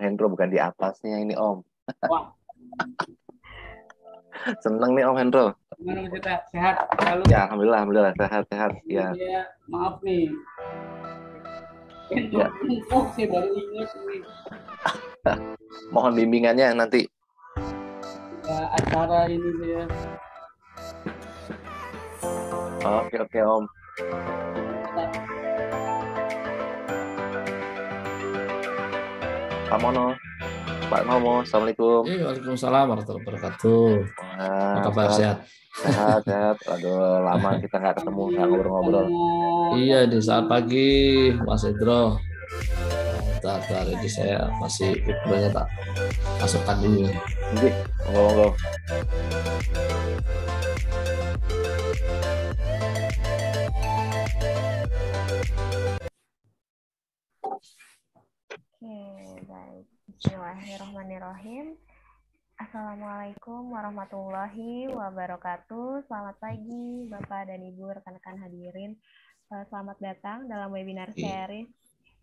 Hendro bukan di atasnya ini Om. Seneng nih Om Hendro. Gimana sehat selalu? Ya alhamdulillah alhamdulillah sehat sehat iya, ya. ya maaf nih. ya. Oh, saya baru ingat nih. Mohon bimbingannya nanti. Ya, acara ini saya. Oke oke Om. Kamono. Pak Nomo, Assalamualaikum. Eh, Waalaikumsalam warahmatullahi wabarakatuh. Wah, Apa kabar sehat? Sehat, sehat. Aduh, lama kita nggak ketemu, nggak ngobrol-ngobrol. Iya, di saat pagi, Mas Idro. Bentar, Jadi saya masih banyak tak masukkan dulu. Oke, ngomong-ngomong. warahmatullahi wabarakatuh. Selamat pagi Bapak dan Ibu rekan-rekan hadirin. Eh, selamat datang dalam webinar iya. series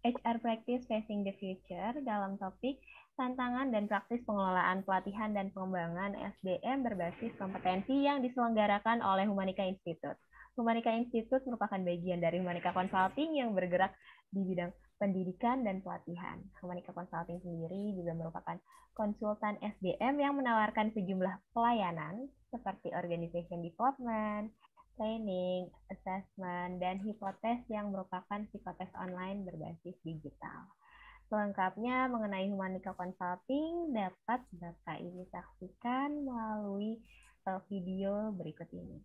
HR Practice Facing the Future dalam topik tantangan dan praktis pengelolaan pelatihan dan pengembangan SDM berbasis kompetensi yang diselenggarakan oleh Humanika Institute. Humanika Institute merupakan bagian dari Humanika Consulting yang bergerak di bidang pendidikan dan pelatihan. Humanika Consulting sendiri juga merupakan konsultan SDM yang menawarkan sejumlah pelayanan seperti organization development, training, assessment, dan hipotes yang merupakan psikotes online berbasis digital. Selengkapnya mengenai Humanika Consulting dapat Bapak Ibu saksikan melalui eh, video berikut ini.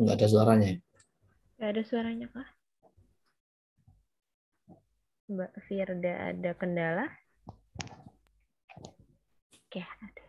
Enggak ada suaranya. Enggak ya? ada suaranya kah? Mbak Firda ada kendala? Oke, ada.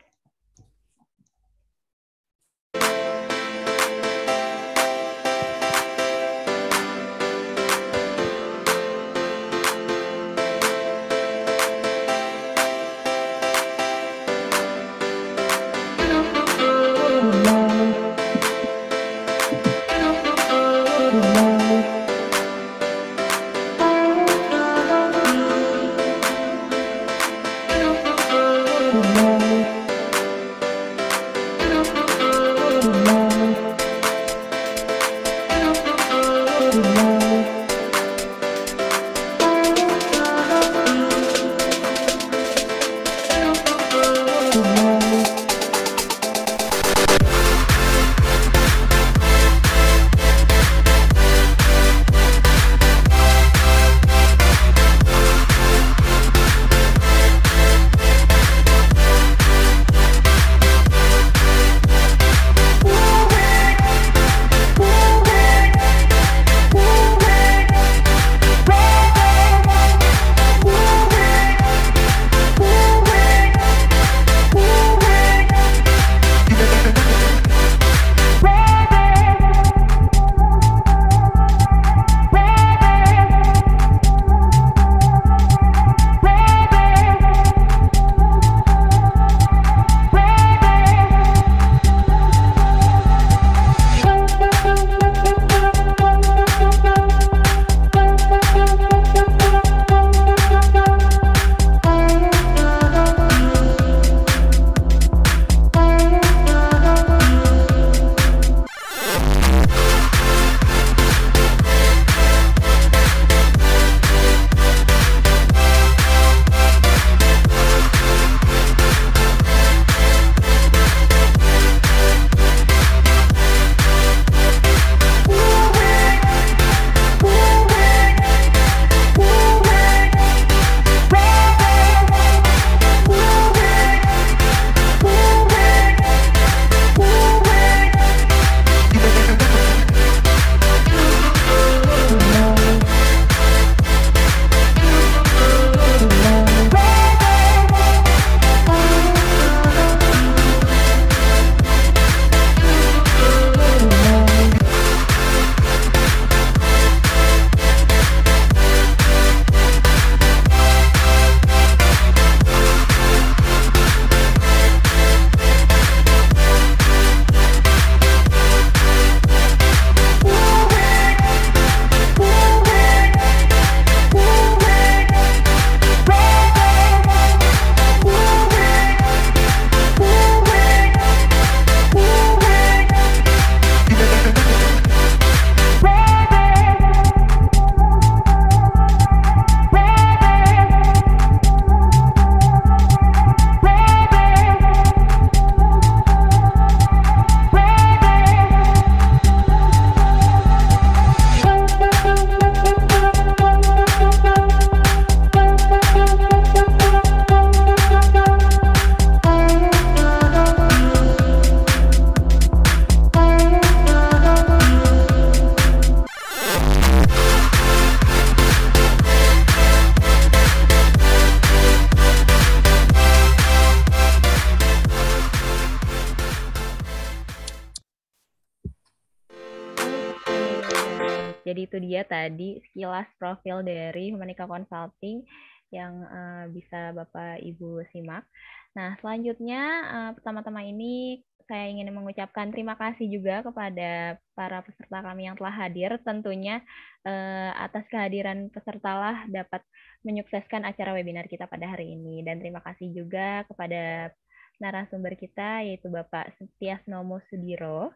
Jadi itu dia tadi sekilas profil dari Humanika Consulting yang uh, bisa Bapak Ibu simak. Nah, selanjutnya uh, pertama-tama ini saya ingin mengucapkan terima kasih juga kepada para peserta kami yang telah hadir. Tentunya eh, atas kehadiran pesertalah dapat menyukseskan acara webinar kita pada hari ini. Dan terima kasih juga kepada narasumber kita yaitu Bapak Setiasnomo Sudiro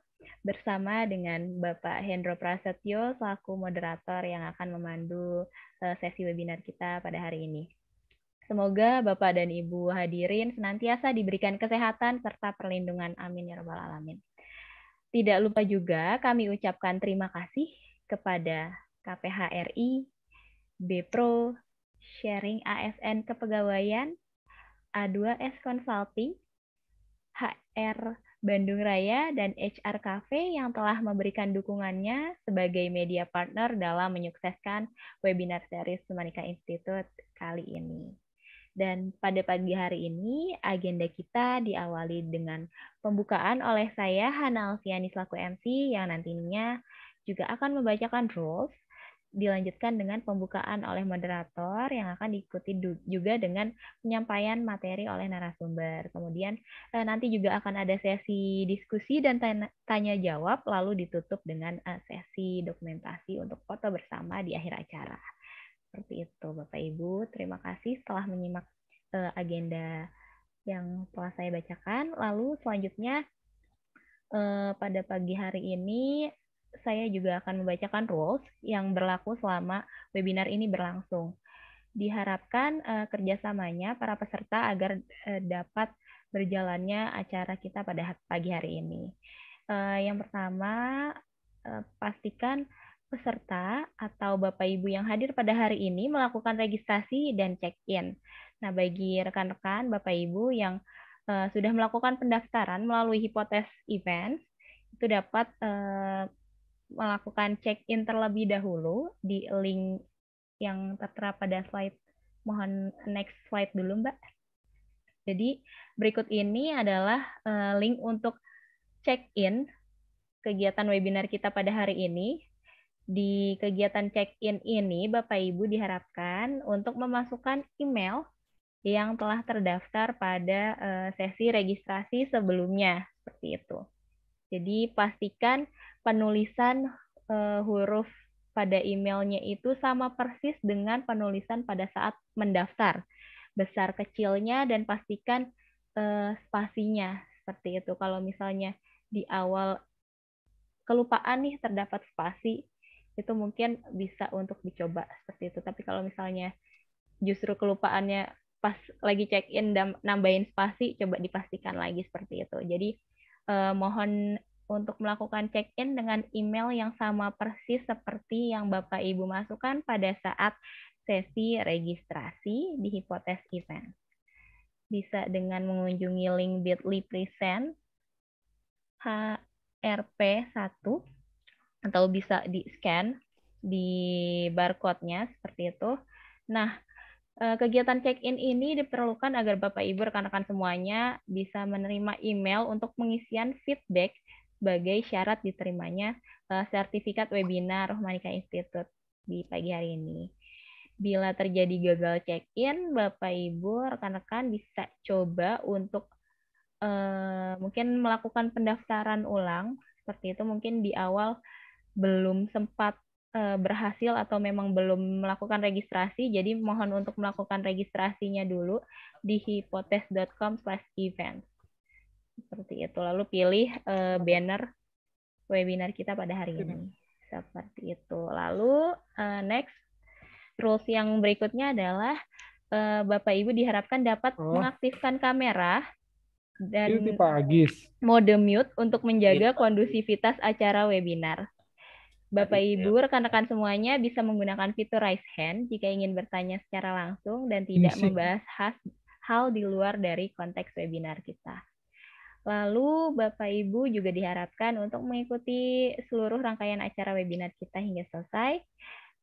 bersama dengan Bapak Hendro Prasetyo selaku moderator yang akan memandu eh, sesi webinar kita pada hari ini. Semoga Bapak dan Ibu hadirin senantiasa diberikan kesehatan serta perlindungan. Amin ya rabbal alamin. Tidak lupa juga kami ucapkan terima kasih kepada KPHRI, Bpro, Sharing ASN Kepegawaian, A2S Consulting, HR Bandung Raya dan HR Cafe yang telah memberikan dukungannya sebagai media partner dalam menyukseskan webinar series Semanika Institute kali ini. Dan pada pagi hari ini, agenda kita diawali dengan pembukaan oleh saya, Hana Alfiani, selaku MC, yang nantinya juga akan membacakan rules dilanjutkan dengan pembukaan oleh moderator yang akan diikuti juga dengan penyampaian materi oleh narasumber. Kemudian eh, nanti juga akan ada sesi diskusi dan tanya, jawab lalu ditutup dengan eh, sesi dokumentasi untuk foto bersama di akhir acara. Seperti itu Bapak Ibu, terima kasih telah menyimak eh, agenda yang telah saya bacakan. Lalu selanjutnya pada pagi hari ini saya juga akan membacakan rules yang berlaku selama webinar ini berlangsung. Diharapkan uh, kerjasamanya para peserta agar uh, dapat berjalannya acara kita pada pagi hari ini. Uh, yang pertama, uh, pastikan peserta atau Bapak Ibu yang hadir pada hari ini melakukan registrasi dan check-in. Nah, bagi rekan-rekan Bapak Ibu yang uh, sudah melakukan pendaftaran melalui hipotes event, itu dapat uh, melakukan check-in terlebih dahulu di link yang tertera pada slide. Mohon next slide dulu, Mbak. Jadi, berikut ini adalah eh, link untuk check-in kegiatan webinar kita pada hari ini. Di kegiatan check-in ini, Bapak Ibu diharapkan untuk memasukkan email yang telah terdaftar pada eh, sesi registrasi sebelumnya, seperti itu. Jadi, pastikan penulisan uh, huruf pada emailnya itu sama persis dengan penulisan pada saat mendaftar. Besar kecilnya dan pastikan uh, spasinya seperti itu. Kalau misalnya di awal kelupaan nih terdapat spasi, itu mungkin bisa untuk dicoba seperti itu. Tapi kalau misalnya justru kelupaannya pas lagi check-in dan nambahin spasi, coba dipastikan lagi seperti itu. Jadi uh, mohon untuk melakukan check-in dengan email yang sama persis seperti yang Bapak Ibu masukkan pada saat sesi registrasi di hipotes event. Bisa dengan mengunjungi link bit.ly present HRP1 atau bisa di-scan di barcode-nya seperti itu. Nah, eh, kegiatan check-in ini diperlukan agar Bapak Ibu rekan-rekan semuanya bisa menerima email untuk pengisian feedback sebagai syarat diterimanya uh, sertifikat webinar Rohmanika Institute di pagi hari ini. Bila terjadi gagal check-in, Bapak Ibu rekan-rekan bisa coba untuk uh, mungkin melakukan pendaftaran ulang seperti itu mungkin di awal belum sempat eh, berhasil atau memang belum melakukan registrasi, jadi mohon untuk melakukan registrasinya dulu di hipotes.com/events seperti itu lalu pilih uh, banner webinar kita pada hari ini seperti itu lalu uh, next rules yang berikutnya adalah uh, bapak ibu diharapkan dapat oh. mengaktifkan kamera dan mode mute untuk menjaga iya, kondusivitas acara webinar. Bapak iya. Ibu, rekan-rekan semuanya bisa menggunakan fitur raise hand jika ingin bertanya secara langsung dan tidak membahas hal di luar dari konteks webinar kita. Lalu Bapak Ibu juga diharapkan untuk mengikuti seluruh rangkaian acara webinar kita hingga selesai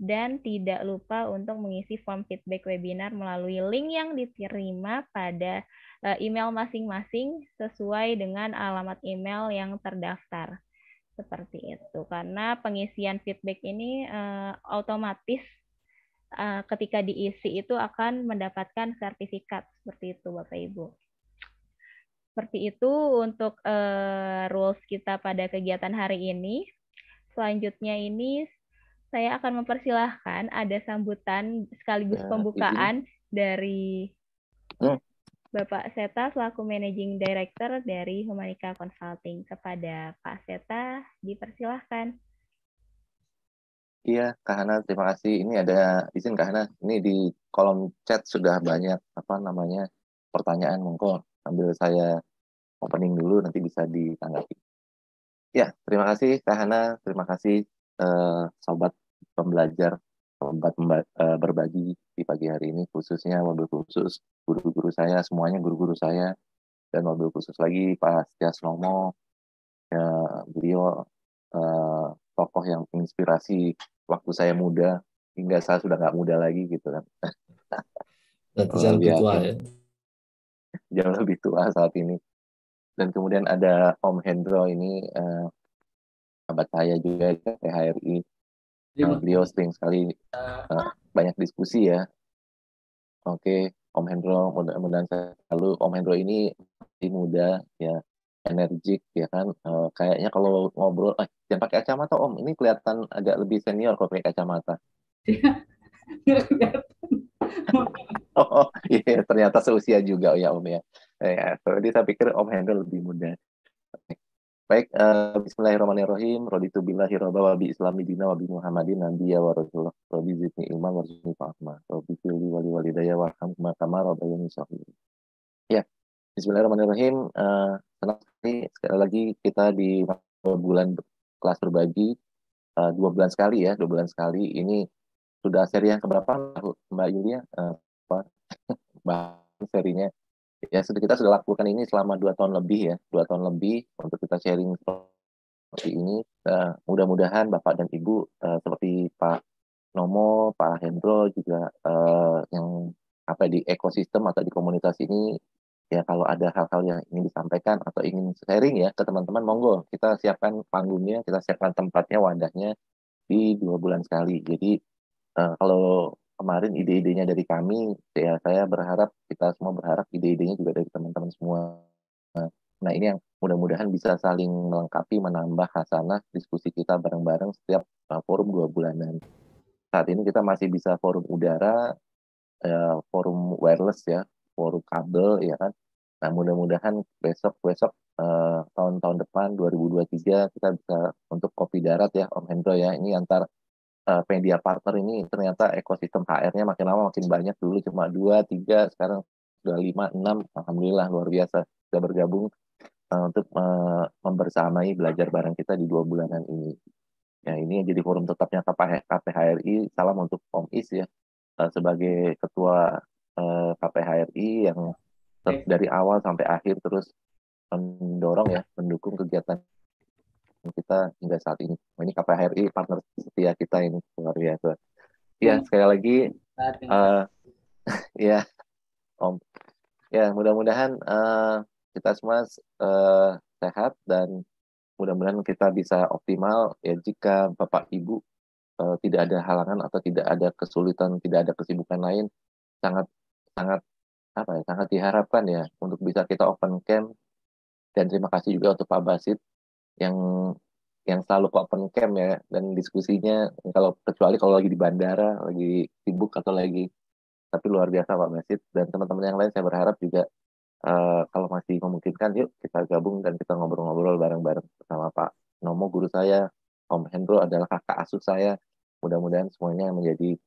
dan tidak lupa untuk mengisi form feedback webinar melalui link yang diterima pada eh, email masing-masing sesuai dengan alamat email yang terdaftar. Seperti itu. Karena pengisian feedback ini uh, otomatis uh, ketika diisi itu akan mendapatkan sertifikat seperti itu Bapak Ibu. Seperti itu untuk uh, rules kita pada kegiatan hari ini. Selanjutnya ini saya akan mempersilahkan ada sambutan sekaligus ya, pembukaan dari ya. Bapak Seta selaku Managing Director dari Humanika Consulting kepada Pak Seta dipersilahkan. Iya, Kak Hana, terima kasih. Ini ada izin Kak Hana, ini di kolom chat sudah banyak apa namanya pertanyaan monggo sambil saya opening dulu nanti bisa ditanggapi. Ya, terima kasih Kak Hana, terima kasih uh, sobat pembelajar, sobat uh, berbagi di pagi hari ini khususnya mobil khusus guru-guru saya semuanya guru-guru saya dan mobil khusus lagi Pak Setia Slomo ya, beliau uh, tokoh yang inspirasi waktu saya muda hingga saya sudah nggak muda lagi gitu kan. Nanti lebih tua ya. jauh lebih tua saat ini. Dan kemudian ada Om Hendro ini eh, sahabat saya juga THRI. Ya, nah, beliau sering sekali uh, banyak diskusi ya. Oke, Om Hendro mudah-mudahan selalu Om Hendro ini masih muda ya energik ya kan uh, kayaknya kalau ngobrol eh jangan pakai kacamata om ini kelihatan agak lebih senior kalau pakai kacamata Iya, Oh, iya, ternyata seusia juga oh ya Om ya. Eh, ya, jadi saya pikir Om Hendro lebih muda. Baik, uh, bismillahirrahmanirrahim. Rodi billahi rabba wa bi islami dina wa bi muhammadin nabiyya wa rasulullah. Rodi zidni ilman wa zidni fahma. Rodi fili wali walidaya wa hamkuma kama rabbayani sahih. Ya, bismillahirrahmanirrahim. Uh, senang sekali. Sekali lagi kita di bulan kelas berbagi. Uh, dua bulan sekali ya, dua bulan sekali. Ini sudah seri yang keberapa Mbak Yulia? Uh, bahas serinya ya sudah kita sudah lakukan ini selama dua tahun lebih ya dua tahun lebih untuk kita sharing seperti ini uh, mudah-mudahan bapak dan ibu uh, seperti pak Nomo pak Hendro juga uh, yang apa ya, di ekosistem atau di komunitas ini ya kalau ada hal-hal yang ingin disampaikan atau ingin sharing ya ke teman-teman monggo kita siapkan panggungnya kita siapkan tempatnya wadahnya di dua bulan sekali jadi uh, kalau kemarin ide-idenya dari kami ya saya berharap kita semua berharap ide-idenya juga dari teman-teman semua nah ini yang mudah-mudahan bisa saling melengkapi menambah hasanah diskusi kita bareng-bareng setiap uh, forum dua bulanan saat ini kita masih bisa forum udara eh, forum wireless ya forum kabel ya kan nah mudah-mudahan besok besok eh, tahun-tahun depan 2023 kita bisa untuk kopi darat ya Om Hendro ya ini antar uh, media Partner ini ternyata ekosistem HR-nya makin lama makin banyak dulu cuma dua tiga sekarang sudah lima enam alhamdulillah luar biasa sudah bergabung uh, untuk uh, membersamai belajar bareng kita di dua bulanan ini ya ini jadi forum tetapnya KPHRI salam untuk Om Is ya uh, sebagai ketua uh, KPHRI yang dari awal sampai akhir terus mendorong ya mendukung kegiatan kita hingga saat ini. Ini KPHRI partner setia kita ini luar biasa. Ya, hmm. sekali lagi uh, ya Om. Ya, mudah-mudahan uh, kita semua uh, sehat dan mudah-mudahan kita bisa optimal ya jika Bapak Ibu uh, tidak ada halangan atau tidak ada kesulitan, tidak ada kesibukan lain sangat sangat apa ya sangat diharapkan ya untuk bisa kita open camp dan terima kasih juga untuk Pak Basit yang yang selalu ke open camp ya dan diskusinya kalau kecuali kalau lagi di bandara lagi sibuk atau lagi tapi luar biasa Pak Mesit dan teman-teman yang lain saya berharap juga uh, kalau masih memungkinkan yuk kita gabung dan kita ngobrol-ngobrol bareng-bareng sama Pak Nomo guru saya Om Hendro adalah kakak asuh saya mudah-mudahan semuanya menjadi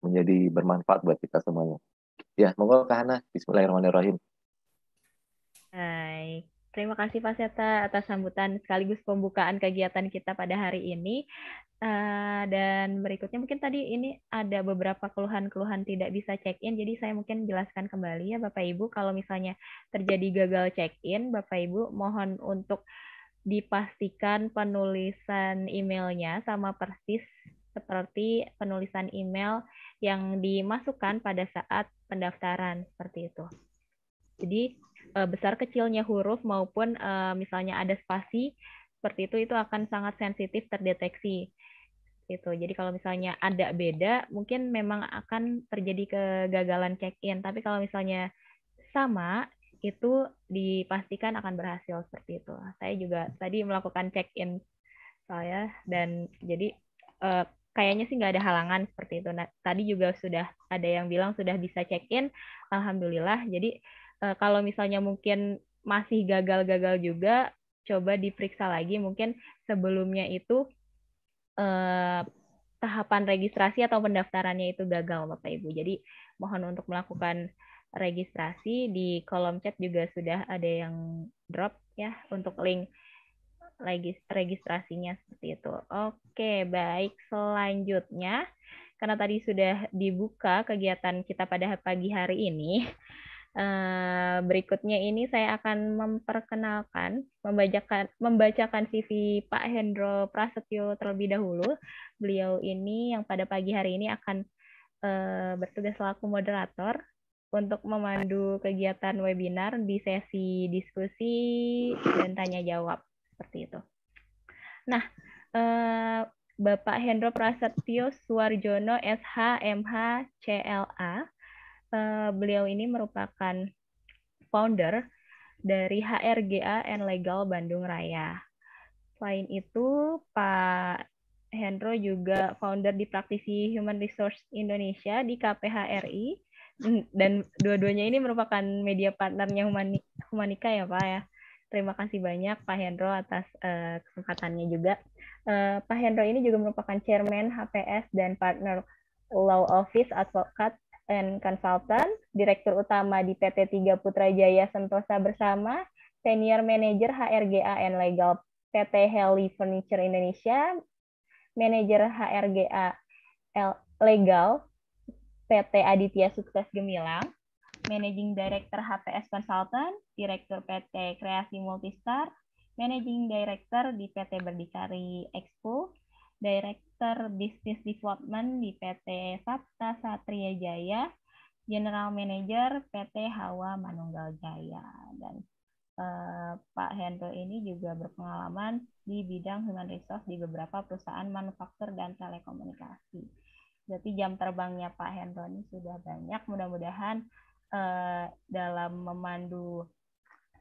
menjadi bermanfaat buat kita semuanya ya monggo Kahana Bismillahirrahmanirrahim Hai Terima kasih Pak Seta atas sambutan sekaligus pembukaan kegiatan kita pada hari ini. Uh, dan berikutnya mungkin tadi ini ada beberapa keluhan-keluhan tidak bisa check-in, jadi saya mungkin jelaskan kembali ya Bapak Ibu, kalau misalnya terjadi gagal check-in, Bapak Ibu mohon untuk dipastikan penulisan emailnya sama persis seperti penulisan email yang dimasukkan pada saat pendaftaran, seperti itu. Jadi Eh, besar kecilnya huruf maupun eh, misalnya ada spasi seperti itu itu akan sangat sensitif terdeteksi itu jadi kalau misalnya ada beda mungkin memang akan terjadi kegagalan check in tapi kalau misalnya sama itu dipastikan akan berhasil seperti itu saya juga tadi melakukan check in saya dan jadi uh, kayaknya sih nggak ada halangan seperti itu nah, tadi juga sudah ada yang bilang sudah bisa check in alhamdulillah jadi uh, kalau misalnya mungkin masih gagal-gagal juga coba diperiksa lagi mungkin sebelumnya itu uh, tahapan registrasi atau pendaftarannya itu gagal Bapak Ibu. Jadi mohon untuk melakukan registrasi di kolom chat juga sudah ada yang drop ya untuk link registrasinya seperti itu. Oke, baik. Selanjutnya karena tadi sudah dibuka kegiatan kita pada pagi hari ini Eh, berikutnya ini saya akan memperkenalkan membacakan membacakan CV Pak Hendro Prasetyo terlebih dahulu. Beliau ini yang pada pagi hari ini akan uh, bertugas selaku moderator untuk memandu kegiatan webinar di sesi diskusi dan tanya jawab seperti itu. Nah, eh, Bapak Hendro Prasetyo Suarjono, SH MH CLA Eh, beliau ini merupakan founder dari HRGA and Legal Bandung Raya. Selain itu, Pak Hendro juga founder di praktisi Human Resource Indonesia di KPHRI hmm, dan dua-duanya ini merupakan media partnernya Humanika ya Pak ya. Terima kasih banyak Pak Hendro atas uh, kesempatannya juga. Uh, Pak Hendro ini juga merupakan chairman HPS dan partner Law Office Advokat and Consultant, Direktur Utama di PT Tiga Putra Jaya Sentosa Bersama, Senior Manager HRGA and Legal PT Heli Furniture Indonesia, Manager HRGA Legal PT Aditya Sukses Gemilang, Managing Director HPS Consultant, Direktur PT Kreasi Multistar, Managing Director di PT Berdikari Expo, Direktur Director Business Development di PT Sapta Satria Jaya, General Manager PT Hawa Manunggal Jaya. Dan eh, Pak Hendro ini juga berpengalaman di bidang human resource di beberapa perusahaan manufaktur dan telekomunikasi. Jadi jam terbangnya Pak Hendro ini sudah banyak. Mudah-mudahan eh, dalam memandu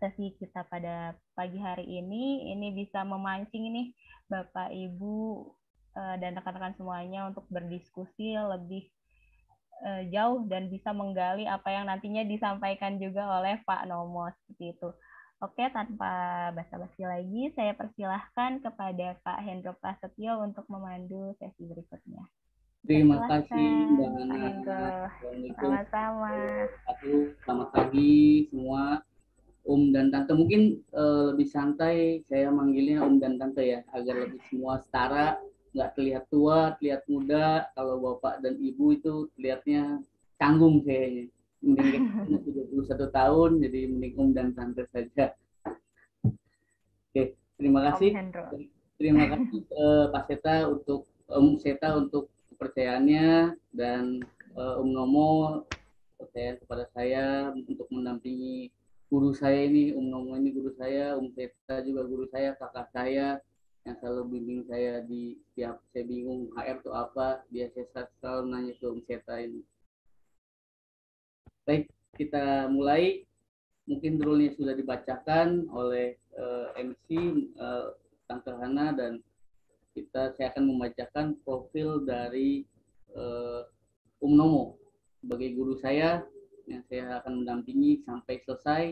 sesi kita pada pagi hari ini ini bisa memancing nih Bapak Ibu Eh, dan rekan-rekan semuanya untuk berdiskusi lebih eh, jauh dan bisa menggali apa yang nantinya disampaikan juga oleh Pak Nomos seperti itu. Oke, tanpa basa-basi lagi, saya persilahkan kepada Pak Hendro Prasetyo untuk memandu sesi berikutnya. Terima kasih Mbak Ana. Sama-sama. Selamat pagi semua. um dan Tante mungkin uh, lebih santai saya manggilnya um dan Tante ya agar lebih semua setara nggak terlihat tua, terlihat muda. Kalau bapak dan ibu itu terlihatnya canggung kayaknya. Mending satu tahun, jadi mending um dan tante saja. Oke, terima kasih. Terima kasih uh, Pak Seta untuk um, Seta untuk kepercayaannya dan uh, Um Nomo percaya kepada saya untuk mendampingi guru saya ini, Um Nomo ini guru saya, Um Seta juga guru saya, kakak saya, yang nah, selalu bimbing saya di tiap saya bingung HR itu apa dia saya selalu nanya ke Om Seta ini baik kita mulai mungkin rule sudah dibacakan oleh uh, eh, MC uh, eh, Kang dan kita saya akan membacakan profil dari uh, Um Nomo sebagai guru saya yang saya akan mendampingi sampai selesai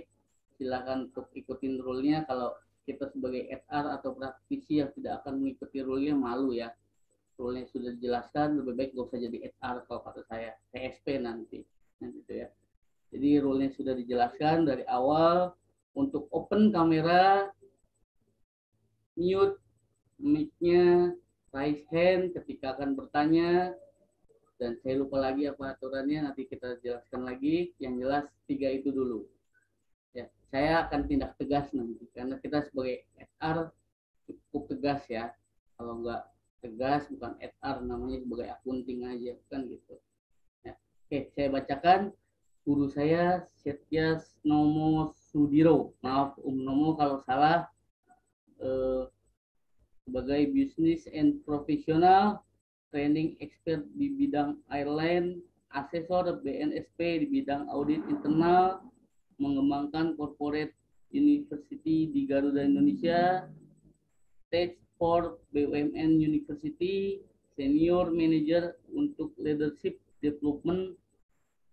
silakan untuk ikutin rule-nya kalau kita sebagai HR atau praktisi yang tidak akan mengikuti rule-nya malu ya. Rule-nya sudah dijelaskan, lebih baik gak usah jadi HR kalau kata saya, TSP nanti. Nanti itu ya. Jadi rule-nya sudah dijelaskan dari awal untuk open kamera, mute mic-nya, raise hand ketika akan bertanya, dan saya lupa lagi apa aturannya, nanti kita jelaskan lagi. Yang jelas tiga itu dulu saya akan tindak tegas nanti karena kita sebagai HR cukup tegas ya kalau nggak tegas bukan HR namanya sebagai akunting aja kan gitu ya. oke saya bacakan guru saya Setia Nomo Sudiro maaf umno Nomo kalau salah eh, sebagai bisnis and profesional Training Expert di bidang airline asesor BNSP di bidang audit internal mengembangkan corporate university di Garuda Indonesia, stage for BUMN University, senior manager untuk leadership development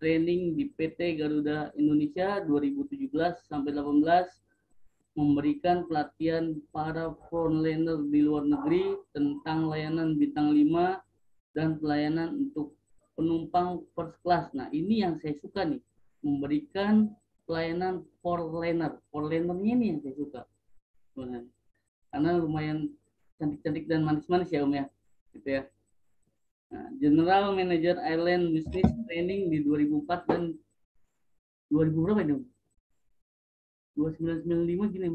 training di PT Garuda Indonesia 2017 sampai 18 memberikan pelatihan para frontliner di luar negeri tentang layanan bintang 5 dan pelayanan untuk penumpang first class. Nah, ini yang saya suka nih, memberikan pelayanan for learner. For ini yang saya suka. Karena lumayan cantik-cantik dan manis-manis ya Om ya. Gitu ya. Nah, General Manager Island Business Training di 2004 dan 2000 berapa ini 2995 gini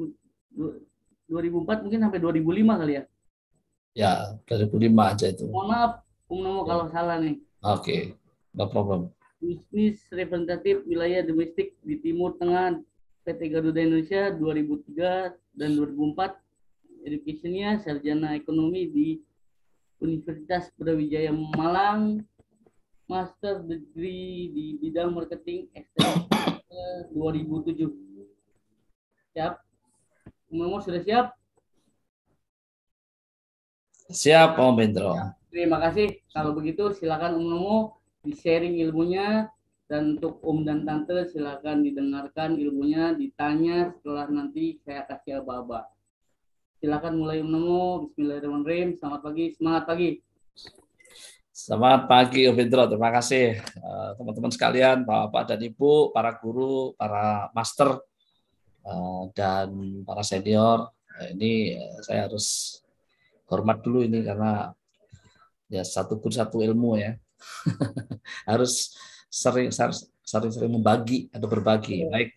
2004 mungkin sampai 2005 kali ya. Ya, 2005 aja itu. Mohon maaf, Om Nomo kalau salah nih. Oke, okay. no problem bisnis representatif wilayah domestik di Timur Tengah PT Garuda Indonesia 2003 dan 2004. Education-nya sarjana ekonomi di Universitas Brawijaya Malang, master degree di bidang marketing eksternal 2007. Siap? Umumnya sudah siap? Siap, Om Bendro. Terima kasih. Kalau begitu silakan Umumnya di-sharing ilmunya dan untuk om dan tante silahkan didengarkan ilmunya, ditanya setelah nanti saya kasih aba-aba. Silakan mulai menemu Bismillahirrahmanirrahim. Selamat pagi, semangat pagi. Selamat pagi Om Indro, terima kasih eh, teman-teman sekalian, Bapak dan Ibu, para guru, para master, eh, dan para senior. Eh, ini saya harus hormat dulu ini karena ya satu pun satu ilmu ya harus sering sering-sering membagi atau berbagi. Iya. Baik,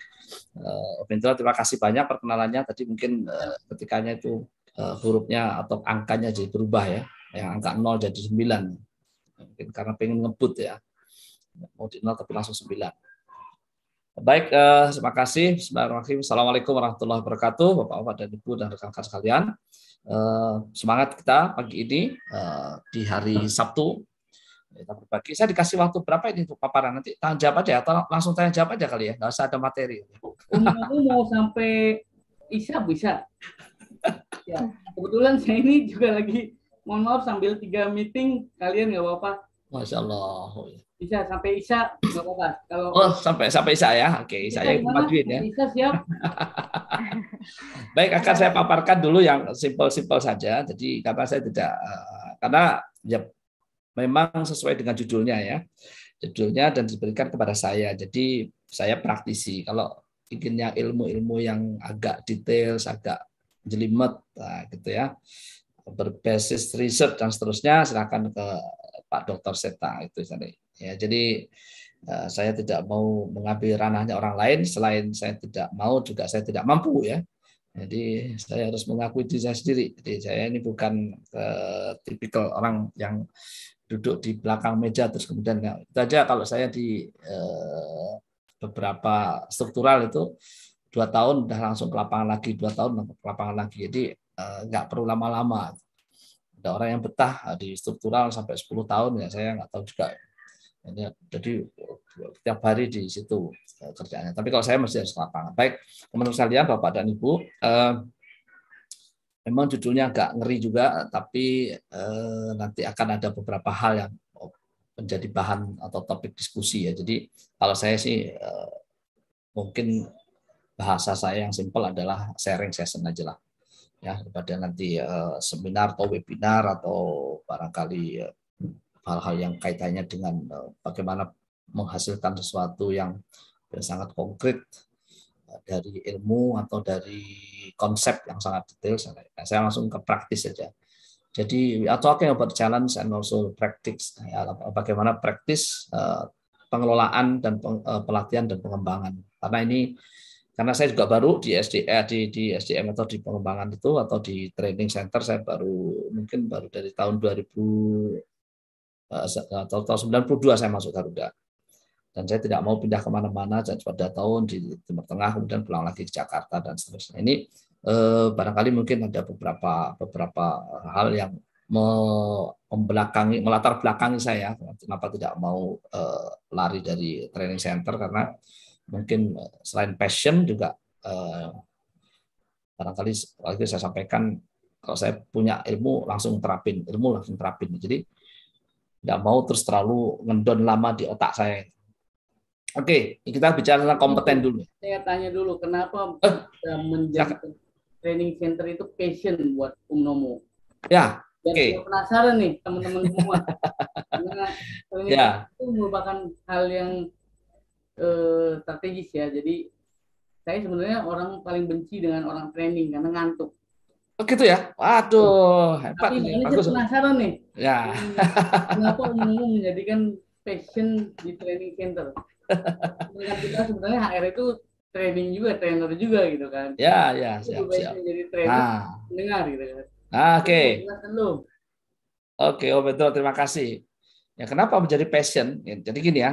uh, terima kasih banyak perkenalannya. Tadi mungkin uh, ketikanya itu uh, hurufnya atau angkanya jadi berubah ya. Yang angka 0 jadi 9. Mungkin karena pengen ngebut ya. Mau di 0 tapi langsung 9. Baik, uh, terima kasih. Bismillahirrahmanirrahim. Assalamualaikum warahmatullahi wabarakatuh. Bapak-bapak dan Ibu dan rekan-rekan sekalian. uh, semangat kita pagi ini uh, di hari Sabtu kita ya, berbagi. Saya dikasih waktu berapa ini untuk paparan nanti tanya jawab aja atau langsung tanya jawab aja kali ya, nggak usah ada materi. mau sampai isya bisa. Ya, kebetulan saya ini juga lagi mohon maaf sambil tiga meeting kalian nggak apa-apa. Masya Allah. Bisa sampai isya nggak apa-apa. Kalau oh sampai sampai isya ya, oke okay, isya ya ya. Isya siap. Baik akan saya paparkan dulu yang simple simple saja. Jadi karena saya tidak eh, karena ya memang sesuai dengan judulnya ya. Judulnya dan diberikan kepada saya. Jadi saya praktisi. Kalau ingin yang ilmu-ilmu yang agak detail, agak jelimet nah, gitu ya. Berbasis riset dan seterusnya silakan ke Pak Dokter Seta itu ya. Jadi eh, saya tidak mau mengambil ranahnya orang lain selain saya tidak mau juga saya tidak mampu ya jadi saya harus mengakui diri saya sendiri jadi saya ini bukan uh, tipikal orang yang duduk di belakang meja terus kemudian ya Itu aja kalau saya di eh, beberapa struktural itu dua tahun udah langsung ke lapangan lagi, dua tahun ke lapangan lagi. Jadi eh, nggak perlu lama-lama. Ada orang yang betah ah, di struktural sampai 10 tahun ya saya nggak tahu juga. Jadi tiap hari di situ eh, kerjanya Tapi kalau saya masih harus ke lapangan. Baik, menurut kalian sekalian, Bapak dan Ibu, eh, Memang judulnya agak ngeri juga, tapi eh, nanti akan ada beberapa hal yang menjadi bahan atau topik diskusi ya. Jadi kalau saya sih eh, mungkin bahasa saya yang simpel adalah sharing session aja lah ya daripada nanti eh, seminar atau webinar atau barangkali eh, hal-hal eh, yang kaitannya dengan eh, bagaimana menghasilkan sesuatu yang sangat konkret dari ilmu atau dari konsep yang sangat detail saya, nah, saya langsung ke praktis saja jadi atau talking about challenge and also practice nah, ya, bagaimana praktis uh, pengelolaan dan peng, uh, pelatihan dan pengembangan karena ini karena saya juga baru di SDA eh, di, di SDM atau di pengembangan itu atau di training center saya baru mungkin baru dari tahun 2000 atau tahun 92 saya masuk Garuda dan saya tidak mau pindah kemana-mana jadi pada tahun di Timur Tengah kemudian pulang lagi ke Jakarta dan seterusnya ini eh, barangkali mungkin ada beberapa beberapa hal yang membelakangi melatar belakangi saya kenapa tidak mau eh, lari dari training center karena mungkin eh, selain passion juga eh, barangkali lagi saya sampaikan kalau saya punya ilmu langsung terapin ilmu langsung terapin jadi tidak mau terus terlalu ngedon lama di otak saya Oke, okay, kita bicara tentang kompeten dulu. Saya tanya dulu, kenapa eh, menjadi ya. training center itu passion buat Om Nomo? Ya, oke. Okay. penasaran nih teman-teman semua. Karena training ya. itu merupakan hal yang eh, strategis ya. Jadi saya sebenarnya orang paling benci dengan orang training karena ngantuk. Oh gitu ya? Waduh, hebat. Tapi ini penasaran nih. Ya. Kenapa Om Nomo menjadikan passion di training center? kita sebenarnya HR itu trading juga, trainer juga gitu kan. Ya, ya, siap, siap. Menjadi trainer, nah. dengar gitu kan. Nah, oke. Okay. Oke, okay, oh betul, terima kasih. Ya, kenapa menjadi passion? Ya, jadi gini ya.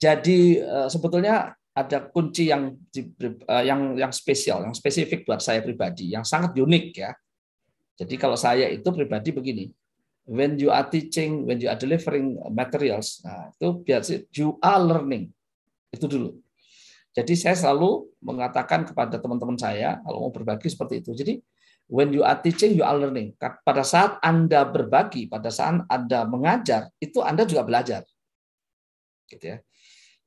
Jadi uh, sebetulnya ada kunci yang di, uh, yang yang spesial, yang spesifik buat saya pribadi, yang sangat unik ya. Jadi kalau saya itu pribadi begini, when you are teaching, when you are delivering materials, nah, itu biar you are learning. Itu dulu. Jadi saya selalu mengatakan kepada teman-teman saya kalau mau berbagi seperti itu. Jadi when you are teaching, you are learning. Pada saat Anda berbagi, pada saat Anda mengajar, itu Anda juga belajar. Gitu ya.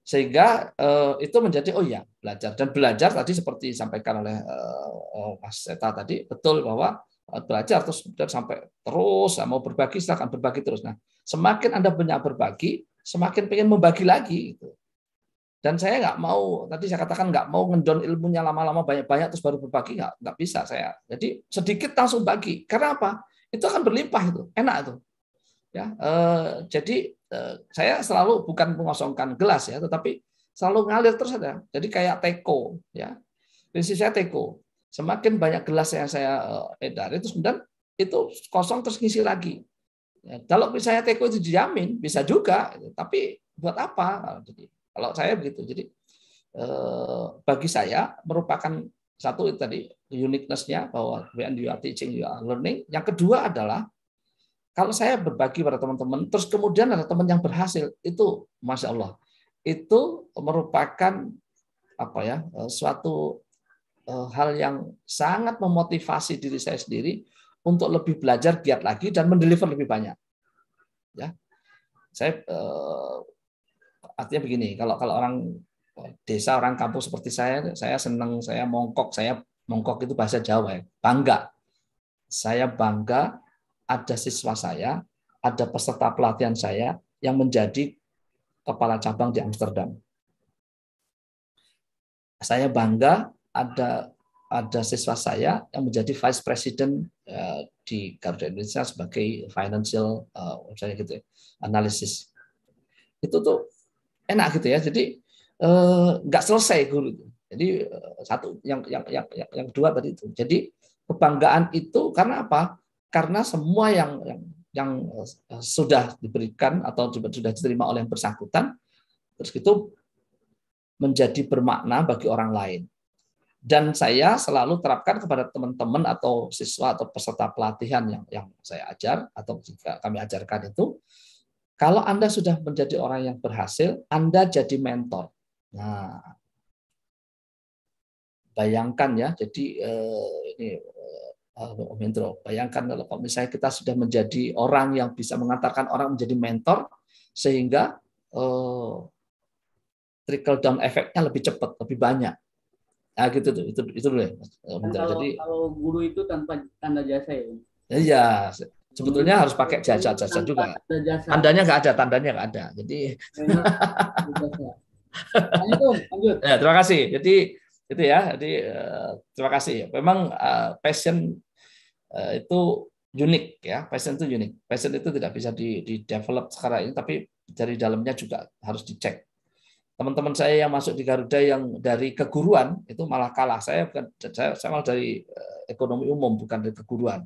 Sehingga uh, itu menjadi oh ya, belajar dan belajar tadi seperti disampaikan oleh uh, Mas Seta tadi betul bahwa Eh, belajar terus sampai terus ya, mau berbagi silahkan berbagi terus. Nah, semakin Anda punya berbagi, semakin pengen membagi lagi gitu. Dan saya nggak mau, tadi saya katakan nggak mau ngedon ilmunya lama-lama banyak-banyak terus baru berbagi nggak nggak bisa saya. Jadi sedikit langsung bagi. Karena apa? Itu akan berlimpah itu, enak itu. Ya, eh, jadi eh, saya selalu bukan mengosongkan gelas ya, tetapi selalu ngalir terus ada. Jadi kayak teko ya. Prinsip saya teko. Semakin banyak gelas yang saya eh, edar itu kemudian itu kosong terus ngisi lagi. Ya, kalau misalnya teko itu dijamin bisa juga, gitu. tapi buat apa? Nah, jadi kalau saya begitu. Jadi eh, bagi saya merupakan satu itu tadi uniquenessnya bahwa when you are teaching you are learning. Yang kedua adalah kalau saya berbagi pada teman-teman, terus kemudian ada teman yang berhasil, itu masya Allah, itu merupakan apa ya eh, suatu Eh, hal yang sangat memotivasi diri saya sendiri untuk lebih belajar giat lagi dan mendeliver lebih banyak. Ya. Saya eh, artinya begini, kalau kalau orang eh, desa, orang kampung seperti saya, saya senang, saya mongkok, saya mongkok itu bahasa Jawa ya, bangga. Saya bangga ada siswa saya, ada peserta pelatihan saya yang menjadi kepala cabang di Amsterdam. Saya bangga ada ada siswa saya yang menjadi vice president eh, di Garuda Indonesia sebagai financial eh, misalnya gitu ya, analisis itu tuh enak gitu ya jadi eh, nggak selesai guru jadi satu yang yang yang yang kedua tadi itu jadi kebanggaan itu karena apa karena semua yang yang yang sudah diberikan atau sudah diterima oleh yang bersangkutan terus itu menjadi bermakna bagi orang lain dan saya selalu terapkan kepada teman-teman atau siswa atau peserta pelatihan yang yang saya ajar atau juga kami ajarkan itu kalau Anda sudah menjadi orang yang berhasil, Anda jadi mentor. Nah, bayangkan ya, jadi eh, ini Om eh, Hendro, bayangkan kalau misalnya kita sudah menjadi orang yang bisa mengantarkan orang menjadi mentor sehingga eh, trickle down efeknya lebih cepat, lebih banyak ah gitu tuh itu itu boleh eh, kalau, jadi kalau guru itu tanpa tanda jasa ya iya sebetulnya harus pakai jasa jasa juga jasa. tandanya nggak ada tandanya nggak ada jadi Lanjut, lanjut. Ya, terima kasih jadi itu ya jadi eh, terima kasih memang eh, passion itu unik ya passion itu unik passion itu tidak bisa di, di develop sekarang ini tapi dari dalamnya juga harus dicek teman-teman saya yang masuk di Garuda yang dari keguruan itu malah kalah. Saya bukan saya, saya malah dari eh, ekonomi umum bukan dari keguruan.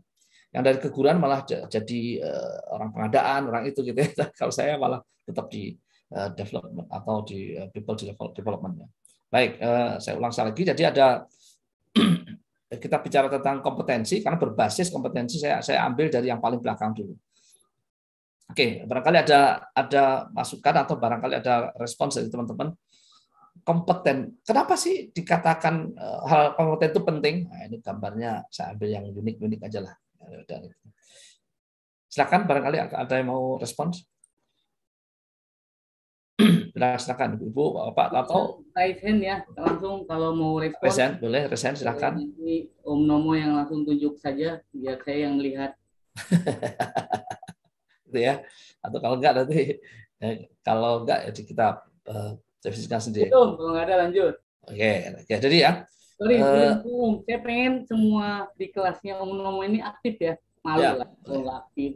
Yang dari keguruan malah jadi eh, orang pengadaan, orang itu gitu. Ya. Kalau saya malah tetap di eh, development atau di people development ya. Baik, saya ulang sekali lagi. Jadi ada kita bicara tentang kompetensi karena berbasis kompetensi saya saya ambil dari yang paling belakang dulu. Oke, barangkali ada ada masukan atau barangkali ada respons dari teman-teman. Kompeten. Kenapa sih dikatakan eh, hal kompeten itu penting? Nah, ini gambarnya saya ambil yang unik-unik aja lah. Eh, silakan barangkali ada yang mau respons. Nah, silakan Ibu, Bapak atau Resen ya, langsung kalau mau respons. Resen, boleh Resen silakan. Ini Om Nomo yang langsung tunjuk saja biar saya yang melihat. gitu ya. Atau kalau enggak nanti eh, kalau enggak jadi kita eh, definisikan sendiri. itu kalau enggak ada lanjut. Oke, okay. ya, jadi ya. Sorry, uh, um, saya pengen semua di kelasnya umum ini aktif ya. Malu ya. lah, kalau oh, aktif.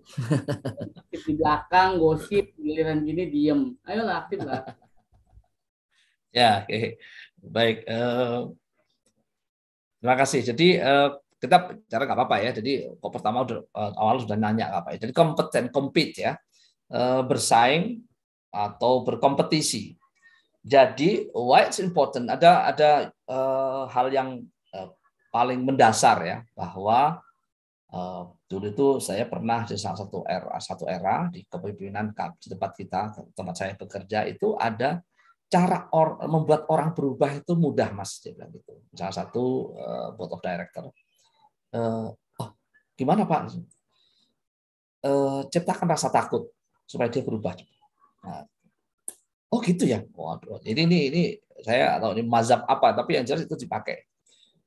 aktif di belakang, gosip, giliran gini diem. lah aktif lah. ya, oke. Okay. Baik. Uh, terima kasih. Jadi uh, kita bicara nggak apa-apa ya. Jadi kok pertama udah, eh, awal sudah nanya nggak apa ya. Jadi kompeten, compete ya, eh, bersaing atau berkompetisi. Jadi why it's important ada ada uh, hal yang uh, paling mendasar ya bahwa uh, dulu itu saya pernah di salah satu era satu era di kepemimpinan di tempat kita tempat saya bekerja itu ada cara or, membuat orang berubah itu mudah mas dia gitu. salah satu uh, board of director uh, oh, gimana Pak? Uh, ciptakan rasa takut supaya dia berubah. Nah, oh gitu ya. Waduh, ini ini ini saya atau ini mazhab apa, tapi yang jelas itu dipakai.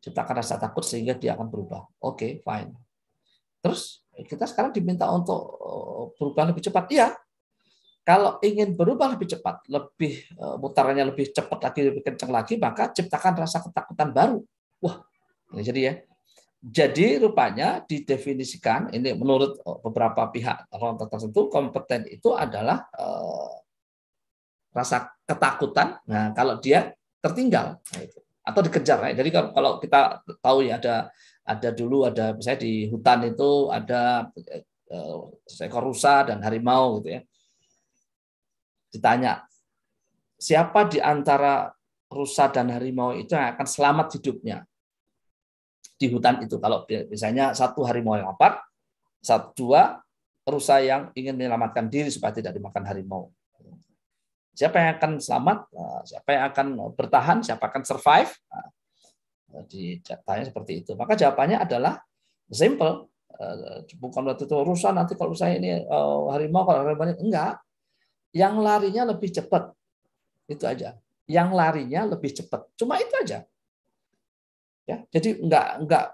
Ciptakan rasa takut sehingga dia akan berubah. Oke, okay, fine. Terus kita sekarang diminta untuk eh, berubah lebih cepat. Iya. Kalau ingin berubah lebih cepat, lebih putarannya lebih cepat lagi, lebih kencang lagi, maka ciptakan rasa ketakutan baru. Wah, ini jadi ya. Jadi rupanya didefinisikan ini menurut eh, beberapa pihak orang tertentu kompeten itu adalah eh, rasa ketakutan. Nah, kalau dia tertinggal nah atau dikejar. Nah, jadi kalau kita tahu ya ada ada dulu ada misalnya di hutan itu ada eh, eh, seekor rusa dan harimau gitu ya. Ditanya siapa di antara rusa dan harimau itu yang akan selamat hidupnya? di hutan itu. Kalau misalnya satu harimau yang lapar, satu dua rusa yang ingin menyelamatkan diri supaya tidak dimakan harimau. Siapa yang akan selamat? Nah, siapa yang akan bertahan? Siapa akan survive? Nah, Ditanya seperti itu. Maka jawabannya adalah simple. Eh, bukan waktu itu rusa nanti kalau rusa ini eh, harimau kalau harimau ini enggak. Yang larinya lebih cepat. Itu aja. Yang larinya lebih cepat. Cuma itu aja. Ya, jadi nggak nggak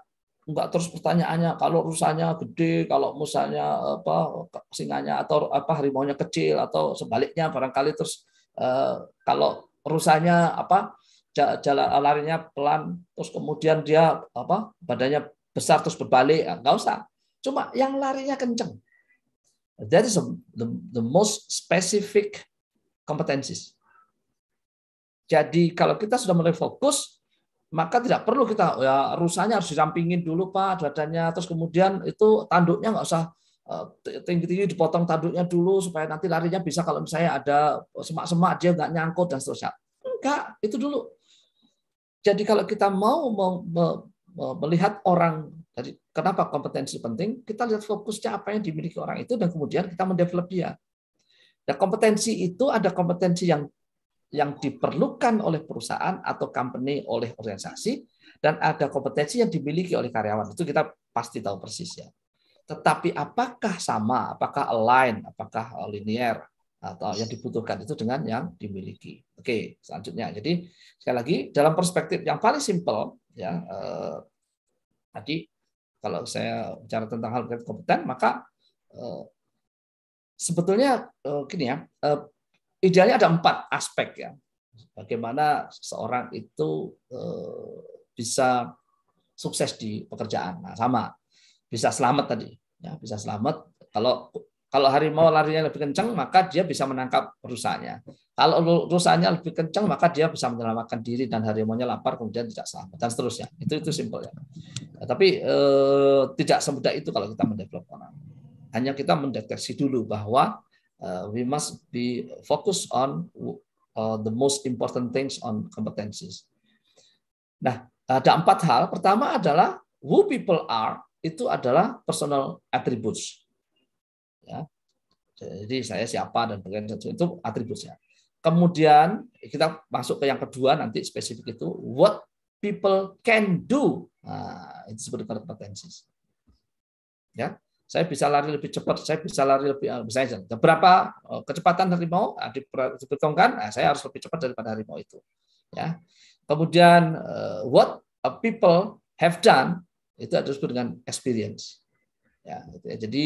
nggak terus pertanyaannya kalau rusanya gede, kalau musanya apa singanya atau apa harimaunya kecil atau sebaliknya barangkali terus eh, kalau rusanya apa jalan larinya pelan terus kemudian dia apa badannya besar terus berbalik ya, nggak usah cuma yang larinya kenceng that is the, the most specific competencies jadi kalau kita sudah mulai fokus maka tidak perlu kita ya rusanya harus dirampingin dulu pak dadanya terus kemudian itu tanduknya nggak usah eh, tinggi-tinggi dipotong tanduknya dulu supaya nanti larinya bisa kalau misalnya ada semak-semak dia nggak nyangkut dan seterusnya enggak itu dulu jadi kalau kita mau melihat orang jadi kenapa kompetensi penting kita lihat fokusnya apa yang dimiliki orang itu dan kemudian kita mendevelop dia nah kompetensi itu ada kompetensi yang yang diperlukan oleh perusahaan atau company oleh organisasi dan ada kompetensi yang dimiliki oleh karyawan. Itu kita pasti tahu persis ya. Tetapi apakah sama, apakah align, apakah linear atau yang dibutuhkan itu dengan yang dimiliki. Oke, selanjutnya. Jadi sekali lagi dalam perspektif yang paling simpel ya eh, tadi kalau saya bicara tentang hal kompeten maka eh, sebetulnya eh, gini ya, eh, idealnya ada empat aspek ya. Bagaimana seorang itu eh, bisa sukses di pekerjaan. Nah, sama. Bisa selamat tadi. Ya, bisa selamat. Kalau kalau harimau larinya lebih kencang, maka dia bisa menangkap rusanya. Kalau rusanya lebih kencang, maka dia bisa menyelamatkan diri dan harimaunya lapar kemudian tidak selamat dan seterusnya. Itu itu simpel ya. Nah, tapi eh, tidak semudah itu kalau kita mendevelop orang. Hanya kita mendeteksi dulu bahwa uh, we must be focused on uh, the most important things on competencies. Nah, ada empat hal. Pertama adalah who people are itu adalah personal attributes. Ya. Jadi saya siapa dan bagaimana itu atributnya. Kemudian kita masuk ke yang kedua nanti spesifik itu what people can do. Nah, itu seperti kompetensi. Ya saya bisa lari lebih cepat, saya bisa lari lebih misalnya eh, berapa eh, kecepatan harimau eh, diperhitungkan, nah, saya harus lebih cepat daripada harimau itu. Ya. Kemudian what a people have done itu harus dengan experience. Ya, gitu ya. Jadi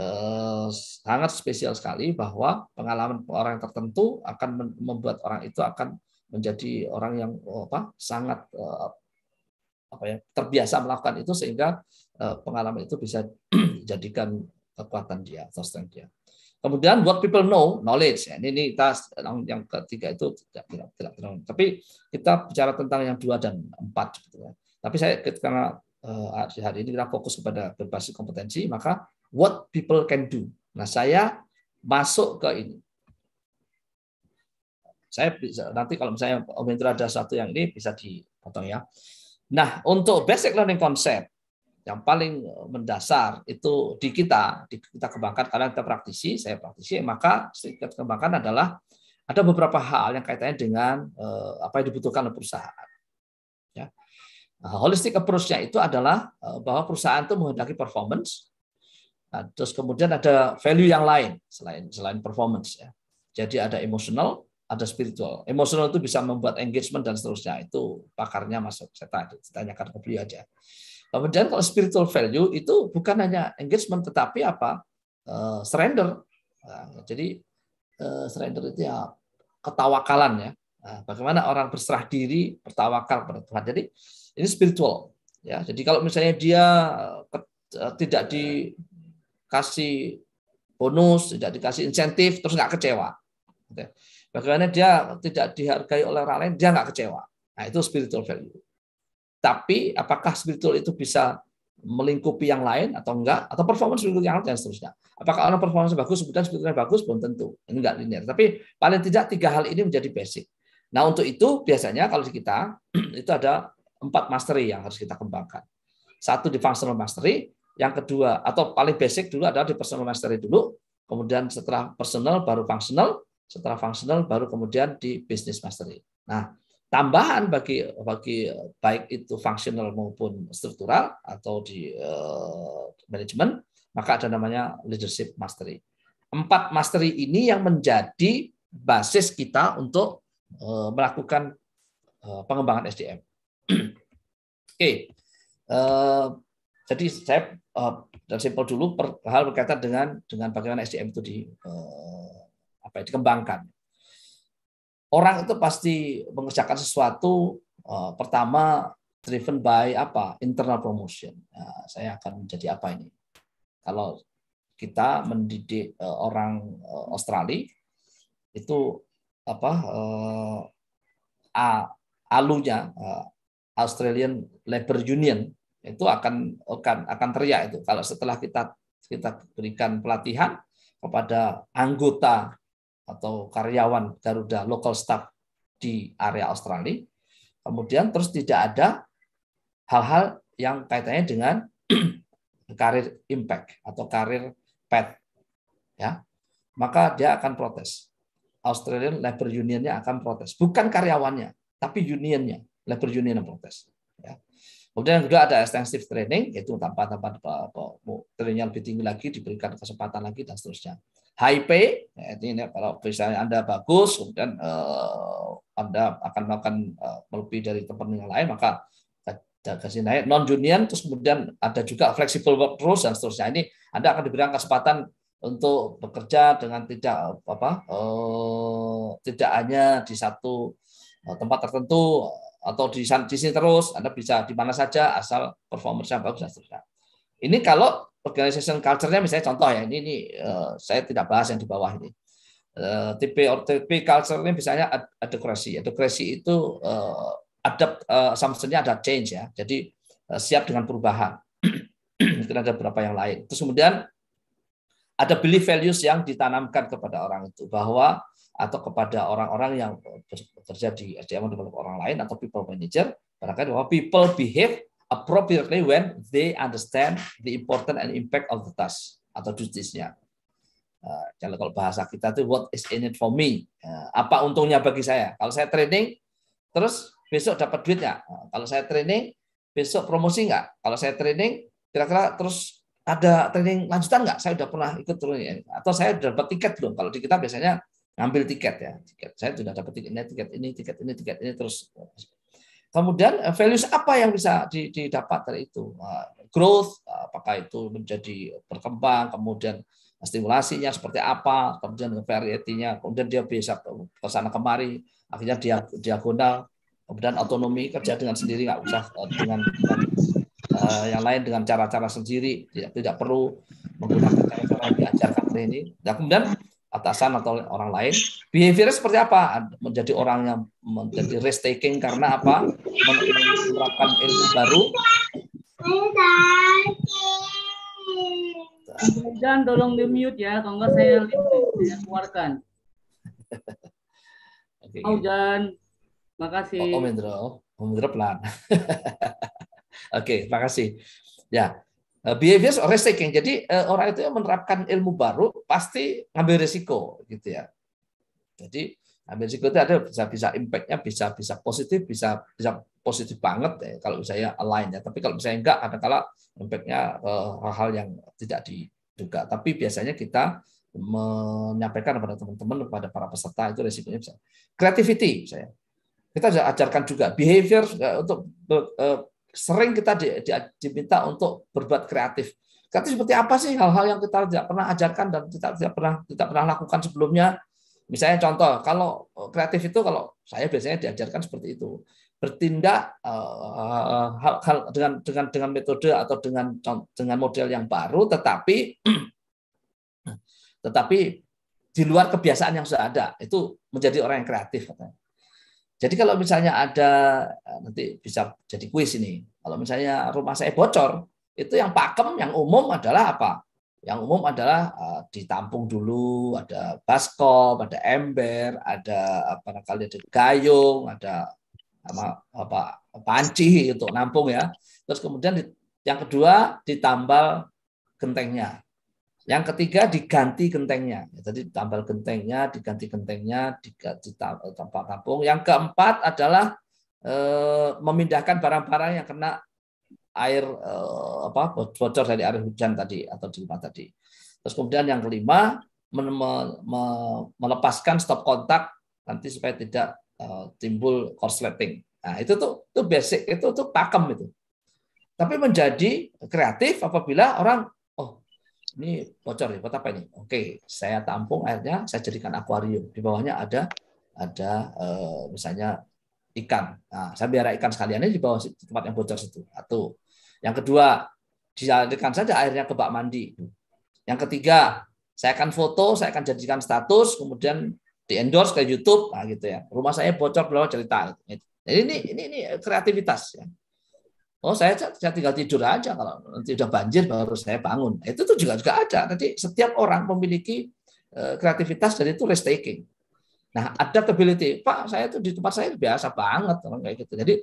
eh, sangat spesial sekali bahwa pengalaman orang tertentu akan membuat orang itu akan menjadi orang yang oh, apa sangat eh, apa ya terbiasa melakukan itu sehingga eh, pengalaman itu bisa dijadikan kekuatan dia atau strength dia. Kemudian what people know, knowledge. Ya, ini, ini kita yang, ketiga itu tidak tidak tidak terlalu. Tapi kita bicara tentang yang dua dan empat sebetulnya. Gitu Tapi saya karena eh, hari ini kita fokus kepada berbasis kompetensi, maka what people can do. Nah saya masuk ke ini. Saya bisa, nanti kalau misalnya Om ada satu yang ini bisa dipotong ya. Nah, untuk basic learning concept yang paling eh, mendasar itu di kita, di kita kembangkan karena kita praktisi, saya praktisi, maka kita kembangkan adalah ada beberapa hal yang kaitannya dengan eh, apa yang dibutuhkan oleh perusahaan. Ya. Nah, holistic approach-nya itu adalah eh, bahwa perusahaan itu menghendaki performance, nah, terus kemudian ada value yang lain selain selain performance. Ya. Jadi ada emotional, ada spiritual. Emosional itu bisa membuat engagement dan seterusnya. Itu pakarnya masuk. Saya tanya, tanyakan ke beliau aja. Kemudian kalau spiritual value itu bukan hanya engagement tetapi apa? Uh, surrender. Uh, jadi uh, surrender itu ya ketawakalan ya. Nah, bagaimana orang berserah diri, bertawakal kepada Tuhan. Jadi ini spiritual. Ya, jadi kalau misalnya dia eh, tidak dikasih bonus, tidak dikasih insentif, terus nggak kecewa. Bagaimana dia tidak dihargai oleh orang lain, dia nggak kecewa. Nah, itu spiritual value. Tapi apakah spiritual itu bisa melingkupi yang lain atau enggak atau performance berikut yang lain dan seterusnya. Apakah orang performance bagus kemudian spiritualnya bagus belum tentu. Ini enggak linear. Tapi paling tidak tiga hal ini menjadi basic. Nah, untuk itu biasanya kalau di kita itu ada empat mastery yang harus kita kembangkan. Satu di functional mastery, yang kedua atau paling basic dulu adalah di personal mastery dulu, kemudian setelah personal baru functional, setelah fungsional baru kemudian di business mastery. Nah, tambahan bagi bagi baik itu fungsional maupun struktural atau di uh, eh, manajemen, maka ada namanya leadership mastery. Empat mastery ini yang menjadi basis kita untuk eh, melakukan eh, pengembangan SDM. Oke, jadi saya uh, dan simpel dulu hal berkaitan dengan dengan bagaimana SDM itu di apa itu kembangkan. Orang itu pasti mengerjakan sesuatu uh, pertama driven by apa internal promotion. Nah, saya akan menjadi apa ini? Kalau kita mendidik uh, orang uh, Australia itu apa uh, alunya uh, Australian Labor Union itu akan akan akan teriak itu kalau setelah kita kita berikan pelatihan kepada anggota atau karyawan Garuda local staff di area Australia. Kemudian terus tidak ada hal-hal yang kaitannya dengan karir impact atau karir pet ya maka dia akan protes Australian Labor union-nya akan protes bukan karyawannya tapi unionnya labor union yang protes ya kemudian yang kedua ada extensive training yaitu tanpa tanpa eh, training yang lebih tinggi lagi diberikan kesempatan lagi dan seterusnya Hype, ya, ini ini kalau misalnya Anda bagus, kemudian uh, Anda akan melakukan uh, lebih dari tempat yang lain, maka gaji naik. Non union, terus kemudian ada juga flexible work rules dan seterusnya. Ini Anda akan diberikan kesempatan untuk bekerja dengan tidak eh, apa uh, tidak hanya di satu tempat tertentu atau di, di sini terus Anda bisa di mana saja asal performernya bagus dan seterusnya. Ini kalau organization culture-nya misalnya contoh ya ini, ini eh, saya tidak bahas yang di bawah ini uh, tipe tipe culture ini misalnya ad adekresi itu uh, adapt uh, assumption ada change ya jadi siap dengan perubahan mungkin ada beberapa yang lain terus kemudian ada belief values yang ditanamkan kepada orang itu bahwa atau kepada orang-orang yang bekerja di SDM untuk orang lain atau people manager barangkali bahwa people behave appropriately when they understand the important and impact of the task atau duties-nya. Uh, eh, kalau bahasa kita itu what is in it for me? Uh, apa untungnya bagi saya? Kalau saya training, terus besok dapat duitnya. Uh, eh, kalau saya training, besok promosi nggak? Kalau saya training, kira-kira terus ada training lanjutan nggak? Saya sudah pernah ikut training atau saya sudah dapat tiket belum? Kalau di kita biasanya ngambil tiket ya, tiket saya sudah dapat tiket ini, tiket ini, tiket ini, tiket ini terus Kemudian eh, values apa yang bisa didapat dari itu? Eh, growth, eh, apakah itu menjadi berkembang, kemudian stimulasinya seperti apa, kemudian variety-nya, kemudian dia bisa ke sana kemari, akhirnya dia diagonal, kemudian otonomi kerja dengan sendiri nggak usah dengan, yang lain dengan cara-cara sendiri, tidak tidak perlu menggunakan cara-cara yang diajarkan ini. Dan kemudian atasan atau orang lain. Behaviornya seperti apa? Menjadi orang yang menjadi risk taking karena apa? Menerapkan ilmu baru. Jangan tolong di mute ya, kalau enggak saya ya, saya keluarkan. okay. Oh, Jan. Makasih. Oh, Om Indro. Om Indro pelan. Oke, okay, makasih. Ya, Eh, behaviors or risk taking. Jadi eh, orang itu yang menerapkan ilmu baru pasti ngambil risiko gitu ya. Jadi ambil risiko itu ada bisa bisa impactnya bisa bisa positif bisa bisa positif banget ya, kalau misalnya align ya. Tapi kalau misalnya enggak ada kala impactnya hal-hal yang tidak diduga. Tapi biasanya kita menyampaikan kepada teman-teman kepada para peserta itu resikonya bisa. Creativity saya, Kita bisa ajarkan juga behavior untuk sering kita di, di, diminta untuk berbuat kreatif. Kreatif seperti apa sih hal-hal yang kita tidak pernah ajarkan dan kita tidak pernah tidak pernah lakukan sebelumnya? Misalnya contoh, kalau eh, kreatif itu kalau saya biasanya diajarkan seperti itu, bertindak uh, hal, hal, dengan dengan dengan metode atau dengan dengan model yang baru, tetapi tetapi di luar kebiasaan yang sudah ada itu menjadi orang yang kreatif katanya. Jadi kalau misalnya ada eh, nanti bisa jadi kuis ini. Kalau misalnya rumah saya bocor, itu yang pakem yang umum adalah apa? Yang umum adalah uh, ditampung dulu, ada baskom, ada ember, ada apa kali ada gayung, ada apa, apa panci untuk nampung ya. Terus kemudian di, yang kedua ditambal gentengnya. Yang ketiga diganti gentengnya. Jadi ya, tambal gentengnya, diganti gentengnya, diganti tempat eh, tampung. Yang keempat adalah e, memindahkan barang-barang yang kena air e, apa bocor dari air hujan tadi atau di rumah tadi. Terus kemudian yang kelima melepaskan stop kontak nanti supaya tidak e, timbul korsleting. Nah, itu tuh itu basic, itu tuh pakem itu. Tapi menjadi kreatif apabila orang ini bocor nih, buat apa ini? Oke, saya tampung airnya, saya jadikan akuarium. Di bawahnya ada ada eh, misalnya ikan. Nah, saya biara ikan sekaliannya di bawah tempat yang bocor situ. Satu. Yang kedua, dijadikan saja airnya ke bak mandi. Yang ketiga, saya akan foto, saya akan jadikan status, kemudian di endorse ke YouTube, nah gitu ya. Rumah saya bocor belum cerita. Jadi ini ini, ini kreativitas ya. Oh saya, saya tinggal tidur aja kalau nanti udah banjir baru saya bangun. Nah, itu tuh juga juga ada. Nanti setiap orang memiliki eh, kreativitas jadi itu risk taking. Nah adaptability, Pak saya tuh di tempat saya biasa banget orang kayak gitu. Jadi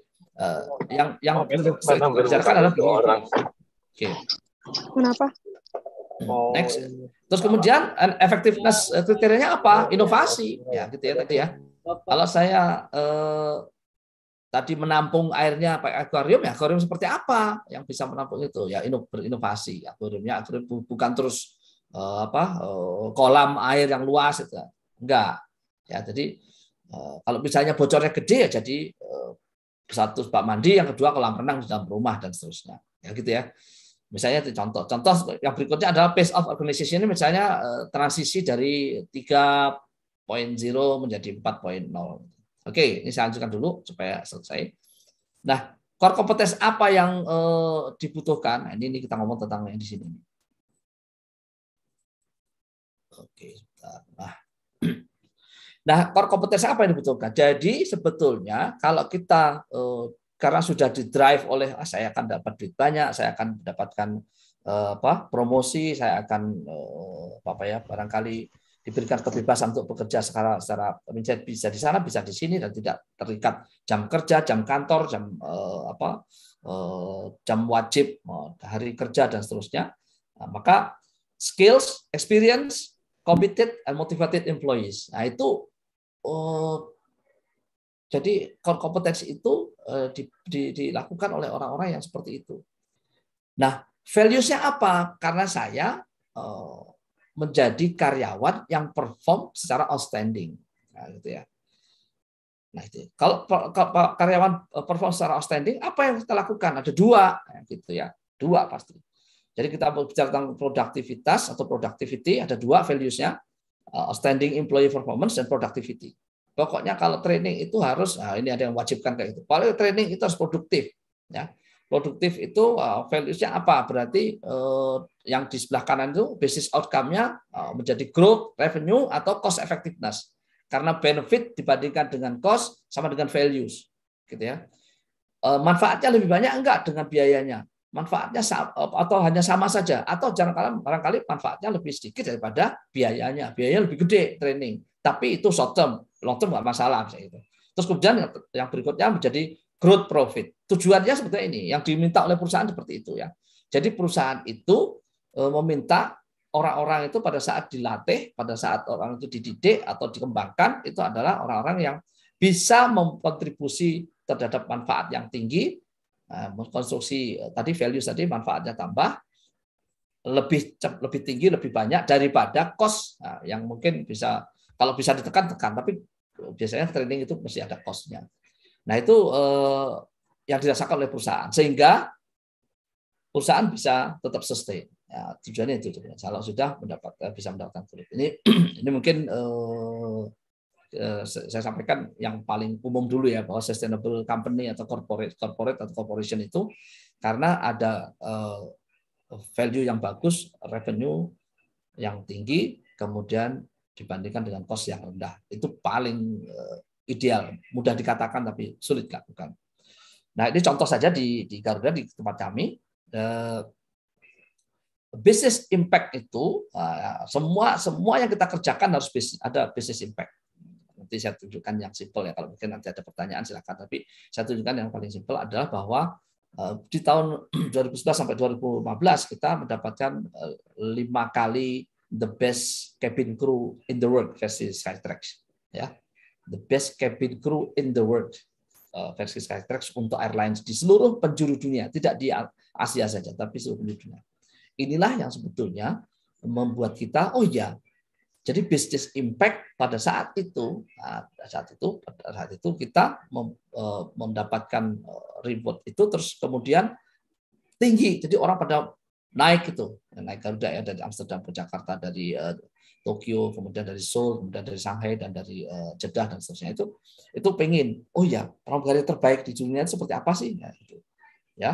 eh, yang yang saya bicarakan adalah orang. Oke. Kenapa? Oh, Next. Iya. Terus kemudian eh, effectiveness kriterianya apa? Inovasi ya gitu ya tadi ya. Kalau saya eh, tadi menampung airnya pakai akuarium ya akuarium seperti apa yang bisa menampung itu ya berinovasi akuariumnya akuarium bukan terus eh, apa uh, kolam air yang luas itu enggak ya jadi uh, kalau misalnya bocornya gede ya jadi eh, satu bak mandi yang kedua kolam renang di dalam rumah dan seterusnya ya gitu ya misalnya itu contoh contoh yang berikutnya adalah pace of organization ini misalnya eh, transisi dari tiga 3.0 menjadi 4.0 Oke, ini saya lanjutkan dulu supaya selesai. Nah, core competence apa yang eh, dibutuhkan? Nah, ini, ini kita ngomong tentang yang di sini. Oke, sebentar. Nah. nah, core competence apa yang dibutuhkan? Jadi sebetulnya kalau kita eh, karena sudah di drive oleh ah, saya akan dapat duit banyak, saya akan mendapatkan eh, apa promosi, saya akan apa ya barangkali diberikan kebebasan untuk bekerja secara secara bisa di sana bisa di sini dan tidak terikat jam kerja jam kantor jam eh, apa eh, jam wajib eh, hari kerja dan seterusnya nah, maka skills experience committed and motivated employees nah itu eh, jadi kompetensi itu eh, di, di, dilakukan oleh orang-orang yang seperti itu nah valuesnya apa karena saya eh, menjadi karyawan yang perform secara outstanding. Nah, gitu ya. Nah, itu. Kalau, kalau karyawan eh, perform secara outstanding, apa yang kita lakukan? Ada dua, nah, gitu ya. Dua pasti. Jadi kita bicara tentang produktivitas atau productivity, ada dua values-nya, eh, outstanding employee performance dan productivity. Pokoknya kalau training itu harus, nah ini ada yang wajibkan kayak itu. Kalau training itu harus produktif, ya produktif itu uh, value-nya apa? Berarti uh, yang di sebelah kanan itu basis outcome-nya uh, menjadi growth, revenue atau cost effectiveness. Karena benefit dibandingkan dengan cost sama dengan values, gitu ya. Uh, manfaatnya lebih banyak enggak dengan biayanya? Manfaatnya atau hanya sama saja atau barangkali barangkali manfaatnya lebih sedikit daripada biayanya. Biayanya lebih gede training, tapi itu short term, long term enggak masalah misalnya itu. Terus kemudian yang berikutnya menjadi growth profit. Tujuannya seperti ini, yang diminta oleh perusahaan seperti itu ya. Jadi perusahaan itu e, meminta orang-orang itu pada saat dilatih, pada saat orang itu dididik atau dikembangkan itu adalah orang-orang yang bisa mengkontribusi terhadap manfaat yang tinggi, e, konstruksi e, tadi value tadi manfaatnya tambah lebih lebih tinggi lebih banyak daripada cost nah, yang mungkin bisa kalau bisa ditekan tekan tapi biasanya training itu mesti ada costnya Nah itu eh, yang dirasakan oleh perusahaan sehingga perusahaan bisa tetap sustain. Ya, tujuannya itu kalau sudah mendapat eh, bisa mendapatkan kulit ini ini mungkin eh, eh saya sampaikan yang paling umum dulu ya bahwa sustainable company atau corporate corporate atau corporation itu karena ada eh, value yang bagus revenue yang tinggi kemudian dibandingkan dengan cost yang rendah itu paling eh, ideal, mudah dikatakan tapi sulit dilakukan. Nah, ini contoh saja di, di Garuda di tempat kami. Eh, business impact itu eh, semua semua yang kita kerjakan harus ada business impact. Nanti saya tunjukkan yang simpel ya kalau mungkin nanti ada pertanyaan silakan tapi saya tunjukkan yang paling simpel adalah bahwa eh, di tahun 2011 sampai 2015 kita mendapatkan lima kali the best cabin crew in the world versi Skytrax ya the best cabin crew in the world uh, versi Skytrax untuk airlines di seluruh penjuru dunia, tidak di Asia saja, tapi seluruh penjuru dunia. Inilah yang sebetulnya membuat kita, oh ya, jadi bisnis impact pada saat itu, uh, pada saat itu, pada saat itu kita uh, mendapatkan reward itu, terus kemudian tinggi, jadi orang pada naik itu, naik Garuda ya dari Amsterdam ke Jakarta, dari Tokyo, kemudian dari Seoul, kemudian dari Shanghai dan dari eh, Jeddah dan seterusnya itu itu pengen oh ya pramugari terbaik di dunia seperti apa sih nah, gitu. ya, itu. ya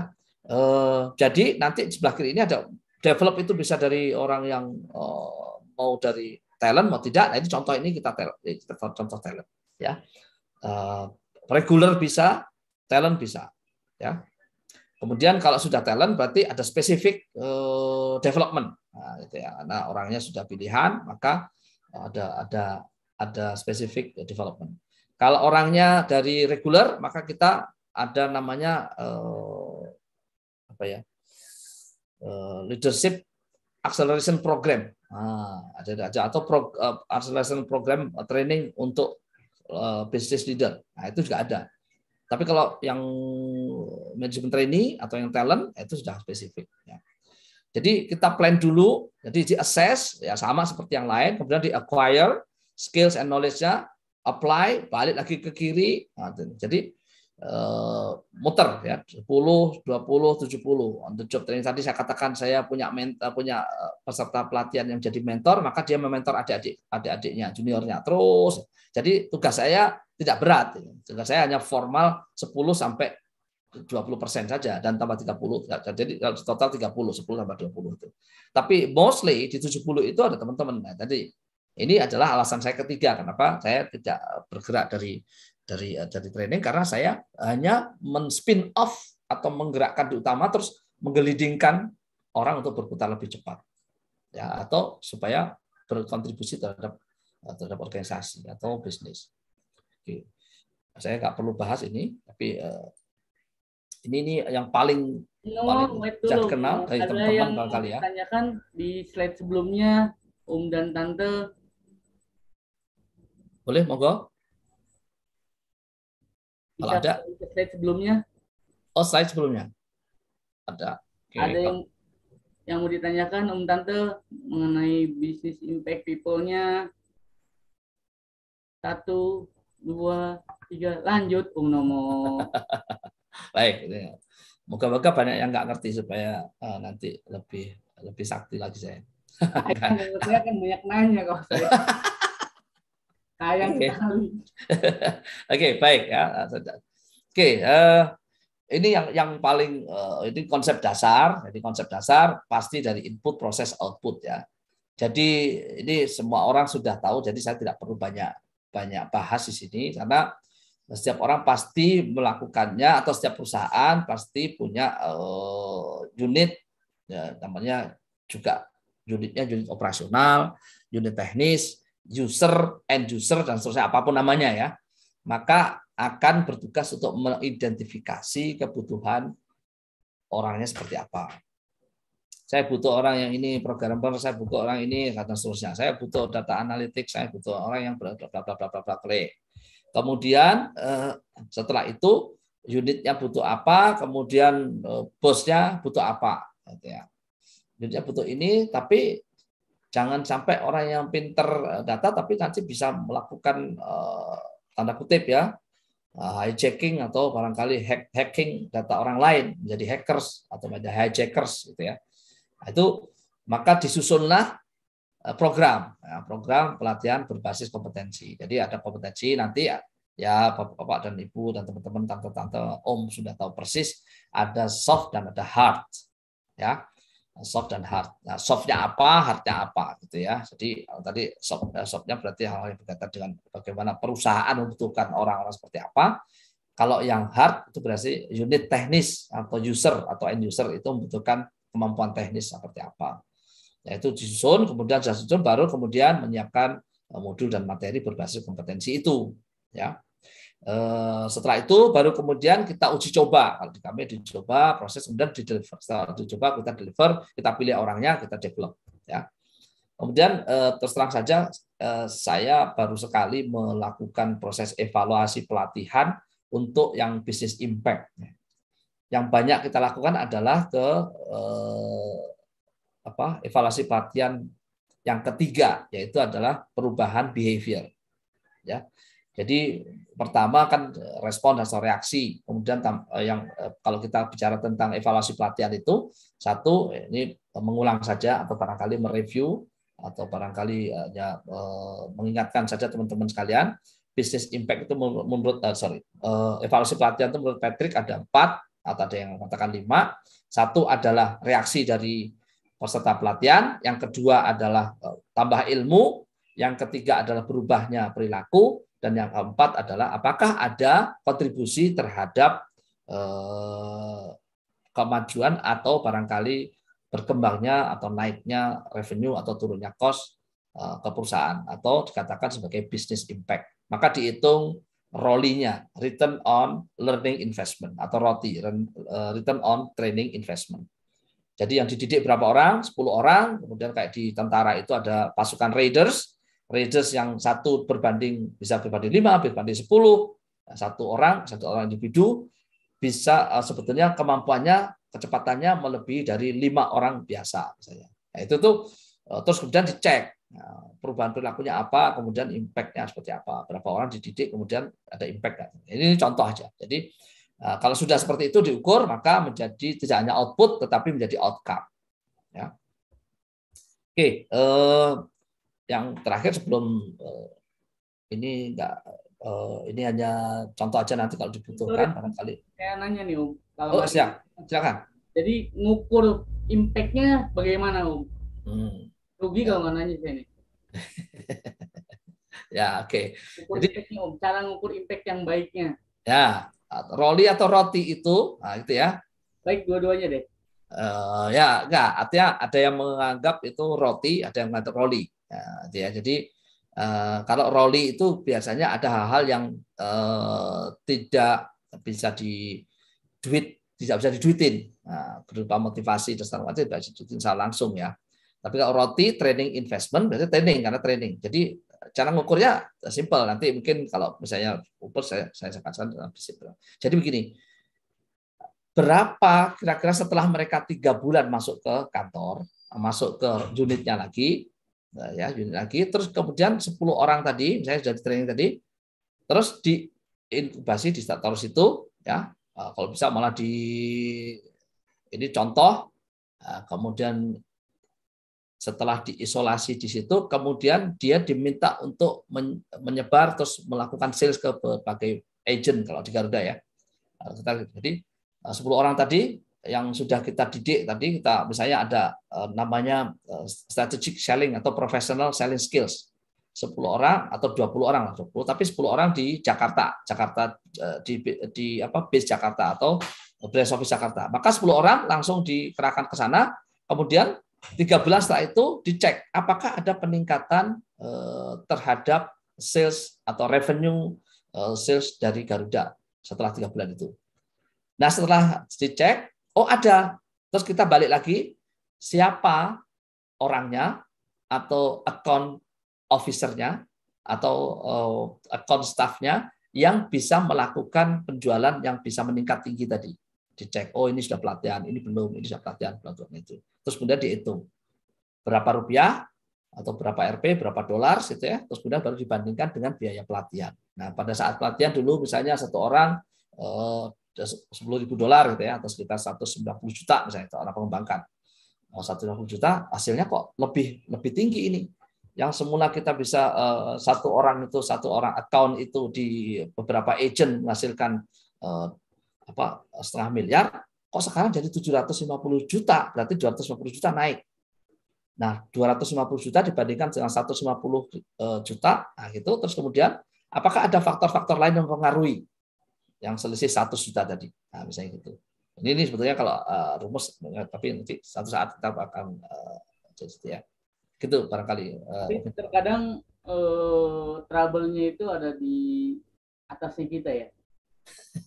uh, eh, jadi nanti di sebelah kiri ini ada develop itu bisa dari orang yang eh, mau dari talent mau tidak nah ini contoh ini kita, tel, contoh talent ya uh, regular bisa talent bisa ya Kemudian kalau sudah talent berarti ada spesifik uh, development. Nah, gitu ya. Karena orangnya sudah pilihan, maka ada ada ada spesifik development. Kalau orangnya dari reguler, maka kita ada namanya uh, apa ya? uh, leadership acceleration program. Nah, ada aja atau pro, uh, acceleration program training untuk uh, business leader. Nah, itu juga ada. Tapi kalau yang manajemen trainee atau yang talent itu sudah spesifik. Ya. Jadi kita plan dulu, jadi di assess ya sama seperti yang lain, kemudian di acquire skills and knowledge-nya, apply, balik lagi ke kiri. Nah, jadi Eh, muter ya 10 20 70 on the job training tadi saya katakan saya punya mentor, eh, punya eh, peserta pelatihan yang jadi mentor maka dia mementor adik-adik adik-adiknya juniornya terus jadi tugas saya tidak berat ya. tugas saya hanya formal 10 sampai 20 persen saja dan tambah 30 jadi total 30 10 tambah 20 itu tapi mostly di 70 itu ada teman-teman nah, tadi ini adalah alasan saya ketiga kenapa saya tidak bergerak dari dari eh, dari training karena saya hanya men-spin off atau menggerakkan di utama terus menggelidingkan orang untuk berputar lebih cepat ya atau supaya berkontribusi terhadap eh, terhadap organisasi atau bisnis. Oke. Saya nggak perlu bahas ini tapi uh, ini ini yang paling no, paling terkenal kenal dari teman-teman barangkali ya. Tanyakan di slide sebelumnya Om um dan Tante. Boleh monggo. Kalau ada slide sebelumnya. Oh, slide sebelumnya. Ada. Okay. Ada yang yang mau ditanyakan Om Tante mengenai bisnis impact people-nya. Satu, dua, tiga. Lanjut Om Nomo. Baik. Moga-moga banyak yang nggak ngerti supaya uh, nanti lebih lebih sakti lagi saya. saya kan banyak nanya kok. Sayang okay. sekali. Oke, okay, baik ya. Oke, okay, uh, eh, ini yang yang paling uh, ini konsep dasar. Jadi konsep dasar pasti dari input proses output ya. Jadi ini semua orang sudah tahu. Jadi saya tidak perlu banyak banyak bahas di sini karena setiap orang pasti melakukannya atau setiap perusahaan pasti punya uh, unit ya, namanya juga unitnya unit operasional, unit teknis, user, end user, dan seterusnya, apapun namanya ya, maka akan bertugas untuk mengidentifikasi kebutuhan orangnya seperti apa. Saya butuh orang yang ini programmer, saya butuh orang ini, kata seterusnya. Saya butuh data analitik, saya butuh orang yang bla bla bla bla bla Kemudian eh, setelah itu unitnya butuh apa, kemudian eh, bosnya butuh apa, gitu ya. Unitnya butuh ini, tapi Jangan sampai orang yang pinter eh, data tapi nanti bisa melakukan eh, tanda kutip ya eh, hijacking atau barangkali hack hacking data orang lain menjadi hackers atau menjadi hijackers gitu ya. Nah, itu maka disusunlah program nah, program pelatihan berbasis kompetensi. Jadi ada kompetensi nanti ya bapak-bapak dan ibu dan teman-teman tante-tante om sudah tahu persis ada soft dan ada hard ya soft dan hard. Nah, softnya apa, hardnya apa, gitu ya. Jadi tadi soft, ya, softnya berarti hal yang berkaitan dengan bagaimana perusahaan membutuhkan orang-orang seperti apa. Kalau yang hard itu berarti unit teknis atau user atau end user itu membutuhkan kemampuan teknis seperti apa. Yaitu disusun, kemudian sudah disusun baru kemudian menyiapkan eh, modul dan materi berbasis kompetensi itu, ya. Eh, setelah itu baru kemudian kita uji coba kalau di kami dicoba proses kemudian di deliver setelah coba kita deliver kita pilih orangnya kita develop ya kemudian eh, terus terang saja eh, saya baru sekali melakukan proses evaluasi pelatihan untuk yang bisnis impact ya. yang banyak kita lakukan adalah ke apa evaluasi pelatihan yang ketiga yaitu adalah perubahan behavior ya jadi pertama kan eh, respon dan reaksi. Kemudian eh, yang eh, kalau kita bicara tentang evaluasi pelatihan itu satu ini mengulang saja atau barangkali mereview atau barangkali ya, mengingatkan saja teman-teman sekalian bisnis impact itu menurut sorry evaluasi pelatihan itu menurut Patrick ada empat atau ada yang mengatakan lima. Satu adalah reaksi dari peserta pelatihan, yang kedua adalah tambah ilmu, yang ketiga adalah berubahnya perilaku, dan yang keempat adalah apakah ada kontribusi terhadap eh, kemajuan atau barangkali berkembangnya atau naiknya revenue atau turunnya cost eh, ke perusahaan atau dikatakan sebagai business impact. Maka dihitung rolinya return on learning investment atau ROTI, eh, return on training investment. Jadi yang dididik berapa orang? 10 orang, kemudian kayak di tentara itu ada pasukan raiders, readers yang satu berbanding bisa berbanding lima, berbanding sepuluh, nah, satu orang, satu orang individu bisa eh, sebetulnya kemampuannya kecepatannya melebihi dari lima orang biasa misalnya. Nah, itu tuh eh, terus kemudian dicek nah, perubahan perilakunya apa, kemudian impactnya seperti apa, berapa orang dididik kemudian ada impact. Ini contoh aja. Jadi eh, kalau sudah seperti itu diukur maka menjadi tidak hanya output tetapi menjadi outcome. Ya. Oke, okay yang terakhir sebelum eh, ini enggak eh, ini hanya contoh aja nanti kalau dibutuhkan barangkali. Saya nanya nih Om. Kalau oh, siap. Silakan. Jadi ngukur impact-nya bagaimana Om? Hmm. Rugi kalau nggak nanya saya nih. ya, oke. Okay. Jadi Om. Cara ngukur impact yang baiknya. Ya, roli atau roti itu, nah gitu ya. Baik dua-duanya deh. Uh, ya, enggak. Artinya ada yang menganggap itu roti, ada yang menganggap roli. Ya, gitu ya, jadi eh, kalau roli itu biasanya ada hal-hal yang eh, tidak bisa di duit tidak bisa diduitin nah, berupa motivasi dan segala macam bisa diduitin secara langsung ya. Tapi kalau roti training investment berarti training karena training. Jadi cara ngukurnya simple nanti mungkin kalau misalnya ukur saya saya katakan dalam prinsip. Jadi begini, berapa kira-kira setelah mereka tiga bulan masuk ke kantor, masuk ke unitnya lagi, Nah, ya unit lagi terus kemudian 10 orang tadi misalnya sudah di training tadi terus di inkubasi di status itu ya eh, kalau bisa malah di ini contoh eh, kemudian setelah diisolasi di situ kemudian dia diminta untuk menyebar terus melakukan sales ke berbagai agent kalau di Garuda ya jadi 10 eh, orang tadi yang sudah kita didik tadi kita misalnya ada eh, namanya eh, strategic selling atau professional selling skills 10 orang atau 20 orang 20 tapi 10 orang di Jakarta Jakarta eh, di di apa base Jakarta atau branch office Jakarta maka 10 orang langsung dikerahkan ke sana kemudian 13 setelah itu dicek apakah ada peningkatan terhadap sales atau revenue sales dari Garuda setelah tiga bulan itu nah setelah dicek Oh ada. Terus kita balik lagi, siapa orangnya atau account officernya atau eh, account staffnya yang bisa melakukan penjualan yang bisa meningkat tinggi tadi. Dicek, oh ini sudah pelatihan, ini belum, ini sudah pelatihan, pelatihan itu. Terus kemudian dihitung berapa rupiah atau berapa RP, berapa dolar, gitu ya. Terus kemudian baru dibandingkan dengan biaya pelatihan. Nah, pada saat pelatihan dulu misalnya satu orang eh, 10 ribu dolar gitu ya atau sekitar 190 juta misalnya itu orang pengembangkan 190 nah, juta hasilnya kok lebih lebih tinggi ini yang semula kita bisa eh, satu orang itu satu orang account itu di beberapa agent menghasilkan eh, apa setengah miliar kok sekarang jadi 750 juta berarti 250 juta naik nah 250 juta dibandingkan dengan 150 eh, juta nah gitu terus kemudian apakah ada faktor-faktor lain yang mempengaruhi yang selisih 100 juta tadi. Nah, misalnya gitu. Ini, ini sebetulnya kalau uh, rumus, eh, tapi nanti satu saat kita akan uh, eh, jadi ya. Gitu barangkali. Uh, terkadang uh, trouble-nya itu ada di atasnya kita ya.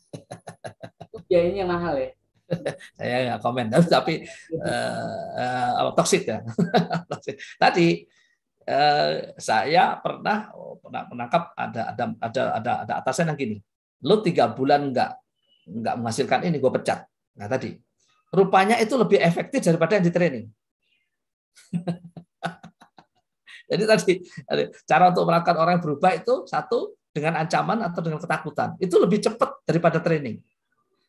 Biayanya mahal ya. Saya nggak komen, tapi uh, uh, toksik ya. Tadi uh, saya pernah oh, pernah menangkap ada ada ada ada ada atasan yang gini Lo tiga bulan nggak nggak menghasilkan ini, gue pecat. Nah tadi, rupanya itu lebih efektif daripada yang di training. Jadi tadi cara untuk melakukan orang berubah itu satu dengan ancaman atau dengan ketakutan itu lebih cepat daripada training.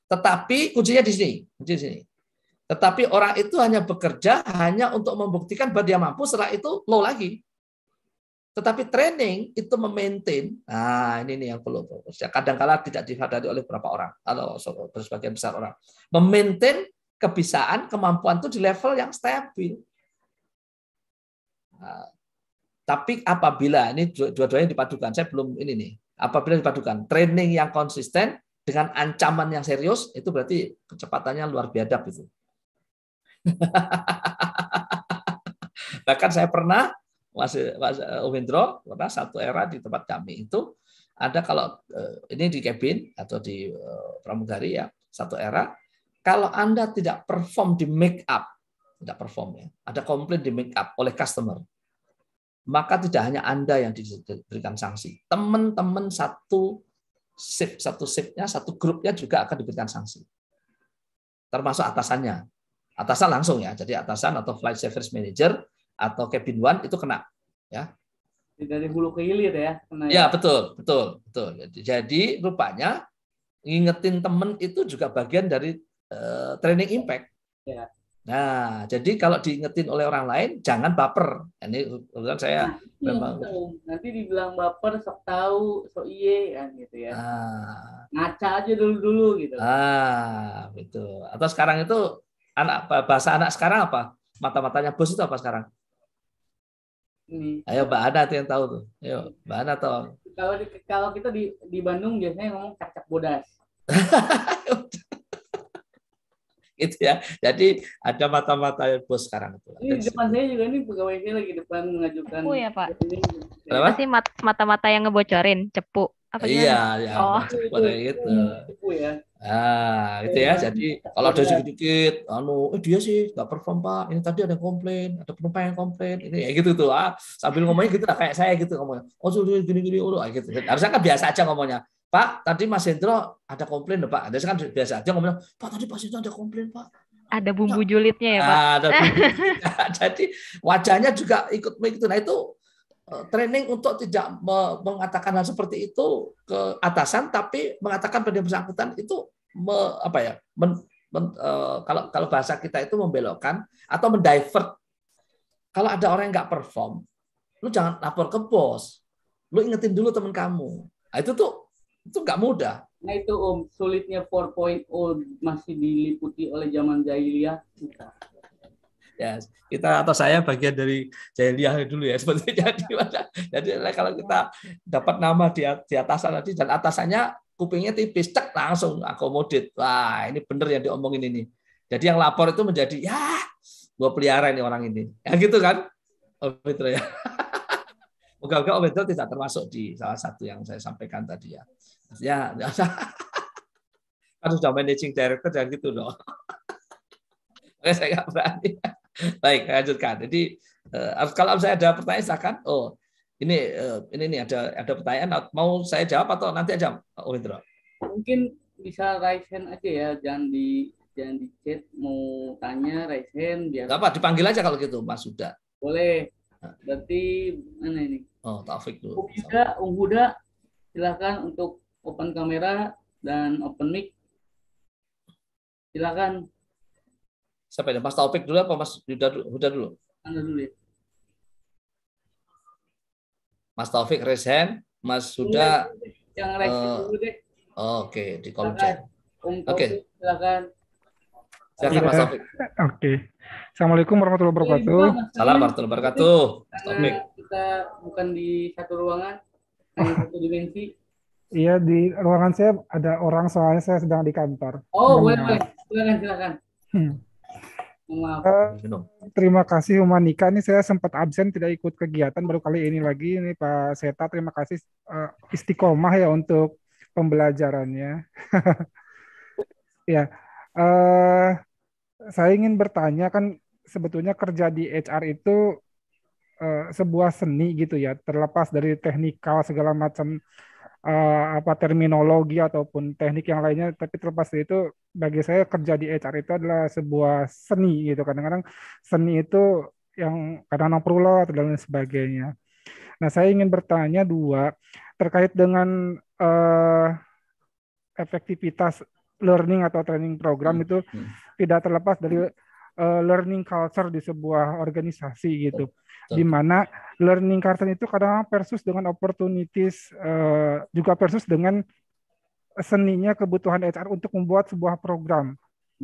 Tetapi kuncinya di sini, kunci di sini. Tetapi orang itu hanya bekerja hanya untuk membuktikan bahwa dia mampu. Setelah itu lo lagi. Tetapi training itu memaintain, nah ini nih yang perlu fokus. Ya, kadangkala tidak dihadapi oleh beberapa orang atau sebagian besar orang. Memaintain kebiasaan, kemampuan itu di level yang stabil. Nah, tapi apabila ini dua-duanya dipadukan, saya belum ini nih. Apabila dipadukan training yang konsisten dengan ancaman yang serius, itu berarti kecepatannya luar biasa itu. Bahkan saya pernah Eh, Windro pernah satu era di tempat kami itu ada kalau eh, ini di cabin atau di eh, pramugari ya satu era kalau anda tidak perform di make up tidak perform ya ada komplain di make up oleh customer maka tidak hanya anda yang diberikan sanksi teman-teman satu shift satu shiftnya satu grupnya juga akan diberikan sanksi termasuk atasannya atasan langsung ya jadi atasan atau flight service manager atau Kevin Wan itu kena ya dari hulu ke hilir ya kena ya, ya betul betul betul jadi rupanya ngingetin temen itu juga bagian dari uh, training impact ya. nah jadi kalau diingetin oleh orang lain jangan baper ini kebetulan saya nah, memang nanti dibilang baper sok tahu sok iye kan gitu ya ah. ngaca aja dulu dulu gitu ah betul atau sekarang itu anak bahasa anak sekarang apa mata matanya bos itu apa sekarang ini. Ayo Mbak Ana tuh yang tahu tuh. Ayo Mbak Ana tahu. Kalau di, kalau kita di di Bandung biasanya ngomong cacak bodas. gitu ya. Jadi ada mata-mata yang bos sekarang itu. Ini depan saya juga ini pegawai saya lagi depan mengajukan. Cepu ya Pak. Ini. mata-mata yang ngebocorin, cepu apa iya, ya, oh. Gitu. itu. ya. Ah, gitu ya. Iya, Jadi iya. kalau ada iya. sedikit, anu, eh, dia sih nggak perform pak. Ini tadi ada komplain, ada penumpang yang komplain. Ini ya gitu tuh. Ah, sambil ngomongnya gitu lah, kayak saya gitu ngomongnya. Oh, sudah gini-gini, oh, ah, gitu. Harusnya kan biasa aja ngomongnya. Pak, tadi Mas Hendro ada komplain loh Pak. Harusnya kan biasa aja ngomongnya. Pak, tadi Mas Hendro ada komplain Pak. Ada ya. bumbu julitnya, ya Pak. ah, ada bumbu. Jadi wajahnya juga ikut begitu. Nah itu Eh, training untuk tidak mengatakan hal seperti itu ke atasan, tapi mengatakan pada yang bersangkutan itu me, apa ya? Men, men, uh, kalau kalau bahasa kita itu membelokkan atau mendivert. Kalau ada orang yang nggak perform, lu jangan lapor ke bos. Lu ingetin dulu teman kamu. Nah, itu tuh itu nggak mudah. Nah itu Om, sulitnya 4.0 masih diliputi oleh zaman jahiliyah kita ya kita atau saya bagian dari jahiliyah dulu ya seperti jadi jadi kalau kita dapat nama di, di atasan nanti dan atasannya kupingnya tipis cek langsung akomodit wah ini bener yang diomongin ini jadi yang lapor itu menjadi ya gua pelihara ini orang ini ya gitu kan Om ya moga-moga Om tidak termasuk di salah satu yang saya sampaikan tadi ya ya kan sudah managing director jangan gitu dong saya nggak berani Baik, lanjutkan. Jadi eh, kalau saya ada pertanyaan silakan. Oh, ini eh, ini nih ada ada pertanyaan mau saya jawab atau nanti aja Oh, Indra. Mungkin bisa raise hand aja ya, jangan di jangan di chat mau tanya raise hand biar. apa, dipanggil aja kalau gitu Mas sudah Boleh. Nah. Berarti mana ini? Oh, Taufik dulu. Ung Huda, silakan untuk open kamera dan open mic. Silakan. Siapa ini? Mas Taufik dulu apa Mas Huda dulu? Huda dulu. Anda dulu ya. Mas Taufik resen, Mas Huda. Yang raise uh, Oke, okay, di kolom chat. Oke. Okay. Silakan. Silakan Mas Taufik. Oke. Okay. Assalamualaikum warahmatullahi iya, wabarakatuh. Salam warahmatullahi wabarakatuh. Mas Taufik. Kita bukan di satu ruangan, satu dimensi. Iya di ruangan saya ada orang soalnya saya sedang di kantor. Oh boleh boleh silakan silakan. Hmm. Uh, terima kasih Humanika ini saya sempat absen tidak ikut kegiatan baru kali ini lagi ini Pak Seta terima kasih uh, istiqomah ya untuk pembelajarannya. ya, uh, saya ingin bertanya kan sebetulnya kerja di HR itu uh, sebuah seni gitu ya terlepas dari teknikal segala macam uh, apa terminologi ataupun teknik yang lainnya tapi terlepas dari itu bagi saya kerja di HR itu adalah sebuah seni gitu kadang-kadang seni itu yang kadang-kadang perlu dan sebagainya nah saya ingin bertanya dua terkait dengan uh, efektivitas learning atau training program hmm. itu hmm. tidak terlepas dari uh, learning culture di sebuah organisasi gitu hmm di mana learning curtain itu kadang versus dengan opportunities uh, juga versus dengan seninya kebutuhan HR untuk membuat sebuah program.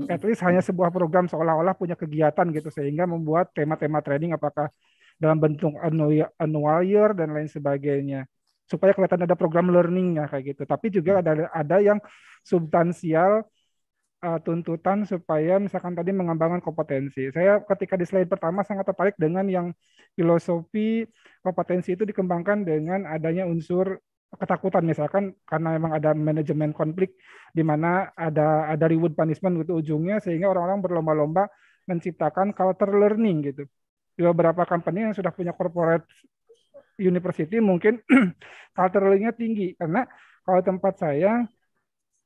At least hanya sebuah program seolah-olah punya kegiatan gitu sehingga membuat tema-tema training apakah dalam bentuk annual year dan lain sebagainya supaya kelihatan ada program learningnya kayak gitu. Tapi juga mm. ada ada yang substansial uh, tuntutan supaya misalkan tadi mengembangkan kompetensi. Saya ketika di slide pertama sangat tertarik dengan yang filosofi kompetensi itu dikembangkan dengan adanya unsur ketakutan misalkan karena memang ada manajemen konflik di mana ada ada reward punishment gitu ujungnya sehingga orang-orang berlomba-lomba menciptakan culture learning gitu. Di beberapa company yang sudah punya corporate university mungkin culture learning-nya tinggi karena kalau tempat saya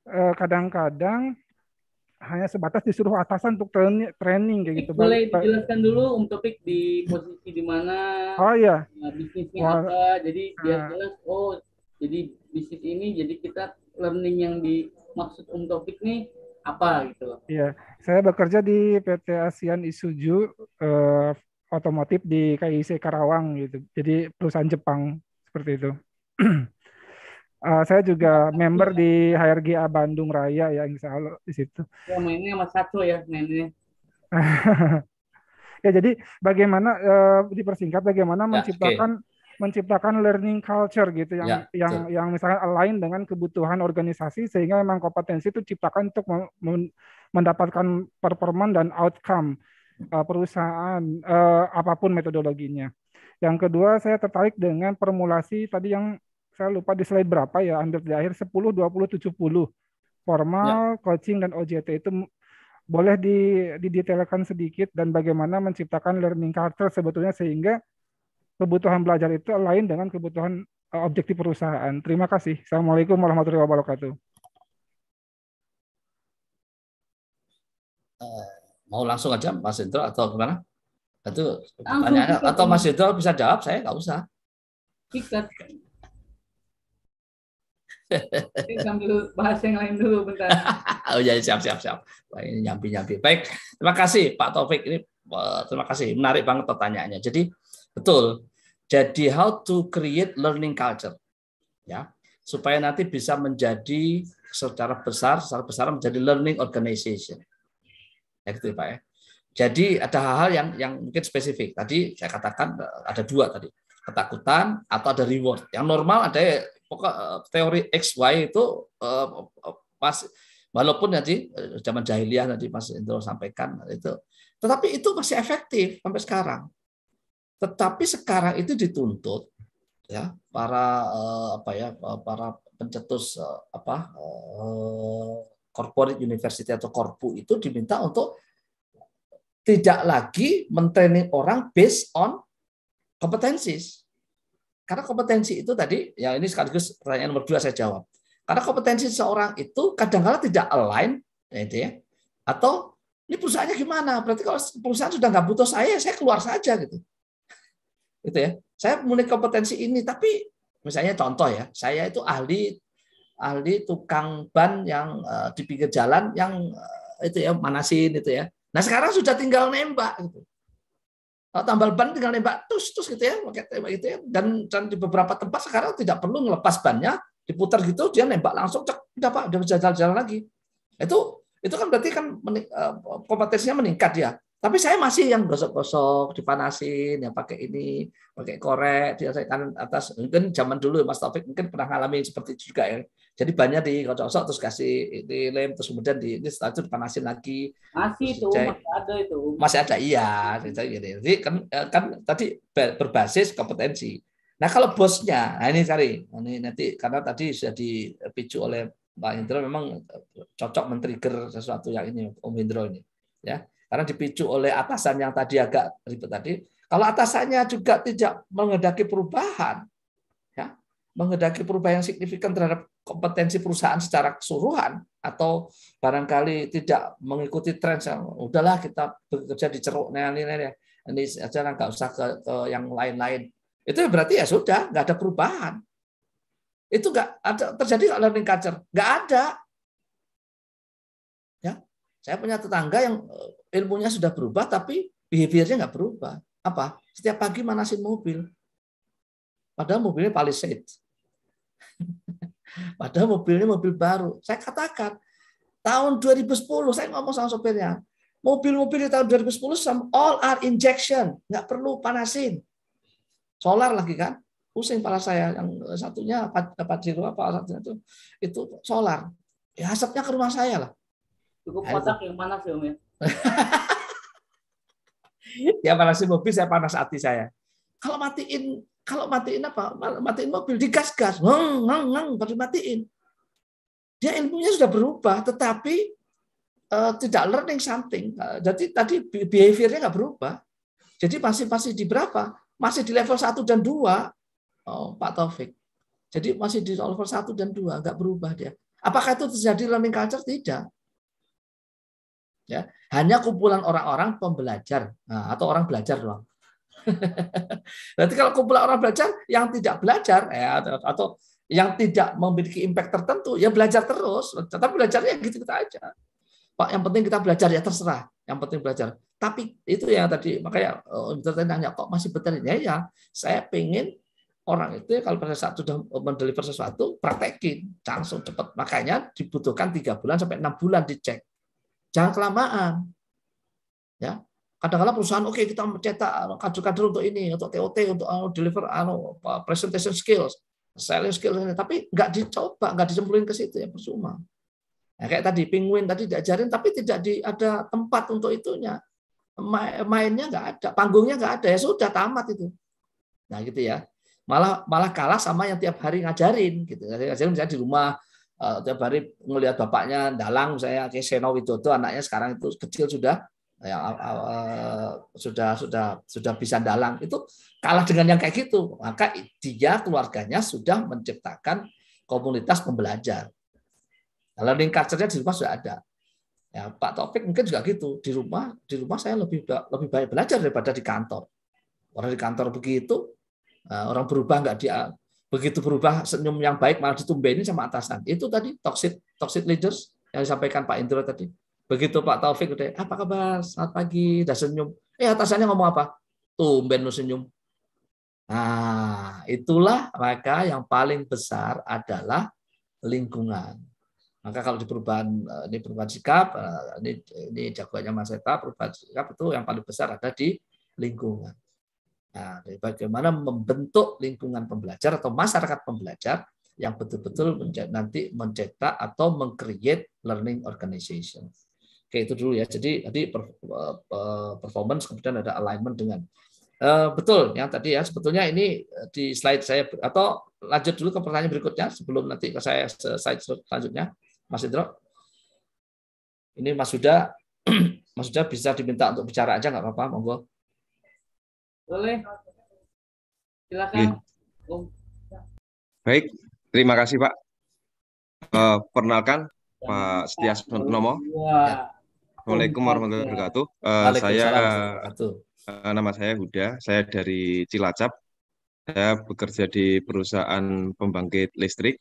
eh, kadang-kadang hanya sebatas disuruh atasan untuk training, training kayak eh, gitu. Boleh dijelaskan dulu Om Topik di posisi di mana? Oh iya. Nah, bisnisnya Wah, apa? Jadi biar uh, jelas. Oh, jadi bisnis ini jadi kita learning yang dimaksud Om Topik nih apa gitu. Iya, saya bekerja di PT ASEAN Isuzu eh, otomotif di KIC Karawang gitu. Jadi perusahaan Jepang seperti itu. Uh, saya juga iya, iya. member di HRGA Bandung Raya ya, insya Allah di situ. Ya mainnya sama satu ya mainnya. ya jadi bagaimana uh, dipersingkat bagaimana ya, menciptakan okay menciptakan learning culture gitu yang ya, yang betul. yang misalnya align dengan kebutuhan organisasi sehingga memang kompetensi itu ciptakan untuk mendapatkan performa dan outcome eh, perusahaan apapun metodologinya. Yang kedua saya tertarik dengan formulasi tadi yang saya lupa di slide berapa ya, under di akhir 10, 20, 70. Formal, ya. coaching, dan OJT itu boleh didetailkan sedikit dan bagaimana menciptakan learning culture sebetulnya sehingga kebutuhan belajar itu lain dengan kebutuhan eh, objektif perusahaan. Terima kasih. Assalamualaikum warahmatullahi wabarakatuh. Eh, mau langsung aja Mas Hendro atau gimana? Itu atau Mas Hendro bisa jawab, saya nggak usah dulu bahas yang lain dulu bentar. oh ya siap siap siap. Wah, ini nyambi nyambi. Baik, terima kasih Pak Taufik. Ini eh, terima kasih menarik banget pertanyaannya. Jadi betul. Jadi how to create learning culture ya supaya nanti bisa menjadi secara besar secara besar menjadi learning organization. Ya gitu ya, Pak ya. Jadi ada hal-hal yang yang mungkin spesifik. Tadi saya katakan eh, ada dua tadi ketakutan atau ada reward. Yang normal ada pokok eh, teori X Y itu uh, pas walaupun nanti eh, zaman jahiliyah nanti Mas Indro sampaikan nah, itu tetapi itu masih efektif sampai sekarang. Tetapi sekarang itu dituntut ya para apa ya para pencetus apa corporate university atau korpu itu diminta untuk tidak lagi mentraining orang based on kompetensi karena kompetensi itu tadi, yang ini sekaligus pertanyaan nomor dua saya jawab. Karena kompetensi seorang itu kadang-kala tidak align, ya itu ya. Atau ini perusahaannya gimana? Berarti kalau perusahaan sudah nggak butuh saya, saya keluar saja gitu. Gitu ya. Saya punya kompetensi ini, tapi misalnya contoh ya, saya itu ahli ahli tukang ban yang uh, di pinggir jalan yang uh, itu ya manasin itu ya. Nah sekarang sudah tinggal nembak gitu. Kalau tambal ban tinggal nembak tus tus gitu ya, pakai tembak gitu ya. Dan, dan di beberapa tempat sekarang tidak perlu melepas bannya, diputar gitu dia nembak langsung cek udah pak udah jalan-jalan lagi. Itu itu kan berarti kan e, kompetensinya meningkat ya. Tapi saya masih yang gosok-gosok, dipanasin, yang pakai ini, pakai korek, dia saya kan atas. Mungkin zaman dulu ya, Mas Taufik mungkin pernah ngalami seperti itu juga ya. Jadi banyak dikocok-kocok terus kasih ini lem terus kemudian di ini setelah itu dipanasin lagi. Masih itu masih ada itu. Masih ada iya. Jadi kan eh, kan tadi berbasis kompetensi. Nah kalau bosnya, nah ini cari nah, ini nanti karena tadi sudah dipicu oleh Pak Hendro memang eh, cocok men-trigger sesuatu yang ini Om Hendro ini ya karena dipicu oleh atasan yang tadi agak ribet tadi. Kalau atasannya juga tidak menghendaki perubahan, ya, menghendaki perubahan yang signifikan terhadap kompetensi perusahaan secara keseluruhan atau barangkali tidak mengikuti tren yang udahlah kita bekerja di ceruk nah, ini ini ini aja nah, nggak usah ke, ke yang lain-lain itu ya berarti ya sudah nggak ada perubahan itu nggak ada terjadi learning culture nggak ada ya saya punya tetangga yang eh, ilmunya sudah berubah tapi behaviornya nggak berubah apa setiap pagi manasin mobil padahal mobilnya palisade Padahal mobilnya mobil baru. Saya katakan, tahun 2010 saya ngomong sama sopirnya, mobil-mobil di tahun 2010 some all are injection, nggak perlu panasin. Solar lagi kan? Pusing para saya yang satunya dapat jiru apa satunya itu itu solar. Ya asapnya ke rumah saya lah. Cukup kotak yang panas ya, Om ya. ya panasin mobil saya panas hati saya. Kalau matiin kalau matiin apa? Matiin mobil, digas-gas. Ngeng, ngeng, ngeng, baru matiin. Dia ilmunya sudah berubah, tetapi uh, tidak learning something. Uh, jadi tadi behaviornya nggak berubah. Jadi masih masih di berapa? Masih di level 1 dan 2, oh, Pak Taufik. Jadi masih di level 1 dan 2, nggak berubah dia. Apakah itu terjadi learning culture? Tidak. Ya, hanya kumpulan orang-orang pembelajar nah, atau orang belajar doang. Nanti kalau kumpulan orang belajar yang tidak belajar ya atau yang tidak memiliki impact tertentu ya belajar terus. Tapi belajarnya gitu kita aja. Pak, yang penting kita belajar ya terserah. Yang penting belajar. Tapi itu yang tadi makanya oh, nanya kok masih betulin ya ya. Saya pengen orang itu ya, kalau pada saat sudah mendeliver sesuatu praktekin langsung cepat makanya dibutuhkan tiga bulan sampai enam bulan dicek jangan kelamaan ya kadang-kadang perusahaan oke okay, kita mencetak anu, kader-kader untuk ini untuk TOT untuk uh, deliver uh, presentation skills selling skills ini tapi nggak dicoba nggak dicemplungin ke situ ya percuma ya, kayak tadi penguin tadi diajarin tapi tidak di, ada tempat untuk itunya mainnya nggak ada panggungnya nggak ada ya sudah tamat itu nah gitu ya malah malah kalah sama yang tiap hari ngajarin gitu ngajarin misalnya di rumah uh, tiap hari ngelihat bapaknya dalang saya kayak Seno Widodo anaknya sekarang itu kecil sudah yang eh, sudah sudah sudah bisa dalang itu kalah dengan yang kayak gitu maka dia keluarganya sudah menciptakan komunitas pembelajar kalau link culture di rumah sudah ada ya Pak Topik mungkin juga gitu di rumah di rumah saya lebih lebih baik belajar daripada di kantor orang di kantor begitu eh, orang berubah nggak dia begitu berubah senyum yang baik malah ditumbeni sama atasan itu tadi toxic toxic leaders yang disampaikan Pak Indro tadi Begitu Pak Taufik udah, apa kabar? Selamat pagi, udah senyum. Eh atasannya ngomong apa? Tumben lu senyum. Nah, itulah maka yang paling besar adalah lingkungan. Maka kalau di perubahan eh, ini perubahan sikap, eh, ini, ini jagoannya Mas Eta, perubahan sikap itu yang paling besar ada di lingkungan. Nah, bagaimana membentuk lingkungan pembelajar atau masyarakat pembelajar yang betul-betul nanti mencetak atau meng-create learning organization. Oke, itu dulu ya. Jadi tadi eh, eh, performance kemudian ada alignment dengan eh, betul yang tadi ya sebetulnya ini di slide saya atau lanjut dulu ke pertanyaan berikutnya sebelum nanti ke saya slide selanjutnya Mas Indro ini Mas Huda, Mas Huda bisa diminta untuk bicara aja nggak apa-apa monggo boleh silakan iya. baik terima kasih Pak uh, perkenalkan Pak Setias Nomo ya. Assalamualaikum warahmatullahi wabarakatuh. Uh, saya uh, nama saya Huda, saya dari Cilacap. Saya bekerja di perusahaan pembangkit listrik.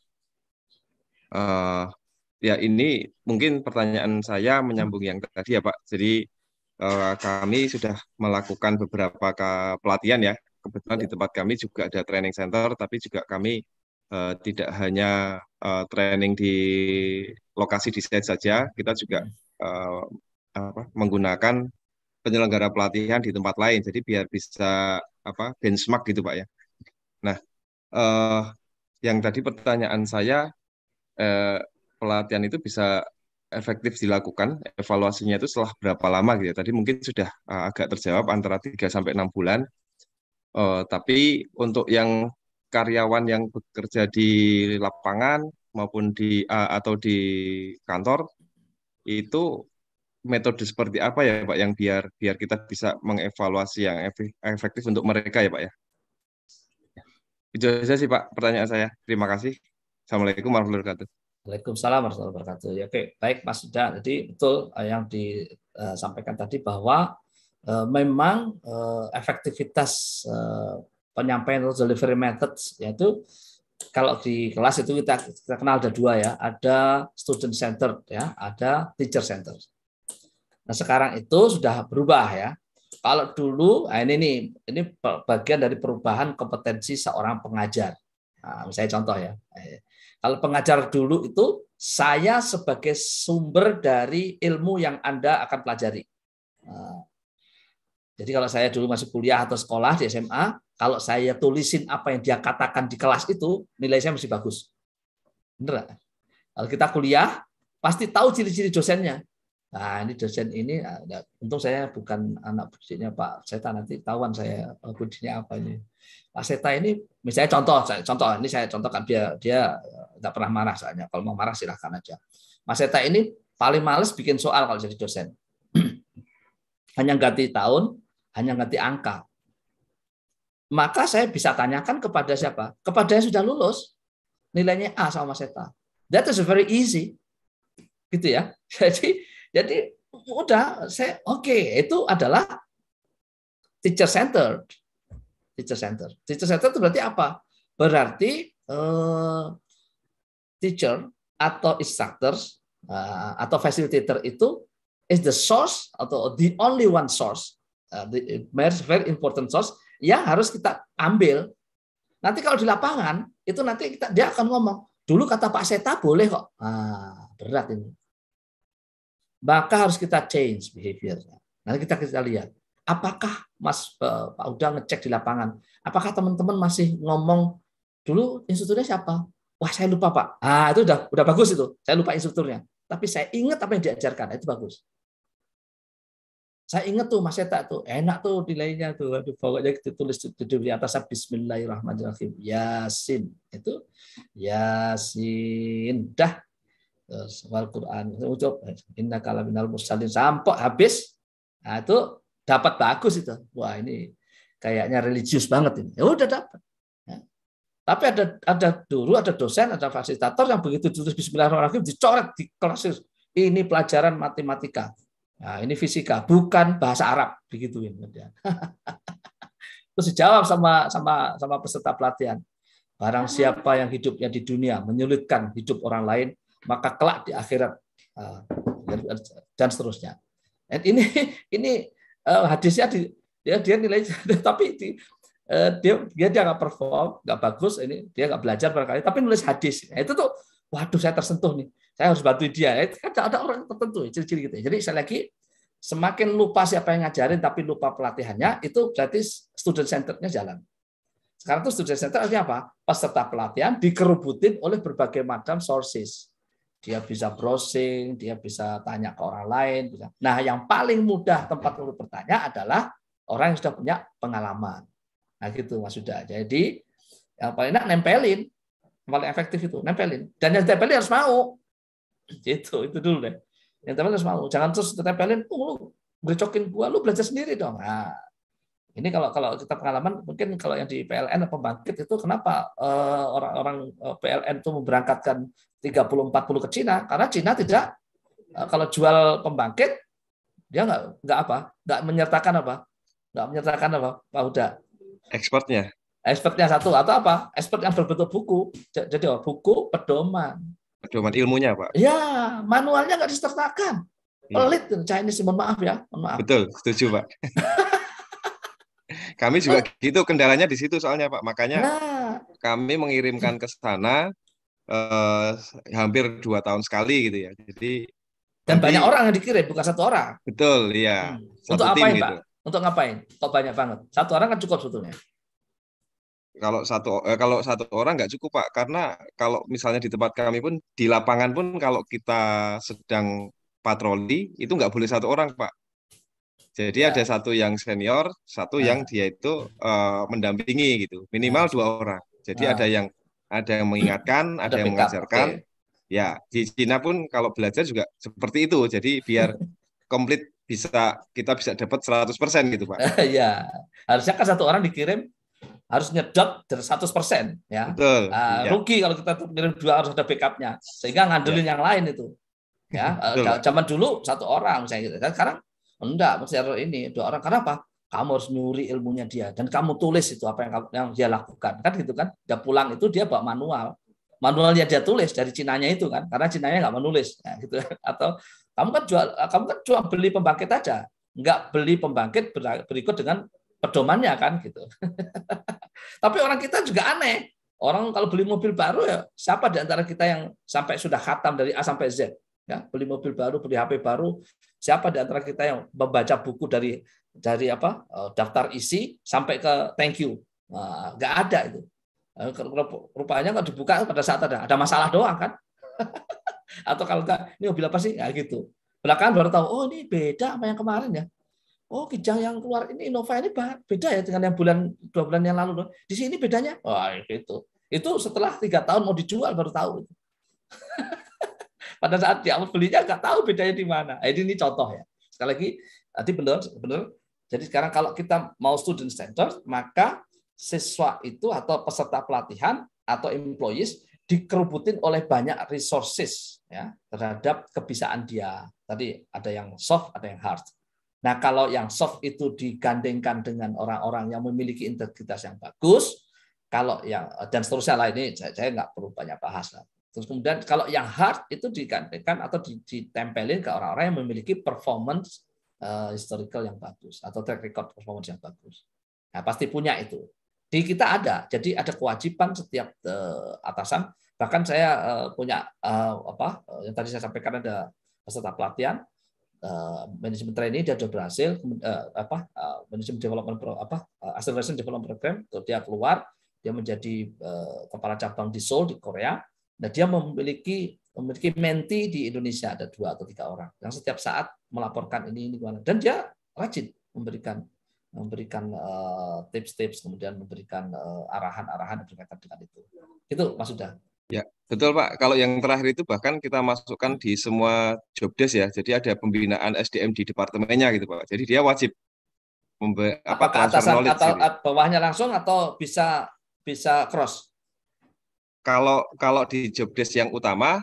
Uh, ya ini mungkin pertanyaan saya menyambung yang tadi ya Pak. Jadi uh, kami sudah melakukan beberapa pelatihan ya. Kebetulan di ya. tempat kami juga ada training center, tapi juga kami uh, tidak hanya uh, training di lokasi di site saja, kita juga uh, apa menggunakan penyelenggara pelatihan di tempat lain jadi biar bisa apa benchmark gitu pak ya nah eh, yang tadi pertanyaan saya eh, pelatihan itu bisa efektif dilakukan evaluasinya itu setelah berapa lama gitu ya? tadi mungkin sudah uh, agak terjawab antara 3 sampai enam bulan uh, tapi untuk yang karyawan yang bekerja di lapangan maupun di uh, atau di kantor itu metode seperti apa ya Pak yang biar biar kita bisa mengevaluasi yang efektif untuk mereka ya Pak ya. Itu saja sih Pak pertanyaan saya. Terima kasih. Assalamualaikum warahmatullahi wabarakatuh. Waalaikumsalam warahmatullahi wabarakatuh. Ya, oke, baik Mas Uda. Jadi betul eh, yang disampaikan eh, tadi bahwa eh, memang efektivitas penyampaian atau delivery methods yaitu kalau di kelas itu kita, kita kenal ada dua ya, ada student center ya, ada teacher center. Nah, sekarang itu sudah berubah ya. Kalau dulu, nah ini nih, ini bagian dari perubahan kompetensi seorang pengajar. Nah, misalnya contoh ya. Kalau pengajar dulu itu saya sebagai sumber dari ilmu yang Anda akan pelajari. Nah, jadi kalau saya dulu masih kuliah atau sekolah di SMA, kalau saya tulisin apa yang dia katakan di kelas itu, nilai saya mesti bagus. Bener Kalau kita kuliah, pasti tahu ciri-ciri dosennya. Nah, ini dosen ini, ah, untung saya bukan anak budinya Pak Seta, nanti tahuan saya eh, budinya apa ini. Pak Seta ini, misalnya contoh, saya, contoh ini saya contohkan, dia dia tidak eh, pernah marah soalnya. Kalau mau marah silahkan aja. Mas Seta ini paling males bikin soal kalau jadi dosen. hanya ganti tahun, hanya ganti angka. Maka saya bisa tanyakan kepada siapa? Kepada yang sudah lulus, nilainya A sama Mas Seta. That is very easy. Gitu ya. Jadi jadi udah saya oke okay, itu adalah teacher center. Teacher center. Teacher center itu berarti apa? Berarti uh, teacher atau instructors uh, atau facilitator itu is the source atau the only one source, uh, the very important source yang harus kita ambil. Nanti kalau di lapangan itu nanti kita dia akan ngomong dulu kata Pak Seta boleh kok. Ah, berat ini maka harus kita change behavior Nanti kita kita lihat apakah Mas uh, Pak Udang ngecek di lapangan, apakah teman-teman masih ngomong dulu instrukturnya siapa? Wah saya lupa Pak. Ah itu udah udah bagus itu. Saya lupa instrukturnya. Tapi saya ingat apa yang diajarkan. Itu bagus. Saya ingat tuh Mas Eta tuh enak tuh nilainya tuh. Aduh, pokoknya ditulis di, di atas Bismillahirrahmanirrahim. Yasin itu Yasin. Dah terus wal Quran ucap inna kalaminal mursalin sampok habis nah, itu dapat bagus itu wah ini kayaknya religius banget ini ya udah dapat ya. tapi ada ada dulu ada dosen ada fasilitator yang begitu tulis Bismillahirrahmanirrahim dicoret di kelas ini pelajaran matematika nah, ini fisika bukan bahasa Arab begituin terus dijawab sama sama sama peserta pelatihan barang siapa yang hidupnya di dunia menyulitkan hidup orang lain maka kelak di akhirat eh, dan seterusnya. Dan ini ini eh, hadisnya di, dia ya, dia nilai tapi di, eh, dia dia nggak perform nggak bagus ini dia nggak belajar berkali tapi nulis hadis nah, itu tuh waduh saya tersentuh nih saya harus bantu dia itu kan ada orang tertentu ya, ciri-ciri gitu ya. jadi saya lagi semakin lupa siapa yang ngajarin tapi lupa pelatihannya itu berarti student centernya jalan sekarang tuh student center artinya apa peserta pelatihan dikerubutin oleh berbagai macam sources dia bisa browsing, dia bisa tanya ke orang lain. Nah, yang paling mudah tempat untuk bertanya adalah orang yang sudah punya pengalaman. Nah, gitu Mas Yuda. Jadi, yang paling enak nempelin. Yang paling efektif itu, nempelin. Dan yang ditempelin harus mau. Gitu, itu dulu deh. Yang ditempelin harus mau. Jangan terus ditempelin, oh, lu bercokin gua, lu belajar sendiri dong. Nah, ini kalau kalau kita pengalaman mungkin kalau yang di PLN atau pembangkit itu kenapa eh, orang-orang eh, PLN itu memberangkatkan 30 40 ke Cina karena Cina tidak eh, kalau jual pembangkit dia nggak nggak apa nggak menyertakan apa nggak menyertakan apa Pak Huda ekspornya ekspornya satu atau apa ekspor yang berbentuk buku jadi apa buku pedoman pedoman ilmunya Pak ya manualnya nggak disertakan hmm. pelit dan Chinese mohon maaf ya mohon maaf betul setuju Pak kami juga gitu kendalanya di situ soalnya Pak makanya nah. kami mengirimkan ke sana uh, hampir dua tahun sekali gitu ya. Jadi dan banyak orang yang dikirim, bukan satu orang. Betul, iya. Hmm. Untuk apa, gitu. Pak? Untuk ngapain? Kok banyak banget? Satu orang kan cukup sebetulnya. Kalau satu eh, kalau satu orang nggak cukup pak, karena kalau misalnya di tempat kami pun di lapangan pun kalau kita sedang patroli itu nggak boleh satu orang pak. Jadi ya. ada satu yang senior, satu ya. yang dia itu uh, mendampingi gitu, minimal ya. dua orang. Jadi ya. ada yang ada yang mengingatkan, ada, ada yang mengajarkan. Okay. Ya, di Cina pun kalau belajar juga seperti itu. Jadi biar komplit bisa kita bisa dapat 100% gitu, Pak. Iya. Harusnya kan satu orang dikirim harus nyedot dari 100 persen ya. Betul. Uh, ya. Rugi kalau kita kirim dua harus ada backupnya, sehingga ngandelin ya. yang lain itu. Ya, Betul. zaman dulu satu orang saya gitu. Kan sekarang enggak, mesti harus ini dua orang. Kenapa? kamu harus nyuri ilmunya dia dan kamu tulis itu apa yang, yang dia lakukan kan gitu kan dia pulang itu dia bawa manual manualnya dia tulis dari Cinanya itu kan karena Cinanya nggak menulis ya, gitu atau kamu kan jual kamu kan cuma beli pembangkit aja nggak beli pembangkit berikut dengan pedomannya kan gitu tapi orang kita juga aneh orang kalau beli mobil baru ya siapa di antara kita yang sampai sudah khatam dari A sampai Z ya beli mobil baru beli HP baru siapa di antara kita yang membaca buku dari dari apa eh, daftar isi sampai ke thank you nah, nggak ada itu eh, rupanya kalau dibuka pada saat ada ada masalah doang kan atau kalau nggak ini mobil apa sih nah, gitu belakangan baru tahu oh ini beda sama yang kemarin ya oh kijang yang keluar ini Innova ini beda ya dengan yang bulan dua bulan yang lalu loh di sini bedanya oh, gitu itu setelah tiga tahun mau dijual baru tahu pada saat dia belinya nggak tahu bedanya di mana ini, eh, ini contoh ya sekali lagi nanti benar benar jadi sekarang kalau kita mau student center, maka siswa itu atau peserta pelatihan atau employees dikerubutin oleh banyak resources ya terhadap kebiasaan dia. Tadi ada yang soft, ada yang hard. Nah, kalau yang soft itu digandengkan dengan orang-orang yang memiliki integritas yang bagus, kalau yang dan seterusnya lah ini saya, saya nggak perlu banyak bahas lah. Terus kemudian kalau yang hard itu digandengkan atau ditempelin ke orang-orang yang memiliki performance uh, historical yang bagus atau track record performance yang bagus. Nah, pasti punya itu. Di kita ada, jadi ada kewajiban setiap eh, atasan. Bahkan saya eh, punya apa yang tadi saya sampaikan ada peserta pelatihan manajemen training dia sudah berhasil apa manajemen development pro, apa uh, acceleration development program itu dia keluar dia menjadi kepala cabang di Seoul di Korea. Nah, dia memiliki memiliki menti di Indonesia ada dua atau tiga orang yang setiap saat melaporkan ini ini kemana dan dia rajin memberikan memberikan eh, tips-tips uh, kemudian memberikan eh, arahan-arahan uh, berkaitan dengan itu itu mas sudah ya betul pak kalau yang terakhir itu bahkan kita masukkan di semua jobdesk ya jadi ada pembinaan SDM di departemennya gitu pak jadi dia wajib membe apa atasan atau gitu. bawahnya langsung atau bisa bisa cross kalau kalau di jobdesk yang utama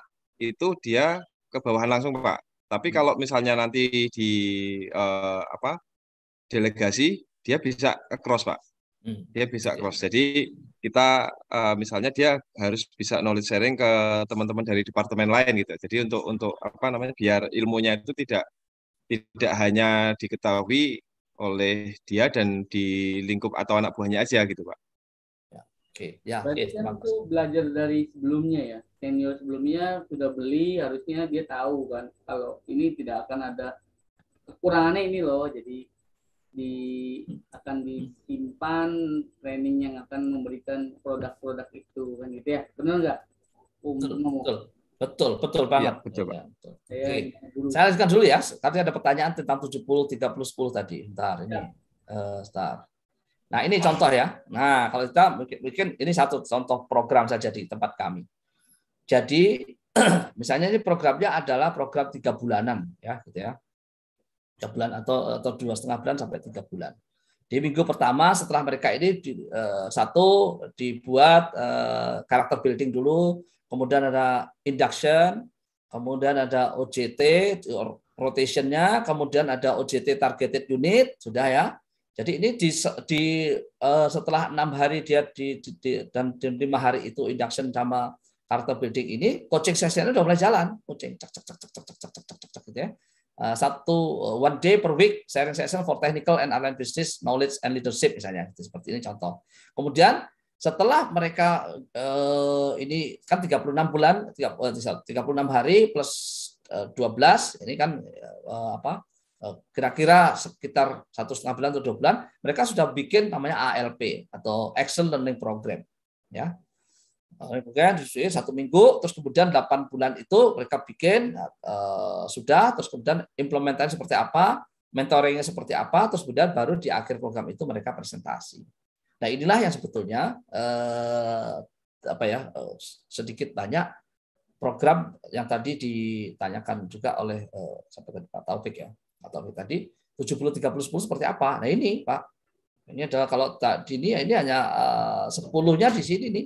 itu dia ke bawahan langsung pak. Tapi hmm. kalau misalnya nanti di uh, apa delegasi dia bisa cross pak. Hmm. Dia bisa iya. cross. Jadi kita uh, misalnya dia harus bisa knowledge sharing ke teman-teman dari departemen lain gitu. Jadi untuk untuk apa namanya biar ilmunya itu tidak tidak hanya diketahui oleh dia dan di lingkup atau anak buahnya aja gitu pak. Oke, okay. ya. Berarti yes, kan itu belajar dari sebelumnya ya. Senior sebelumnya sudah beli, harusnya dia tahu kan kalau ini tidak akan ada kekurangannya ini loh. Jadi di akan disimpan training yang akan memberikan produk-produk itu kan gitu ya. Benar nggak? Um, betul, betul, betul, betul banget. Ya, betul, Ya, betul. Saya, okay. Saya lanjutkan dulu ya. Tadi ada pertanyaan tentang tujuh puluh tiga puluh sepuluh tadi. ntar ini. Ya. Uh, eh, start. Nah, ini contoh ya. Nah, kalau kita mungkin, mungkin ini satu contoh program saja di tempat kami. Jadi, misalnya ini programnya adalah program tiga bulanan, ya, gitu ya. Tiga bulan atau atau dua setengah bulan sampai tiga bulan. Di minggu pertama setelah mereka ini di, eh, satu dibuat eh, karakter building dulu, kemudian ada induction, kemudian ada OJT rotationnya, kemudian ada OJT targeted unit, sudah ya jadi ini di, di uh, setelah enam hari dia di, di, di dan lima hari itu induction sama kartu building ini, coaching sessionnya sudah mulai jalan, coaching cak cak cak cak cak cak cak cak cak gitu ya. Uh, satu uh, one day per week sharing session for technical and online business knowledge and leadership misalnya gitu, seperti ini contoh. Kemudian setelah mereka uh, ini kan 36 bulan 36 hari plus uh, 12 ini kan uh, apa Eh, kira-kira sekitar satu setengah bulan atau dua bulan mereka sudah bikin namanya ALP atau Excel Learning Program ya eh, kemudian disusui satu minggu terus kemudian delapan bulan itu mereka bikin eh, sudah terus kemudian implementasi seperti apa mentoringnya seperti apa terus kemudian baru di akhir program itu mereka presentasi nah inilah yang sebetulnya eh, apa ya sedikit banyak program yang tadi ditanyakan juga oleh eh, sampai tadi Pak Taufik ya atau tadi 70 30 10 seperti apa? Nah, ini Pak. Ini adalah kalau tadi ini ya, ini hanya eh, sepuluhnya di sini nih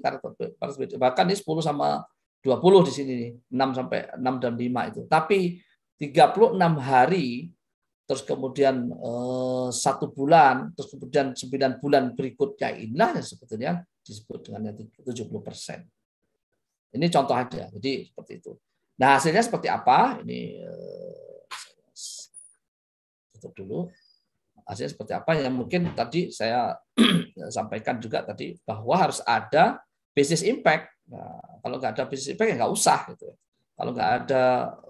bahkan ini 10 sama 20 di sini nih, 6 sampai 6 dan 5 itu. Tapi 36 hari terus kemudian eh, satu bulan, terus kemudian 9 bulan berikutnya inilah yang sebetulnya disebut dengan 70 persen. Ini contoh aja, jadi seperti itu. Nah hasilnya seperti apa? Ini eh, tutup dulu. Hasilnya seperti apa yang mungkin tadi saya sampaikan juga tadi bahwa harus ada business impact. Nah, kalau nggak ada business impact ya nggak usah gitu. Ya. Kalau nggak ada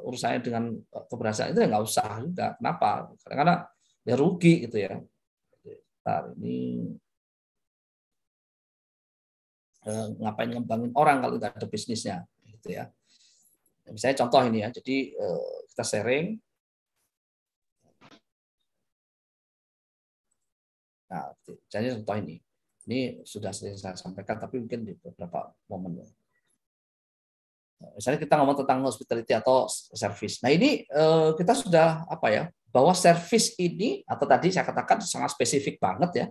urusannya dengan eh, keberhasilan itu ya nggak usah juga. Kenapa? Karena ya rugi gitu ya. Bentar, ini eh, ngapain ngembangin orang kalau nggak ada bisnisnya gitu ya misalnya contoh ini ya jadi eh, kita sharing Nah, jadi contoh ini. Ini sudah sering saya sampaikan, tapi mungkin di beberapa momen. Misalnya kita ngomong tentang hospitality atau service. Nah ini eh, kita sudah apa ya bahwa service ini atau tadi saya katakan sangat spesifik banget ya,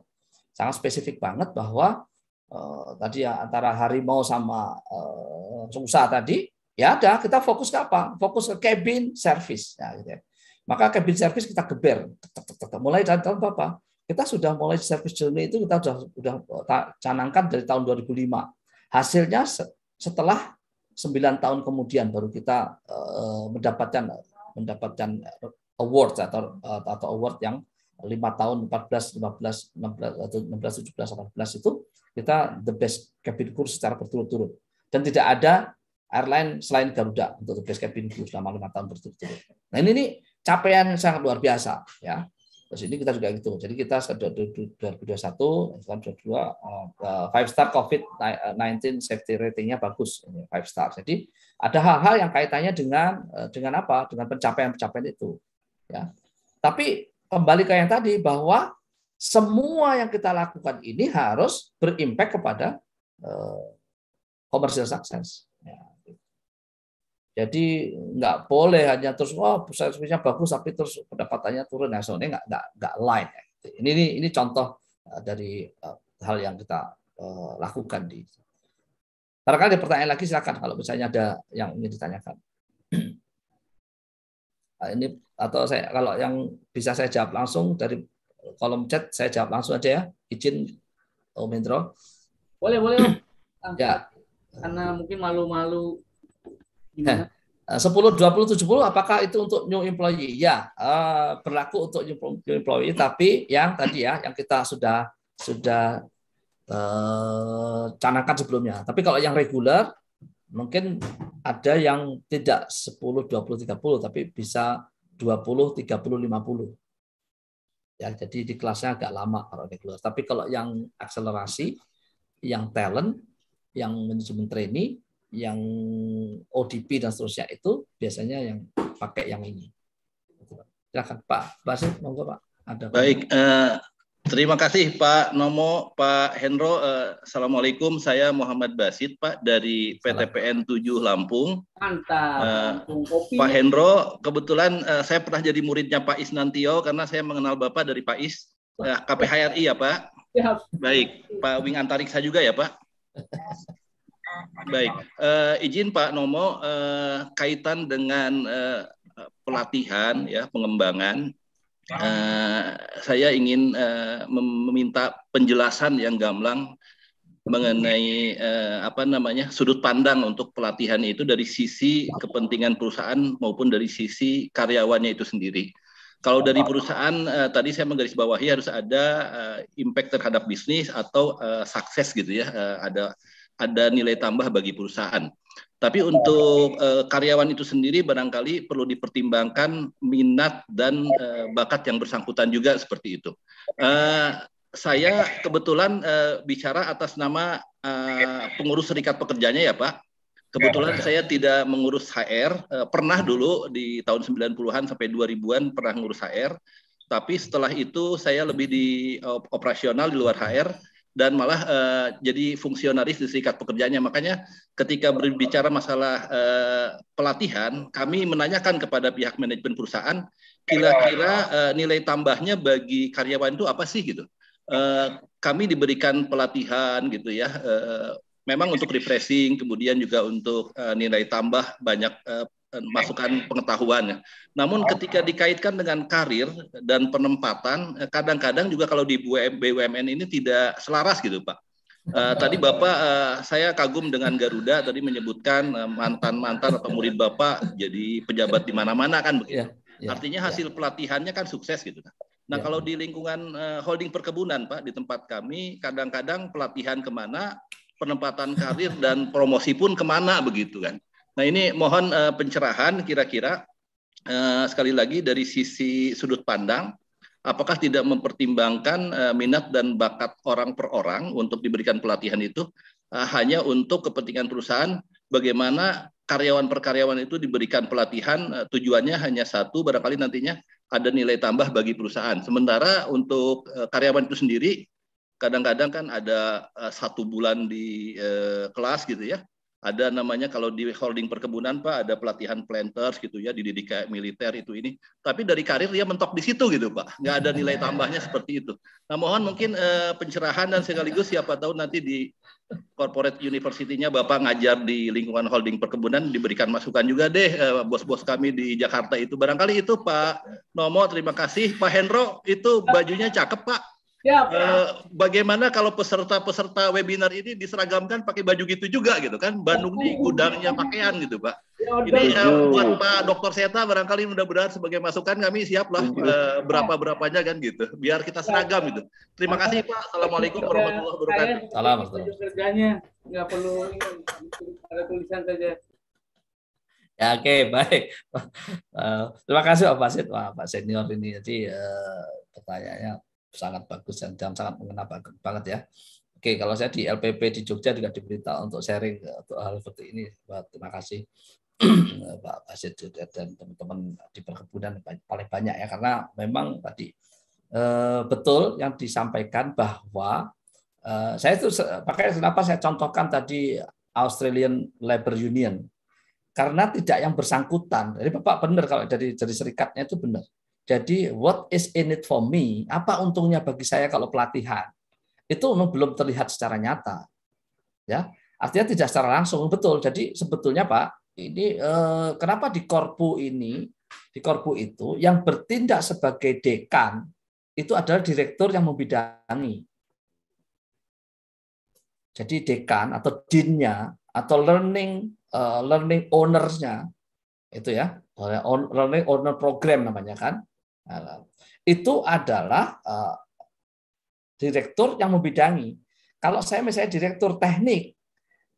sangat spesifik banget bahwa eh, tadi ya antara harimau sama eh, susah tadi ya ada kita fokus ke apa? Fokus ke cabin service. Nah, gitu ya. Maka cabin service kita geber. Mulai dari tahun apa? kita sudah mulai service journey itu kita sudah sudah canangkan dari tahun 2005. Hasilnya setelah 9 tahun kemudian baru kita eh, mendapatkan mendapatkan award atau atau award yang 5 tahun 14 15 16 16 17 18 itu kita the best cabin crew secara berturut-turut dan tidak ada airline selain Garuda untuk the best cabin crew selama lima tahun berturut-turut. Nah ini, ini capaian yang sangat luar biasa ya Terus ini kita juga gitu. Jadi kita 2021, Islam 22 eh, eh, five star COVID-19 eh, safety ratingnya bagus ini five star. Jadi ada hal-hal yang kaitannya dengan dengan apa? Dengan pencapaian-pencapaian itu. Ya. Tapi kembali ke yang tadi bahwa semua yang kita lakukan ini harus berimpact kepada uh, commercial success. Ya. Jadi nggak boleh hanya terus wah oh, servisnya bagus tapi terus pendapatannya turun. Nah, soalnya nggak nggak nggak line. Ya. Ini ini, ini contoh eh, dari eh, hal yang kita eh, lakukan di. Barangkali ada pertanyaan lagi silakan kalau misalnya ada yang ingin ditanyakan. Nah, ini atau saya kalau yang bisa saya jawab langsung dari kolom chat saya jawab langsung aja ya. Izin Om Hendro. Boleh boleh Ya. Karena mungkin malu-malu Eh, eh, dua 10, 20, 70 apakah itu untuk new employee? Ya, uh, berlaku untuk new employee tapi yang tadi ya yang kita sudah sudah uh, canangkan sebelumnya. Tapi kalau yang reguler mungkin ada yang tidak 10, 20, 30 tapi bisa 20, 30, 50. Ya, jadi di kelasnya agak lama kalau reguler. Tapi kalau yang akselerasi, yang talent, yang manajemen trainee yang ODP dan seterusnya itu biasanya yang pakai yang ini. Silakan Pak Basit, monggo Pak. Ada Baik, eh, terima kasih Pak Nomo, Pak Hendro. Eh, Assalamualaikum, saya Muhammad Basit Pak dari PTPN 7 Lampung. Mantap. Eh, Pak Hendro, kebetulan eh, saya pernah jadi muridnya Pak Is Nantio karena saya mengenal Bapak dari Pak Is eh, KPHRI ya Pak. Baik, Pak Wing Antariksa juga ya Pak. Baik, uh, izin Pak Nomo uh, kaitan dengan uh, pelatihan ya pengembangan. Uh, saya ingin uh, meminta penjelasan yang gamblang mengenai uh, apa namanya sudut pandang untuk pelatihan itu dari sisi kepentingan perusahaan maupun dari sisi karyawannya itu sendiri. Kalau dari perusahaan uh, tadi saya menggarisbawahi harus ada uh, impact terhadap bisnis atau uh, sukses gitu ya, uh, ada ada nilai tambah bagi perusahaan. Tapi ya. untuk uh, karyawan itu sendiri barangkali perlu dipertimbangkan minat dan uh, bakat yang bersangkutan juga seperti itu. Uh, saya kebetulan uh, bicara atas nama uh, pengurus serikat pekerjanya ya Pak. Kebetulan ya. saya tidak mengurus HR, uh, pernah dulu di tahun 90-an sampai 2000-an pernah ngurus HR, tapi setelah itu saya lebih di uh, operasional di luar HR dan malah uh, jadi fungsionaris di serikat pekerjanya. Makanya ketika berbicara masalah uh, pelatihan, kami menanyakan kepada pihak manajemen perusahaan kira-kira uh, nilai tambahnya bagi karyawan itu apa sih gitu. Uh, kami diberikan pelatihan gitu ya. Uh, memang untuk refreshing, kemudian juga untuk uh, nilai tambah banyak uh, Eh, masukan pengetahuannya. Namun oh. ketika dikaitkan dengan karir dan penempatan, eh, kadang-kadang juga kalau di BUMN ini tidak selaras gitu Pak. Uh, tadi Bapak, uh, saya kagum dengan Garuda tadi menyebutkan mantan-mantan uh, atau murid Bapak jadi pejabat di mana-mana kan begitu. Yeah, yeah, Artinya iya. hasil yeah. pelatihannya kan sukses gitu. Nah iya. kalau di lingkungan uh, holding perkebunan Pak, di tempat kami kadang-kadang pelatihan kemana, penempatan karir dan promosi pun kemana begitu kan. Nah ini mohon uh, pencerahan kira-kira uh, sekali lagi dari sisi sudut pandang, apakah tidak mempertimbangkan uh, minat dan bakat orang per orang untuk diberikan pelatihan itu uh, hanya untuk kepentingan perusahaan? Bagaimana karyawan per karyawan itu diberikan pelatihan uh, tujuannya hanya satu, barangkali nantinya ada nilai tambah bagi perusahaan. Sementara untuk uh, karyawan itu sendiri kadang-kadang kan ada uh, satu bulan di uh, kelas gitu ya ada namanya kalau di holding perkebunan Pak ada pelatihan planters gitu ya dididik kayak militer itu ini tapi dari karir dia mentok di situ gitu Pak nggak ada nilai tambahnya seperti itu nah mohon mungkin eh, pencerahan dan sekaligus siapa tahu nanti di corporate university-nya Bapak ngajar di lingkungan holding perkebunan diberikan masukan juga deh eh, bos-bos eh, kami di Jakarta itu barangkali itu Pak Nomo terima kasih Pak Hendro itu bajunya cakep Pak Ya, uh, bagaimana kalau peserta-peserta webinar ini diseragamkan pakai baju gitu juga gitu kan? Bandung nih gudangnya pakaian gitu Pak. Ya, ini uh, buat Pak Dokter Seta barangkali mudah-mudahan sebagai masukan kami siaplah uh, iya. eh, berapa-berapanya kan gitu. Biar kita seragam gitu. Terima kasih Pak. Assalamualaikum ya, warahmatullahi wabarakatuh. Salam. Kerjanya nggak perlu ada tulisan saja. Ya oke okay, baik. Uh, terima kasih Pak Sid. Wah Pak Senior ini jadi uh, pertanyaannya sangat bagus dan, jam sangat mengena banget ya. Oke, kalau saya di LPP di Jogja juga diberita untuk sharing untuk hal seperti ini. Terima kasih Pak Basit dan teman-teman di perkebunan paling banyak ya karena memang tadi eh, betul yang disampaikan bahwa eh, saya itu pakai kenapa saya contohkan tadi Australian Labor Union karena tidak yang bersangkutan. Jadi Bapak benar kalau dari dari serikatnya itu benar. Jadi what is in it for me? Apa untungnya bagi saya kalau pelatihan? Itu belum terlihat secara nyata. Ya, artinya tidak secara langsung betul. Jadi sebetulnya Pak, ini eh, kenapa di korpu ini, di korpu itu yang bertindak sebagai dekan itu adalah direktur yang membidangi. Jadi dekan atau dinnya atau learning uh, learning ownersnya itu ya learning owner program namanya kan Nah, itu adalah eh, direktur yang membidangi. Kalau saya misalnya direktur teknik,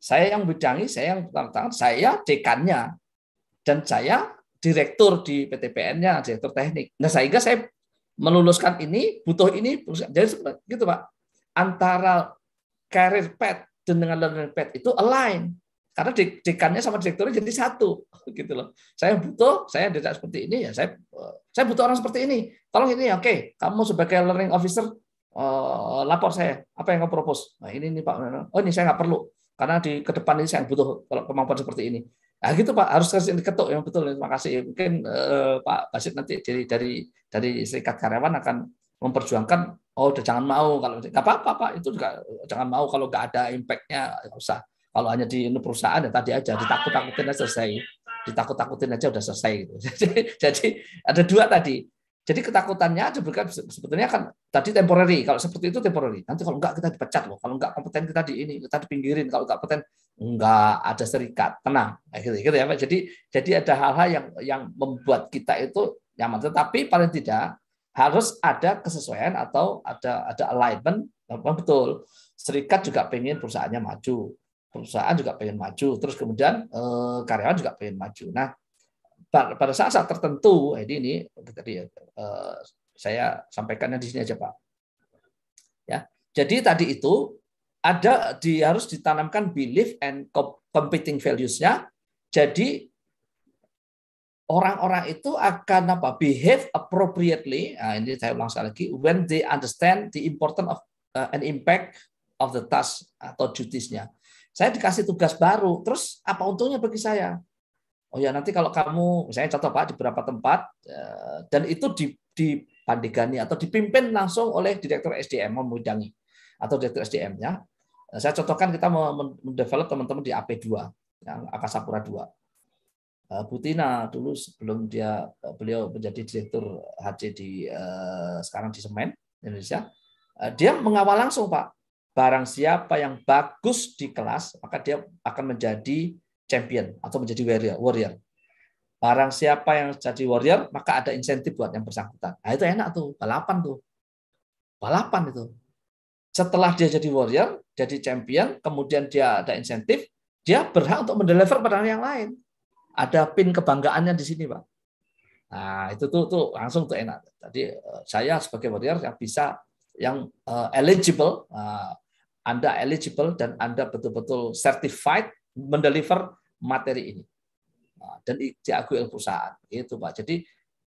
saya yang membidangi, saya yang tangan, saya dekannya, dan saya direktur di PTPN-nya, direktur teknik. Nah, sehingga saya meluluskan ini, butuh ini, jadi gitu Pak. Antara career path dengan learning path itu align karena dekannya sama direkturnya jadi satu gitu loh saya butuh saya tidak seperti ini ya saya eh, saya butuh orang seperti ini tolong ini ya, oke okay. kamu sebagai learning officer uh, lapor saya apa yang kamu propose nah ini nih pak oh ini saya nggak perlu karena di ke depan ini saya butuh kalau kemampuan seperti ini nah gitu pak harus kasih diketuk yang betul terima kasih mungkin uh, pak Basit nanti dari dari dari serikat karyawan akan memperjuangkan oh udah jangan mau kalau nggak apa-apa pak itu juga jangan mau kalau nggak ada impactnya nggak usah kalau hanya di perusahaan ya tadi aja ditakut-takutin aja selesai. Ditakut-takutin aja udah selesai gitu. Jadi, jadi ada dua tadi. Jadi ketakutannya juga sebetulnya kan tadi temporary. Kalau seperti itu temporary. Nanti kalau enggak kita dipecat loh. Kalau enggak kompeten kita di ini, kita dipinggirin. Kalau enggak kompeten enggak ada serikat. Tenang. Gitu, gitu ya. Jadi jadi ada hal-hal yang yang membuat kita itu nyaman. Tetapi paling tidak harus ada kesesuaian atau ada ada alignment betul serikat juga pengen perusahaannya maju perusahaan juga pengen maju, terus kemudian eh, karyawan juga pengen maju. Nah, pada saat-saat tertentu, jadi eh, ini tadi ya, eh, saya sampaikannya di sini aja Pak. Ya, jadi tadi itu ada di harus ditanamkan belief and competing values-nya. Jadi orang-orang itu akan apa behave appropriately. Nah, ini saya ulang sekali lagi when they understand the importance of uh, an impact of the task atau duties-nya. Saya dikasih tugas baru, terus apa untungnya bagi saya? Oh ya nanti kalau kamu, misalnya contoh Pak di beberapa tempat eh, dan itu di, atau dipimpin langsung oleh direktur SDM memudangi atau direktur SDM ya. Eh, saya contohkan kita mendevelop teman-teman di AP2 yang Akasapura 2. Eh, Butina dulu sebelum dia beliau menjadi direktur HC di sekarang di Semen Indonesia, dia mengawal langsung Pak Barang siapa yang bagus di kelas, maka dia akan menjadi champion atau menjadi warrior. warrior. Barang siapa yang jadi warrior, maka ada insentif buat yang bersangkutan. Nah, itu enak tuh, balapan tuh. Balapan itu. Setelah dia jadi warrior, jadi champion, kemudian dia ada insentif, dia berhak untuk mendeliver pada yang lain. Ada pin kebanggaannya di sini, Pak. Nah, itu tuh, tuh langsung tuh enak. Tadi eh, saya sebagai warrior yang bisa yang uh, eligible uh, anda eligible dan Anda betul-betul certified mendeliver materi ini. Nah, dan diakui oleh perusahaan. Itu Pak. Jadi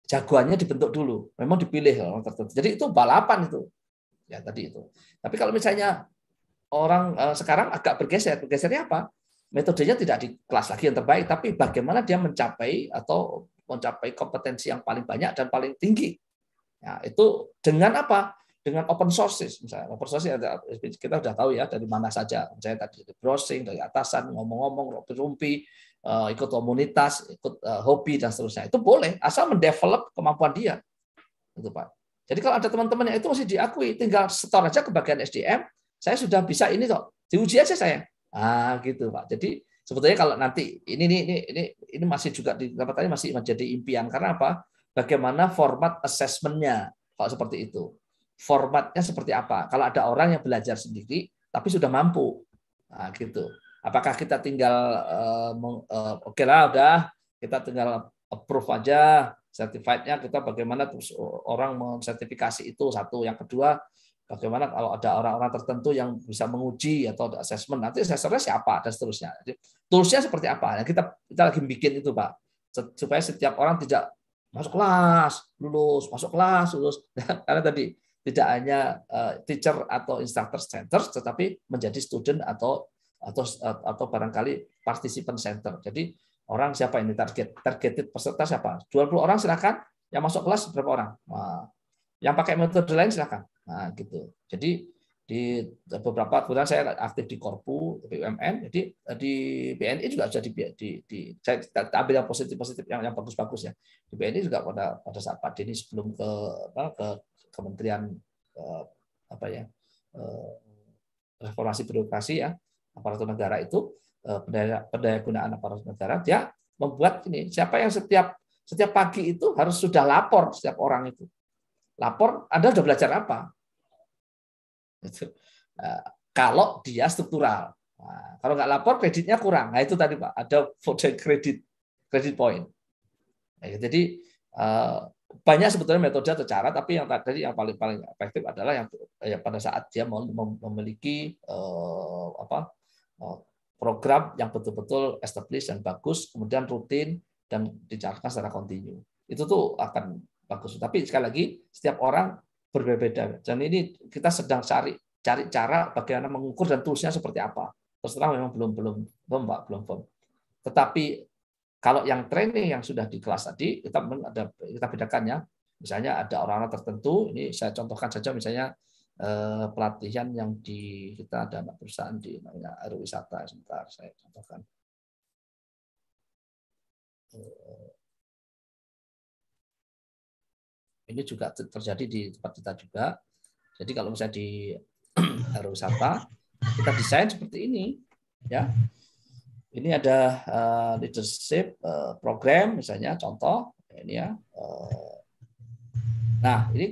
jagoannya dibentuk dulu. Memang dipilih orang tertentu. Jadi itu balapan itu. Ya tadi itu. Tapi kalau misalnya orang eh, sekarang agak bergeser, bergesernya apa? Metodenya tidak di kelas lagi yang terbaik, tapi bagaimana dia mencapai atau mencapai kompetensi yang paling banyak dan paling tinggi. Ya, itu dengan apa? dengan open source, misalnya open source ada kita sudah tahu ya dari mana saja Misalnya tadi dari browsing dari atasan ngomong-ngomong rompi rumpi eh, ikut komunitas ikut eh, hobi dan seterusnya itu boleh asal mendevelop kemampuan dia itu pak jadi kalau ada teman-teman yang itu masih diakui tinggal setor aja ke bagian SDM saya sudah bisa ini kok diuji aja saya ah gitu pak jadi sebetulnya kalau nanti ini ini ini ini, ini masih juga di tadi masih menjadi impian karena apa bagaimana format assessmentnya kalau seperti itu formatnya seperti apa. Kalau ada orang yang belajar sendiri tapi sudah mampu, nah, gitu. Apakah kita tinggal uh, uh, oke okay lah udah kita tinggal approve aja sertifikatnya kita bagaimana terus orang mensertifikasi itu satu. Yang kedua bagaimana kalau ada orang-orang tertentu yang bisa menguji atau ada assessment nanti assessornya siapa dan seterusnya. Jadi, toolsnya seperti apa? Nah, kita kita lagi bikin itu pak supaya setiap orang tidak masuk kelas lulus masuk kelas lulus karena tadi tidak hanya eh, teacher atau instructor center tetapi menjadi student atau atau atau barangkali participant center. Jadi orang siapa ini target? Targeted peserta siapa? 20 orang silakan, yang masuk kelas berapa orang? yang pakai metode lain silakan. Nah, gitu. Jadi di beberapa kemudian saya aktif di Korpu, BUMN, jadi eh, di BNI juga sudah di, di, di saya ambil yang positif positif yang bagus bagus ya di BNI juga pada pada saat Pak Dini sebelum ke apa, ke Kementerian eh, apa ya eh, reformasi birokrasi ya aparatur negara itu eh, gunaan aparatur negara dia membuat ini siapa yang setiap setiap pagi itu harus sudah lapor setiap orang itu lapor Anda sudah belajar apa itu eh, kalau dia struktural nah, kalau nggak lapor kreditnya kurang nah itu tadi pak ada voucher kredit kredit point nah, jadi banyak sebetulnya metode atau cara, tapi yang tadi yang paling paling efektif adalah yang, yang pada saat dia memiliki uh, apa eh, program yang betul-betul established dan bagus, kemudian rutin dan dijalankan secara kontinu. Itu tuh akan bagus. Tapi sekali lagi setiap orang berbeda-beda dan ini kita sedang cari cari cara bagaimana mengukur dan toolsnya seperti apa. Terus terang memang belum belum belum belum belum. Tetapi kalau yang training yang sudah di kelas tadi, kita ada kita bedakan ya. Misalnya ada orang-orang tertentu, ini saya contohkan saja misalnya eh, pelatihan yang di kita ada anak perusahaan di namanya agrowisata sebentar saya contohkan. Eh, ini juga terjadi di tempat kita juga. Jadi kalau misalnya di agrowisata kita desain seperti ini ya ini ada uh, leadership uh, program misalnya contoh ini ya. Eh. nah ini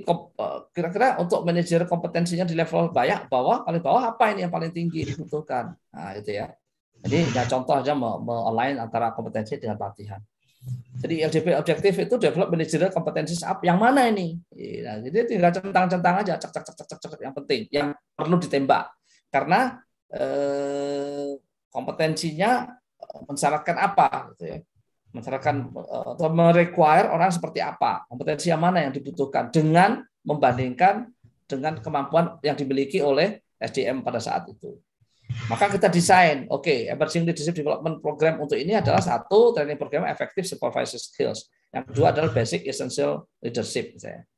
kira-kira untuk manajer kompetensinya di level banyak bawah paling bawah apa ini yang paling tinggi dibutuhkan. Nah itu ya. Jadi ya contoh aja me-align antara kompetensi dengan pelatihan. Jadi LDP objektif itu develop manajer kompetensi up yang mana ini? Iya, nah, jadi tinggal centang-centang aja, cek cek cek cek cek yang penting, yang perlu ditembak. Karena eh, kompetensinya eh, mensyaratkan apa gitu ya mensyaratkan eh, atau merequire orang seperti apa kompetensi yang mana yang dibutuhkan dengan membandingkan dengan kemampuan yang dimiliki oleh SDM pada saat itu maka kita desain oke okay, emerging leadership development program untuk ini adalah satu training program efektif supervisor skills yang kedua adalah basic essential leadership saya gitu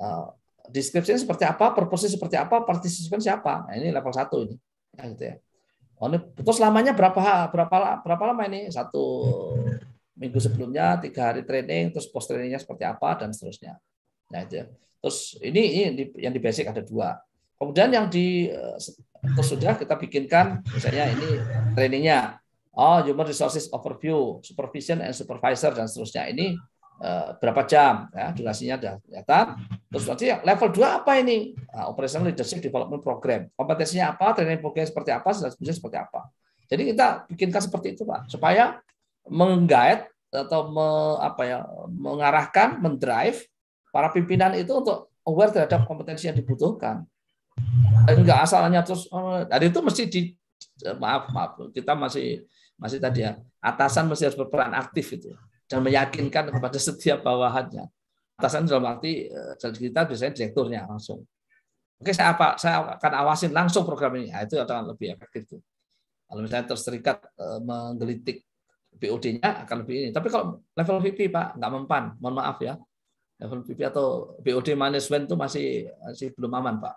eh, deskripsinya seperti apa, purpose seperti apa, partisipan siapa. Nah, ini level satu ini. Ya, gitu ya. Oh, terus selamanya berapa berapa berapa lama ini? Satu minggu sebelumnya, tiga hari training, terus post trainingnya seperti apa dan seterusnya. Nah itu. Ya. Terus ini, ini yang di basic ada dua. Kemudian yang di eh, terus sudah kita bikinkan misalnya ini trainingnya. Oh, human resources overview, supervision and supervisor dan seterusnya. Ini Eh, berapa jam ya durasinya sudah kelihatan terus nanti level 2 apa ini nah, operational leadership development program kompetensinya apa training program seperti apa seharusnya seperti apa jadi kita bikinkan seperti itu pak supaya menggait atau me, apa ya mengarahkan mendrive para pimpinan itu untuk aware terhadap kompetensi yang dibutuhkan Enggak asalnya terus oh, dari itu mesti di maaf maaf kita masih masih tadi ya atasan mesti harus berperan aktif itu dan meyakinkan kepada setiap bawahannya. Atasan dalam arti eh, kita biasanya direkturnya langsung. Oke, saya apa saya akan awasin langsung program ini. Nah, itu akan lebih efektif Kalau misalnya terserikat eh, menggelitik BOD-nya akan lebih ini. Tapi kalau level VP Pak nggak mempan, mohon maaf ya. Level VP atau BOD management itu masih masih belum aman Pak.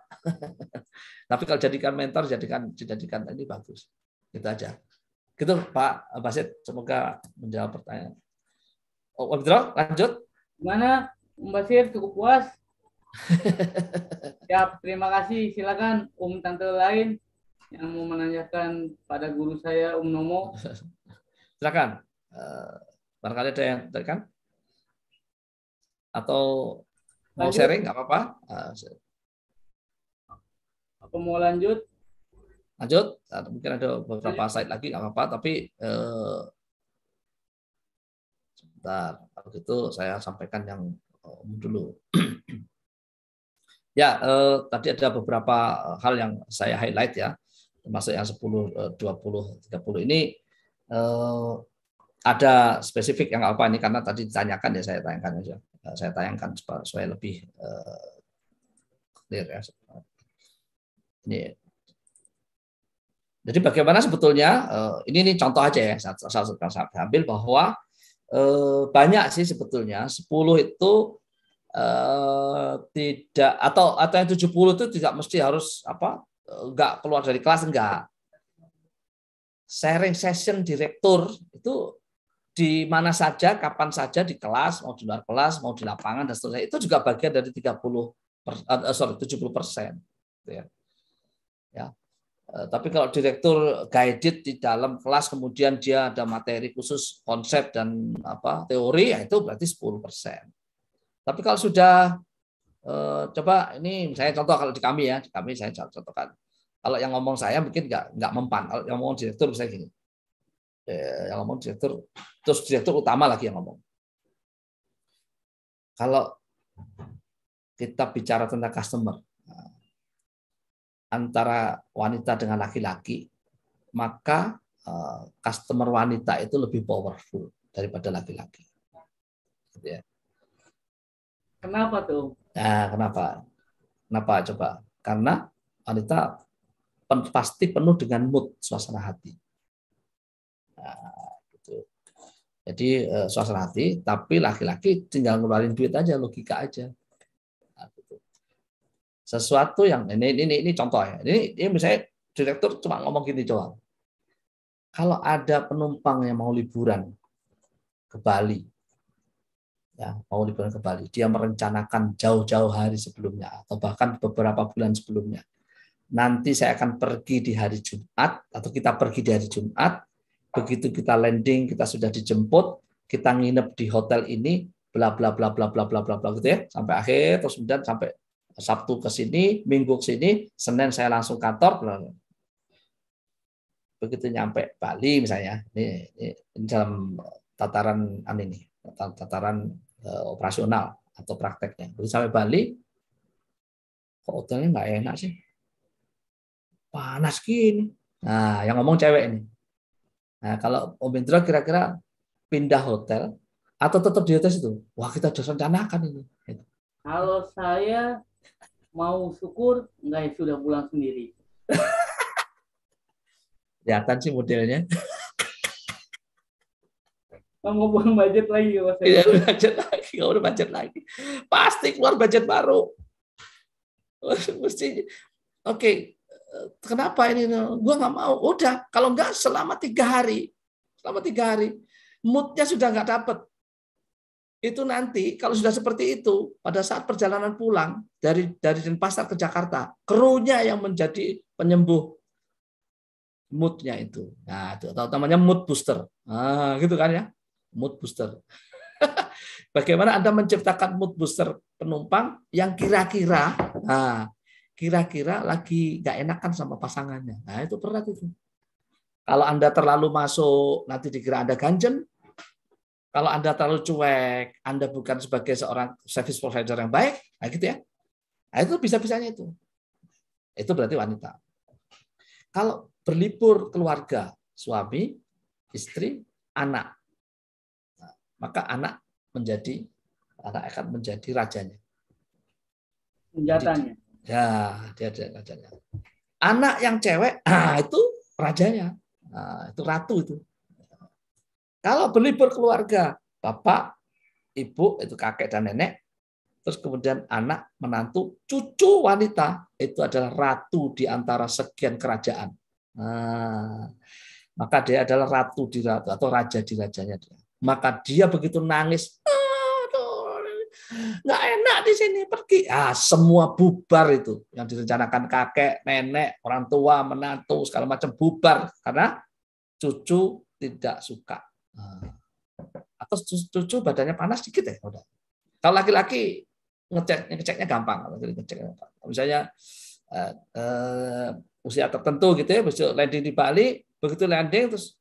Tapi kalau jadikan mentor, jadikan dijadikan ini bagus. Itu aja. Gitu Pak Basit, semoga menjawab pertanyaan. Oh, Wabdro, lanjut. Gimana, Mbak Sir cukup puas? Siap, terima kasih. Silakan um Tante lain yang mau menanyakan pada guru saya, Um Nomo. Silakan. Uh, barangkali ada yang kan? Atau mau lanjut. sharing, nggak apa-apa. Uh, apa mau lanjut? Lanjut. Eh, mungkin ada beberapa slide lagi, nggak apa-apa. Tapi uh, Bentar, kalau gitu saya sampaikan yang eh, umum dulu. ya, eh, tadi ada beberapa eh, hal yang saya highlight ya, termasuk yang 10, 20, 30 ini eh, ada spesifik yang apa ini karena tadi ditanyakan ya saya tayangkan aja. Eh, saya tayangkan supaya lebih eh, clear ya. Ini jadi bagaimana sebetulnya ini ini contoh aja ya saya, saya, saya, ambil bahwa Eh, banyak sih sebetulnya. 10 itu eh, tidak atau atau yang 70 itu tidak mesti harus apa? enggak eh, keluar dari kelas enggak. Sharing session direktur itu di mana saja, kapan saja di kelas, mau di luar kelas, mau di lapangan dan seterusnya. Itu juga bagian dari 30 per, uh, sorry 70 persen. Gitu ya. ya. Eh, tapi kalau direktur guided di dalam kelas kemudian dia ada materi khusus konsep dan apa teori ya itu berarti 10 Tapi kalau sudah eh, coba ini saya contoh kalau di kami ya di kami saya contohkan kalau yang ngomong saya mungkin nggak nggak mempan kalau yang ngomong direktur misalnya gini eh, yang ngomong direktur terus direktur utama lagi yang ngomong kalau kita bicara tentang customer antara wanita dengan laki-laki, maka eh, customer wanita itu lebih powerful daripada laki-laki. Gitu ya. Kenapa tuh? Nah, kenapa? Kenapa coba? Karena wanita pen, pasti penuh dengan mood suasana hati. Nah, gitu. Jadi eh, suasana hati, tapi laki-laki tinggal ngeluarin duit aja, logika aja sesuatu yang ini ini ini contoh ya. Ini ini misalnya direktur cuma ngomong gini coba Kalau ada penumpang yang mau liburan ke Bali, ya mau liburan ke Bali, dia merencanakan jauh-jauh hari sebelumnya atau bahkan beberapa bulan sebelumnya. Nanti saya akan pergi di hari Jumat atau kita pergi di hari Jumat. Begitu kita landing, kita sudah dijemput, kita nginep di hotel ini, bla bla bla bla bla bla bla bla gitu ya sampai akhir terus kemudian sampai Sabtu ke sini, Minggu ke sini, Senin saya langsung kantor. Begitu nyampe Bali misalnya, ini, ini, dalam tataran anu ini, tataran uh, operasional atau prakteknya. Begitu sampai Bali, kok hotelnya nggak enak sih? Panas gini. Nah, yang ngomong cewek ini. Nah, kalau Om Indra kira-kira pindah hotel atau tetap di hotel itu, Wah, kita sudah rencanakan ini. Kalau saya mau syukur nggak ya sudah pulang sendiri. Kelihatan sih modelnya. Mau buang budget lagi Mas? Iya, budget lagi. Nggak udah budget lagi. Pasti keluar budget baru. Mesti. Oke, okay. kenapa ini? Gue nggak mau. Udah, kalau nggak selama tiga hari. Selama tiga hari. Moodnya sudah nggak dapet itu nanti kalau sudah seperti itu pada saat perjalanan pulang dari dari Denpasar ke Jakarta krunya yang menjadi penyembuh moodnya itu nah itu atau namanya mood booster nah, gitu kan ya mood booster bagaimana anda menciptakan mood booster penumpang yang kira-kira nah, kira-kira lagi nggak enakan sama pasangannya nah itu berat itu kalau anda terlalu masuk nanti dikira anda ganjen kalau Anda terlalu cuek, Anda bukan sebagai seorang service provider yang baik, nah gitu ya. Nah, itu bisa-bisanya itu. Itu berarti wanita. Kalau berlibur keluarga, suami, istri, anak, nah, maka anak menjadi anak akan menjadi rajanya. Senjatanya. Ya, dia dia rajanya. Anak yang cewek, ah itu rajanya. Nah, itu ratu itu. Kalau berlibur keluarga, bapak, ibu, itu kakek dan nenek, terus kemudian anak, menantu, cucu wanita, itu adalah ratu di antara sekian kerajaan. Nah, maka dia adalah ratu di ratu atau raja di rajanya dia. Maka dia begitu nangis, ah, nggak enak di sini pergi ah semua bubar itu yang direncanakan kakek nenek orang tua menantu segala macam bubar karena cucu tidak suka Ah. atau cucu badannya panas sedikit ya udah kalau laki-laki ngecek ngeceknya gampang kalau ngecek misalnya uh, uh, usia tertentu gitu ya besok landing di Bali begitu landing terus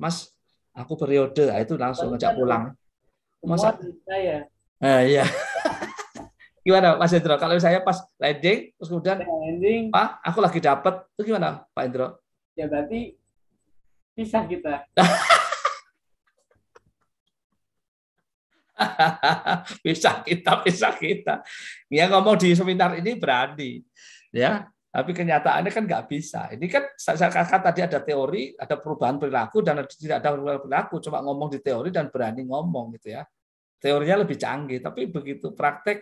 mas aku periode nah, itu langsung ngecek pulang mas saya eh, iya gimana Mas Indro Kalau saya pas landing, terus kemudian landing, Pak, aku lagi dapat, itu gimana Pak Indro Ya berarti pisah kita. bisa kita, bisa kita. Dia ngomong di seminar ini berani, ya. Tapi kenyataannya kan nggak bisa. Ini kan saya kata tadi ada teori, ada perubahan perilaku dan tidak ada perubahan perilaku. Cuma ngomong di teori dan berani ngomong gitu ya. Teorinya lebih canggih, tapi begitu praktek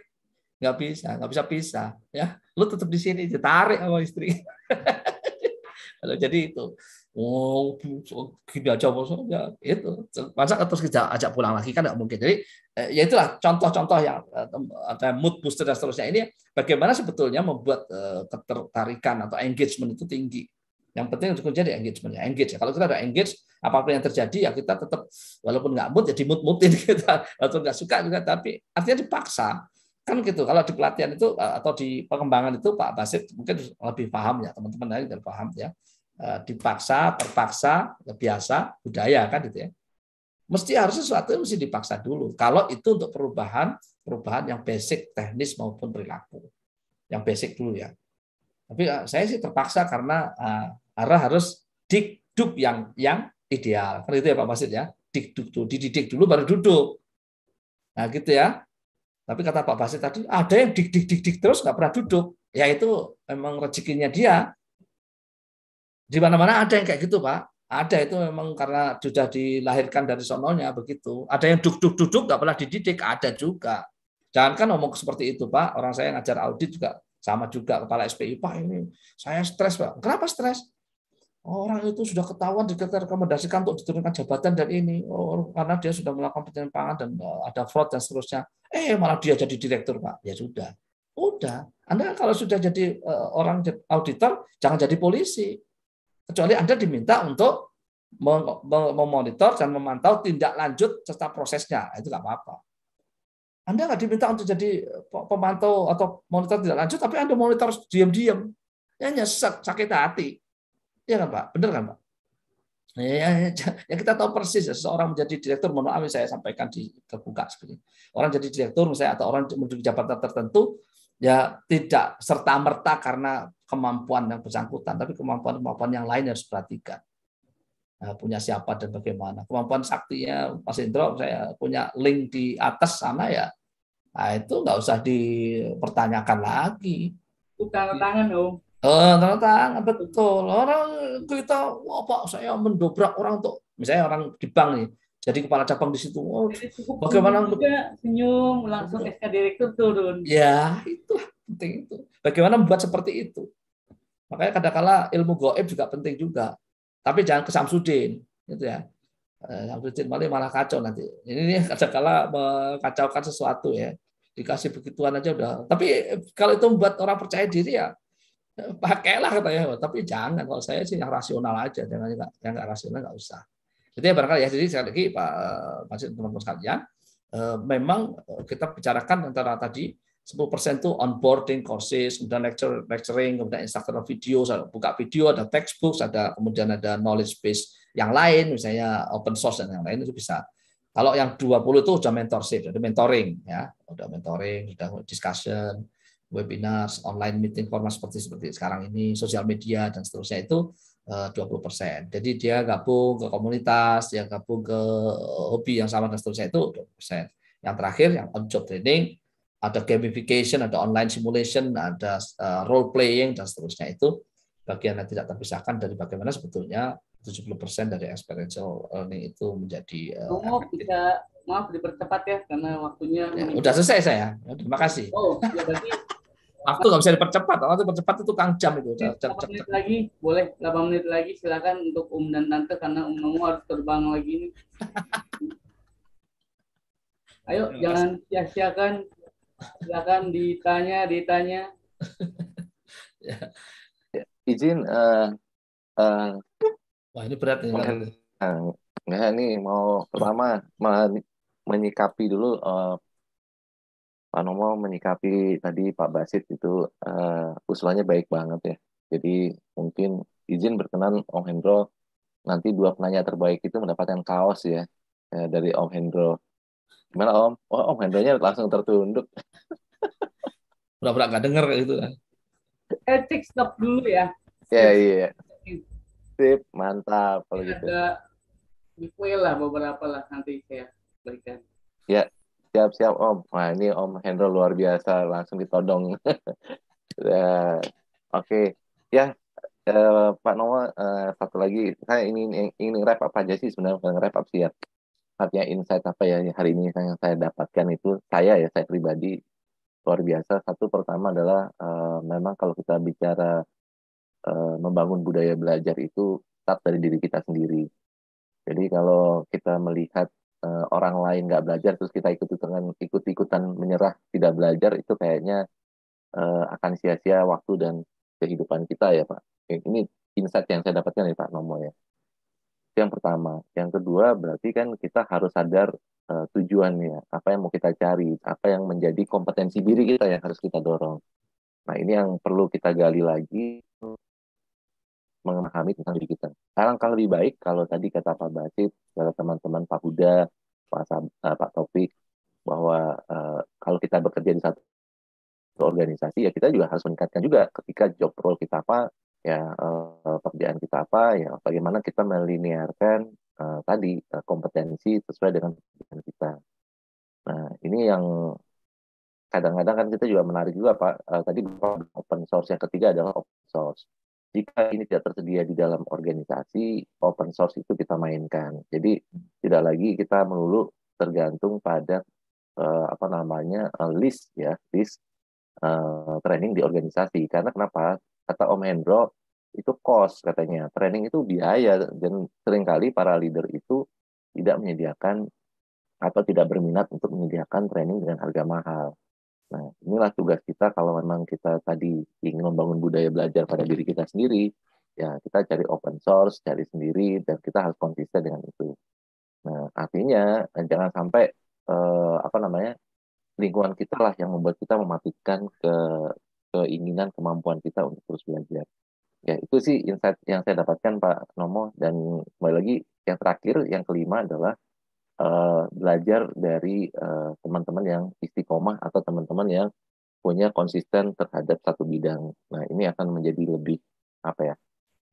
nggak bisa, nggak bisa bisa. Ya, lu tetap di sini, ditarik sama istri. Halo, jadi itu, oh gini aja maksudnya. itu masa terus kita ajak pulang lagi kan nggak mungkin. Jadi eh, ya itulah contoh-contoh yang eh, ada mood booster dan seterusnya ini bagaimana sebetulnya membuat eh, ketertarikan atau engagement itu tinggi. Yang penting untuk di engagement. Engage. Ya. Kalau kita ada engage, apapun yang terjadi ya kita tetap walaupun nggak mood jadi ya mood moodin kita, atau nggak suka juga tapi artinya dipaksa kan gitu kalau di pelatihan itu atau di pengembangan itu Pak Basit mungkin lebih paham ya teman-teman lain lebih paham ya Eh, dipaksa, terpaksa, biasa, budaya kan gitu ya. Mesti harus sesuatu yang mesti dipaksa dulu. Kalau itu untuk perubahan, perubahan yang basic teknis maupun perilaku. Yang basic dulu ya. Tapi eh, saya sih terpaksa karena eh, arah harus dikduk yang yang ideal. Kan itu ya Pak basit ya. Dikduk tuh dididik dulu baru duduk. Nah gitu ya. Tapi kata Pak Basit tadi, ada yang dik dik dik dik terus nggak pernah duduk. Ya itu memang rezekinya dia. Di mana-mana ada yang kayak gitu, Pak. Ada itu memang karena sudah dilahirkan dari sononya begitu. Ada yang duduk-duduk nggak pernah dididik, ada juga. Jangan kan ngomong seperti itu, Pak. Orang saya ngajar audit juga sama juga kepala SPI, Pak ini saya stres, Pak. Kenapa stres? Orang itu sudah ketahuan direkomendasikan untuk diturunkan jabatan dan ini oh, karena dia sudah melakukan penyimpangan dan eh, ada fraud dan seterusnya. Eh malah dia jadi direktur, Pak. Ya sudah. Udah, Anda kalau sudah jadi eh, orang auditor, jangan jadi polisi. Kecuali Anda diminta untuk memonitor dan memantau tindak lanjut serta prosesnya. Nah, itu nggak apa-apa. Anda nggak diminta untuk jadi eh, pemantau atau monitor tindak lanjut, tapi Anda monitor diam-diam. Ya nyesek, sakit hati. Ya kan Pak? Bener kan Pak? Ya, ya, ya, ya kita tahu persis ya, seorang menjadi direktur, mohon saya sampaikan di terbuka seperti Orang jadi direktur misalnya atau orang menduduki jabatan tertentu ya tidak serta merta karena kemampuan yang bersangkutan, tapi kemampuan-kemampuan yang lain harus perhatikan. Nah, punya siapa dan bagaimana. Kemampuan saktinya Mas Indro, saya punya link di atas sana ya, nah itu nggak usah dipertanyakan lagi. Itu tanda tangan dong. Oh, eh, tanda tangan betul. Orang kita oh, Pak, saya mendobrak orang untuk misalnya orang di bank nih, jadi kepala cabang di situ. Oh, bagaimana untuk senyum langsung SK direktur turun. Ya, itu penting itu. Bagaimana membuat seperti itu? Makanya kadang-kala ilmu goib juga penting juga. Tapi jangan ke Samsudin, gitu ya. Eh, Samsudin malah malah kacau nanti. Ini kadang-kala mengacaukan sesuatu ya. Dikasih begituan aja udah. Tapi kalau itu membuat orang percaya diri ya pakailah kata katanya. Tapi jangan kalau saya sih yang rasional aja. Jangan yang nggak rasional nggak usah. Jadi ya barangkali ya jadi sekali lagi Pak Masjid eh, teman-teman sekalian, eh, memang kita bicarakan antara tadi sepuluh persen itu onboarding courses, kemudian lecture, lecturing, kemudian instructor video, buka video, ada textbooks, ada kemudian ada knowledge base yang lain, misalnya open source dan yang lain itu bisa. Kalau yang 20 itu sudah mentorship, jadi mentoring ya, sudah mentoring, sudah discussion, webinars, online meeting format seperti seperti sekarang ini, sosial media dan seterusnya itu 20%. Eh, jadi dia gabung ke komunitas, dia gabung ke eh, hobi yang sama dan seterusnya itu 20%. Yang terakhir yang on job training ada gamification, ada online simulation, ada eh, role playing dan seterusnya itu bagian yang tidak terpisahkan dari bagaimana sebetulnya 70% dari experiential learning itu menjadi eh, Oh, bisa maaf dipercepat ya karena waktunya ya, udah selesai saya. Ya, terima kasih. Oh, ya berarti waktu nggak bisa dipercepat. Waktu dipercepat itu kang jam itu. Cep, cep, cep, menit lagi boleh 8 menit lagi silakan untuk Om um dan Tante karena Om um Nomo harus terbang lagi nih. Ayo jangan sia-siakan silakan ditanya ditanya ya. izin uh, uh, wah ini berat nih eh, enggak ini mau pertama men menyikapi dulu uh, Pak Nomo menyikapi tadi Pak Basit itu uh, usulannya baik banget ya jadi mungkin izin berkenan Om Hendro nanti dua penanya terbaik itu mendapatkan kaos ya dari Om Hendro gimana om oh om handlenya langsung tertunduk udah nggak denger gitu kan eh, etik stop dulu ya iya iya sip mantap kalau gitu ada giveaway ya lah beberapa lah nanti saya berikan ya siap siap om wah ini om Hendro luar biasa langsung ditodong ya, oke ya eh, Pak Noah, uh, satu lagi saya ingin ingin rap apa aja sih sebenarnya rap apa sih ya artinya insight apa ya hari ini yang saya dapatkan itu saya ya saya pribadi luar biasa satu pertama adalah uh, memang kalau kita bicara uh, membangun budaya belajar itu start dari diri kita sendiri jadi kalau kita melihat uh, orang lain nggak belajar terus kita ikut ikutan ikut ikutan menyerah tidak belajar itu kayaknya uh, akan sia-sia waktu dan kehidupan kita ya pak ini insight yang saya dapatkan nih ya, pak Nomo ya itu yang pertama. Yang kedua berarti kan kita harus sadar uh, eh, tujuannya, apa yang mau kita cari, apa yang menjadi kompetensi diri kita yang harus kita dorong. Nah ini yang perlu kita gali lagi memahami tentang diri kita. Sekarang kalau lebih baik kalau tadi kata Pak Basit, kata teman-teman Pak Huda, Pak, Sab, uh, Pak Topik, bahwa uh, kalau kita bekerja di satu organisasi, ya kita juga harus meningkatkan juga ketika job role kita apa, ya uh, pekerjaan kita apa ya bagaimana kita meliniarkan uh, eh, tadi uh, kompetensi sesuai dengan pekerjaan kita nah ini yang kadang-kadang kan kita juga menarik juga pak uh, tadi open source yang ketiga adalah open source jika ini tidak tersedia di dalam organisasi open source itu kita mainkan jadi tidak lagi kita melulu tergantung pada uh, apa namanya uh, list ya list uh, training di organisasi karena kenapa kata Om Hendro itu cost katanya training itu biaya dan seringkali para leader itu tidak menyediakan atau tidak berminat untuk menyediakan training dengan harga mahal. Nah, inilah tugas kita kalau memang kita tadi ingin membangun budaya belajar pada diri kita sendiri, ya kita cari open source, cari sendiri, dan kita harus konsisten dengan itu. Nah, artinya eh, jangan sampai eh, apa namanya lingkungan kita lah yang membuat kita mematikan ke keinginan kemampuan kita untuk terus belajar ya itu sih insight yang saya dapatkan Pak Nomo dan kembali lagi yang terakhir yang kelima adalah uh, belajar dari eh, teman-teman uh, yang istiqomah atau teman-teman yang punya konsisten terhadap satu bidang. Nah ini akan menjadi lebih apa ya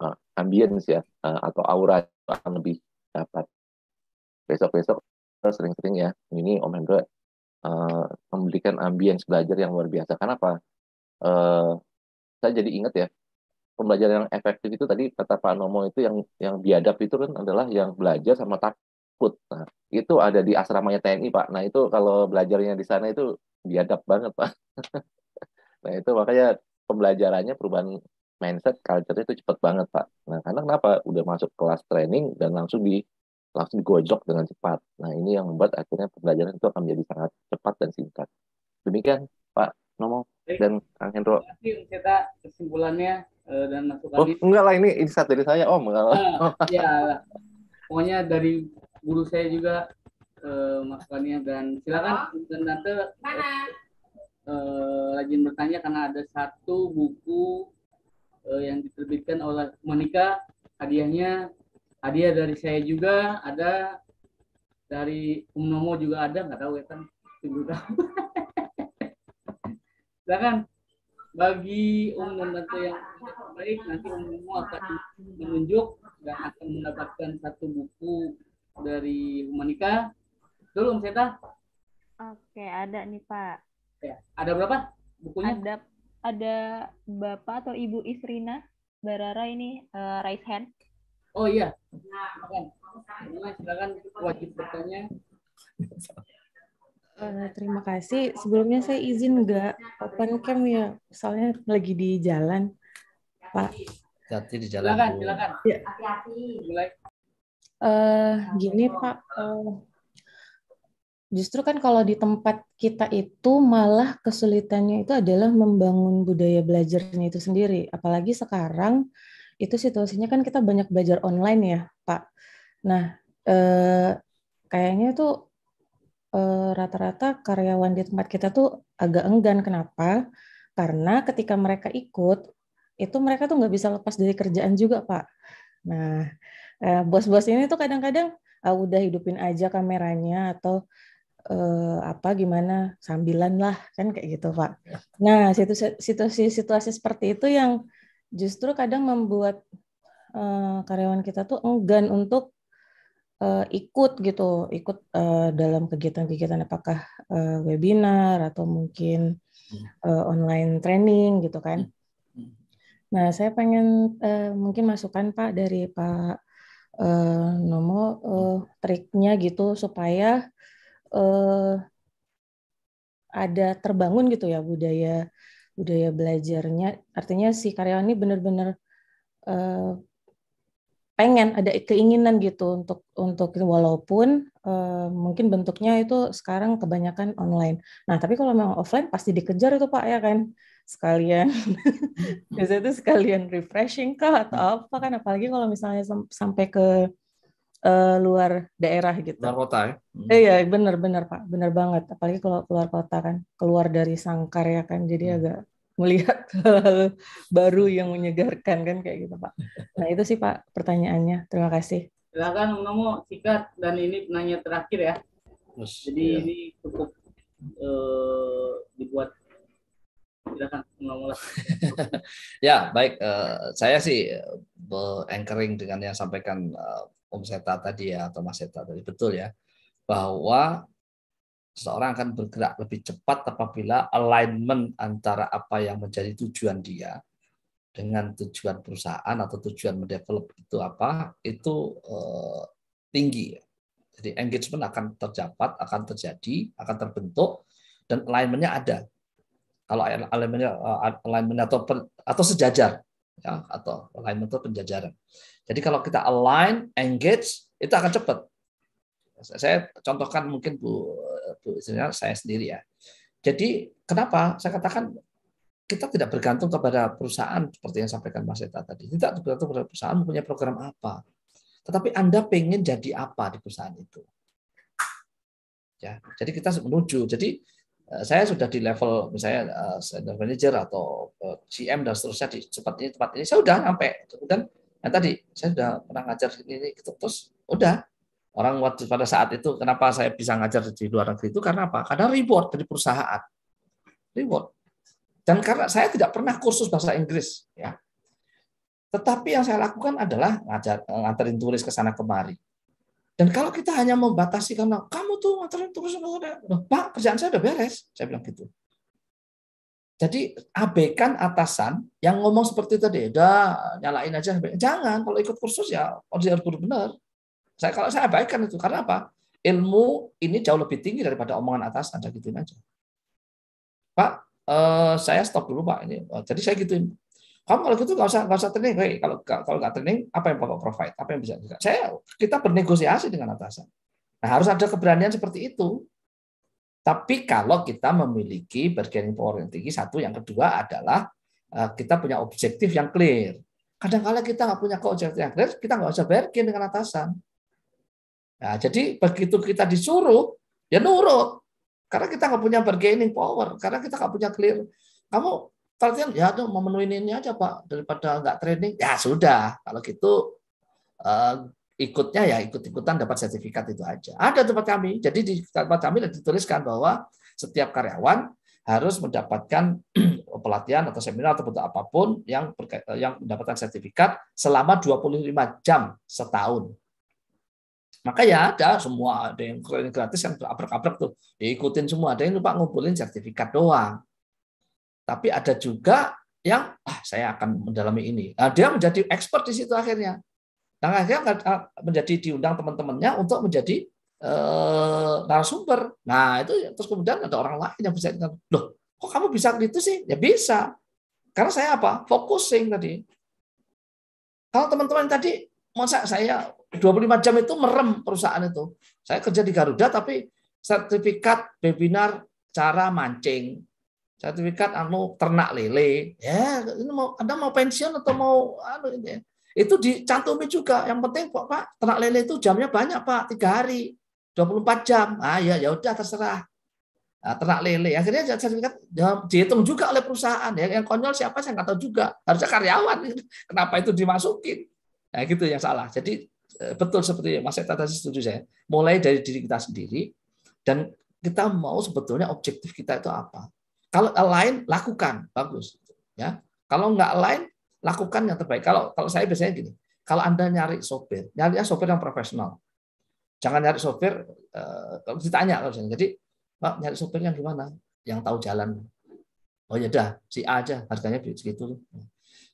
uh, ambience ya uh, atau aura akan lebih dapat. Besok-besok sering-sering ya ini Om Hendra uh, memberikan ambience belajar yang luar biasa. Kenapa? Eh, saya jadi ingat ya pembelajaran yang efektif itu tadi kata Pak Nomo itu yang yang biadab itu kan adalah yang belajar sama takut. Nah, itu ada di asramanya TNI Pak. Nah itu kalau belajarnya di sana itu biadab banget Pak. nah itu makanya pembelajarannya perubahan mindset culture itu cepat banget Pak. Nah karena kenapa? Udah masuk kelas training dan langsung di langsung digojok dengan cepat. Nah ini yang membuat akhirnya pembelajaran itu akan menjadi sangat cepat dan singkat. Demikian Nomo dan Kang Hendro. Kita kesimpulannya e, dan masukan Oh, enggak lah ini insight dari saya, Om. Enggak lah. Uh, iya. Pokoknya dari guru saya juga uh, masukannya dan silakan oh. dan nanti e, rajin bertanya karena ada satu buku yang diterbitkan oleh Monica hadiahnya hadiah dari saya juga ada dari Umno juga ada nggak tahu ya kan tahu Silakan bagi umum dan yang baik nanti ummu akan menunjuk dan akan mendapatkan satu buku dari Humanika. Dulu Om Seta. Oke, ada nih Pak. Ya, ada berapa bukunya? Ada ada Bapak atau Ibu Isrina Barara ini uh, raise hand. Oh iya. Silakan. Silakan wajib bertanya. Eh, terima kasih. Sebelumnya saya izin nggak open cam ya, soalnya lagi di jalan, Pak. Hati di jalan. Silakan, silakan. Ya. Hati-hati. Uh, gini Pak, uh, justru kan kalau di tempat kita itu malah kesulitannya itu adalah membangun budaya belajarnya itu sendiri. Apalagi sekarang itu situasinya kan kita banyak belajar online ya, Pak. Nah, uh, kayaknya tuh Eh, rata-rata karyawan di tempat kita tuh agak enggan kenapa? Karena ketika mereka ikut itu mereka tuh nggak bisa lepas dari kerjaan juga pak. Nah eh, bos-bos ini tuh kadang-kadang ah, udah hidupin aja kameranya atau eh, apa gimana sambilan lah kan kayak gitu pak. Ya. Nah situasi situasi situasi seperti itu yang justru kadang membuat eh, karyawan kita tuh enggan untuk uh, ikut gitu, ikut uh, dalam kegiatan-kegiatan apakah uh, webinar atau mungkin uh, online training gitu kan. Hmm. Hmm. Nah, saya pengen uh, mungkin masukan Pak dari Pak uh, Nomo uh, triknya gitu supaya uh, ada terbangun gitu ya budaya budaya belajarnya. Artinya si karyawan ini benar-benar uh, pengen ada keinginan gitu untuk untuk walaupun uh, mungkin bentuknya itu sekarang kebanyakan online. Nah tapi kalau memang offline pasti dikejar itu pak ya kan sekalian biasanya itu sekalian refreshing kah atau apa kan apalagi kalau misalnya sampai ke uh, luar daerah gitu. Luar kota ya? Eh, iya benar-benar pak benar banget apalagi kalau keluar kota kan keluar dari Sangkar ya kan jadi hmm. agak melihat hal baru hmm. yang menyegarkan kan kayak gitu Pak. Nah itu sih Pak pertanyaannya. Terima kasih. Silakan Nomo sikat dan ini nanya terakhir ya. Mas, Jadi ya. ini cukup e, dibuat silakan lah. ya baik, e, saya sih eh, anchoring dengan yang sampaikan eh, Om Seta tadi ya atau Mas Seta tadi betul ya bahwa Seseorang akan bergerak lebih cepat apabila alignment antara apa yang menjadi tujuan dia dengan tujuan perusahaan atau tujuan mendevelop itu apa itu eh, tinggi. Jadi engagement akan terdapat, akan terjadi, akan terbentuk dan alignmentnya ada. Kalau alignmentnya eh, alignment atau per, atau sejajar ya atau alignment atau penjajaran. Jadi kalau kita align, engage itu akan cepat. Saya contohkan mungkin Bu sebenarnya saya sendiri ya. Jadi kenapa saya katakan kita tidak bergantung kepada perusahaan seperti yang sampaikan Mas Eta tadi. Tidak bergantung kepada perusahaan punya program apa. Tetapi Anda pengen jadi apa di perusahaan itu. Ya, jadi kita menuju. Jadi eh, saya sudah di level misalnya eh, senior manager atau eh, GM dan seterusnya di tempat ini tempat ini saya sudah sampai Kemudian yang tadi saya sudah pernah ngajar ini, ini terus udah Orang waktu pada saat itu kenapa saya bisa ngajar di luar negeri itu karena apa? Karena reward dari perusahaan. Reward. Dan karena saya tidak pernah kursus bahasa Inggris, ya. Tetapi yang saya lakukan adalah ngajar eh, nganterin turis ke sana kemari. Dan kalau kita hanya membatasi karena kamu tuh nganterin turis Pak, kerjaan saya udah beres, saya bilang gitu. Jadi abaikan atasan yang ngomong seperti tadi, udah nyalain aja. Jangan, kalau ikut kursus ya harus benar. Saya kalau saya abaikan itu karena apa? Ilmu ini jauh lebih tinggi daripada omongan atas ada gituin aja. Pak, eh, saya stop dulu Pak ini. Eh, jadi saya gituin. Kamu kalau gitu nggak usah nggak usah training, Hei, kalau kalau nggak training apa yang bapak provide? Apa yang bisa? Saya kita bernegosiasi dengan atasan. Nah harus ada keberanian seperti itu. Tapi kalau kita memiliki bargaining power yang tinggi, satu yang kedua adalah eh, kita punya objektif yang clear. kadang kadang kita nggak punya objektif yang clear, kita nggak usah bargain dengan atasan. Nah, jadi begitu kita disuruh, ya nurut. Karena kita nggak punya bargaining power, karena kita nggak punya clear. Kamu tertian, ya tuh memenuhi ini aja Pak, daripada nggak training, ya sudah. Kalau gitu eh, ikutnya ya ikut-ikutan dapat sertifikat itu aja. Ada tempat kami, jadi di tempat kami dituliskan bahwa setiap karyawan harus mendapatkan pelatihan atau seminar atau bentuk apapun yang yang mendapatkan sertifikat selama 25 jam setahun maka ya ada semua ada yang gratis yang abrak-abrak tuh diikutin ya, semua ada yang lupa ngumpulin sertifikat doang. Tapi ada juga yang ah, saya akan mendalami ini. Nah, dia menjadi expert di situ akhirnya. Dan nah, akhirnya ah, menjadi diundang teman-temannya untuk menjadi eh, narasumber. Nah itu ya, terus kemudian ada orang lain yang bisa loh kok kamu bisa gitu sih? Ya bisa. Karena saya apa? Focusing tadi. Kalau teman-teman tadi masa saya 25 jam itu merem perusahaan itu. Saya kerja di Garuda tapi sertifikat webinar cara mancing, sertifikat anu ternak lele, ya ini mau Anda mau pensiun atau mau anu ini ya? itu dicantumi juga. Yang penting Pak, Pak ternak lele itu jamnya banyak Pak, tiga hari, 24 jam. Ah ya ya udah terserah. Nah, ternak lele akhirnya sertifikat ya, dihitung juga oleh perusahaan ya yang konyol siapa saya nggak tahu juga harusnya karyawan kenapa itu dimasukin Nah, gitu yang salah. Jadi eh, betul seperti Mas Eta tadi setuju saya. Mulai dari diri kita sendiri dan kita mau sebetulnya objektif kita itu apa. Kalau lain lakukan, bagus. Ya. Kalau nggak lain lakukan yang terbaik. Kalau kalau saya biasanya gini, kalau Anda nyari sopir, nyari sopir yang profesional. Jangan nyari sopir eh, kalau ditanya kalau saya. Jadi, Pak, nyari sopir yang gimana? Yang tahu jalan. Oh ya dah, si A aja harganya segitu.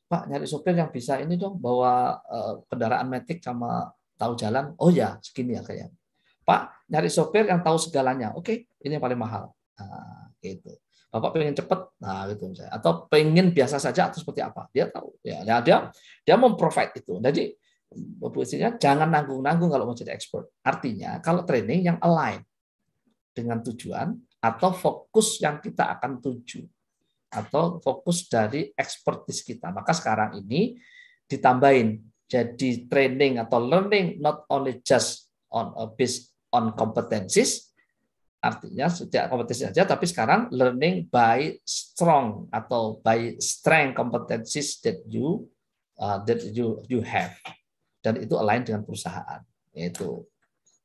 Pak nyari sopir yang bisa ini dong bawa eh, kendaraan metik sama tahu jalan. Oh ya, segini ya kayaknya. Pak nyari sopir yang tahu segalanya. Oke, okay, ini yang paling mahal. Nah, gitu. Bapak pengen cepet, nah gitu misalnya. Atau pengen biasa saja atau seperti apa? Dia tahu. Ya, ya, dia dia memprovide itu. Jadi posisinya jangan nanggung-nanggung kalau mau jadi expert. Artinya kalau training yang align dengan tujuan atau fokus yang kita akan tuju atau fokus dari expertise kita. Maka sekarang ini ditambahin jadi training atau learning not only just on a uh, based on competencies artinya setiap kompetensi saja tapi sekarang learning by strong atau by strength competencies that you uh, that you you have dan itu align dengan perusahaan yaitu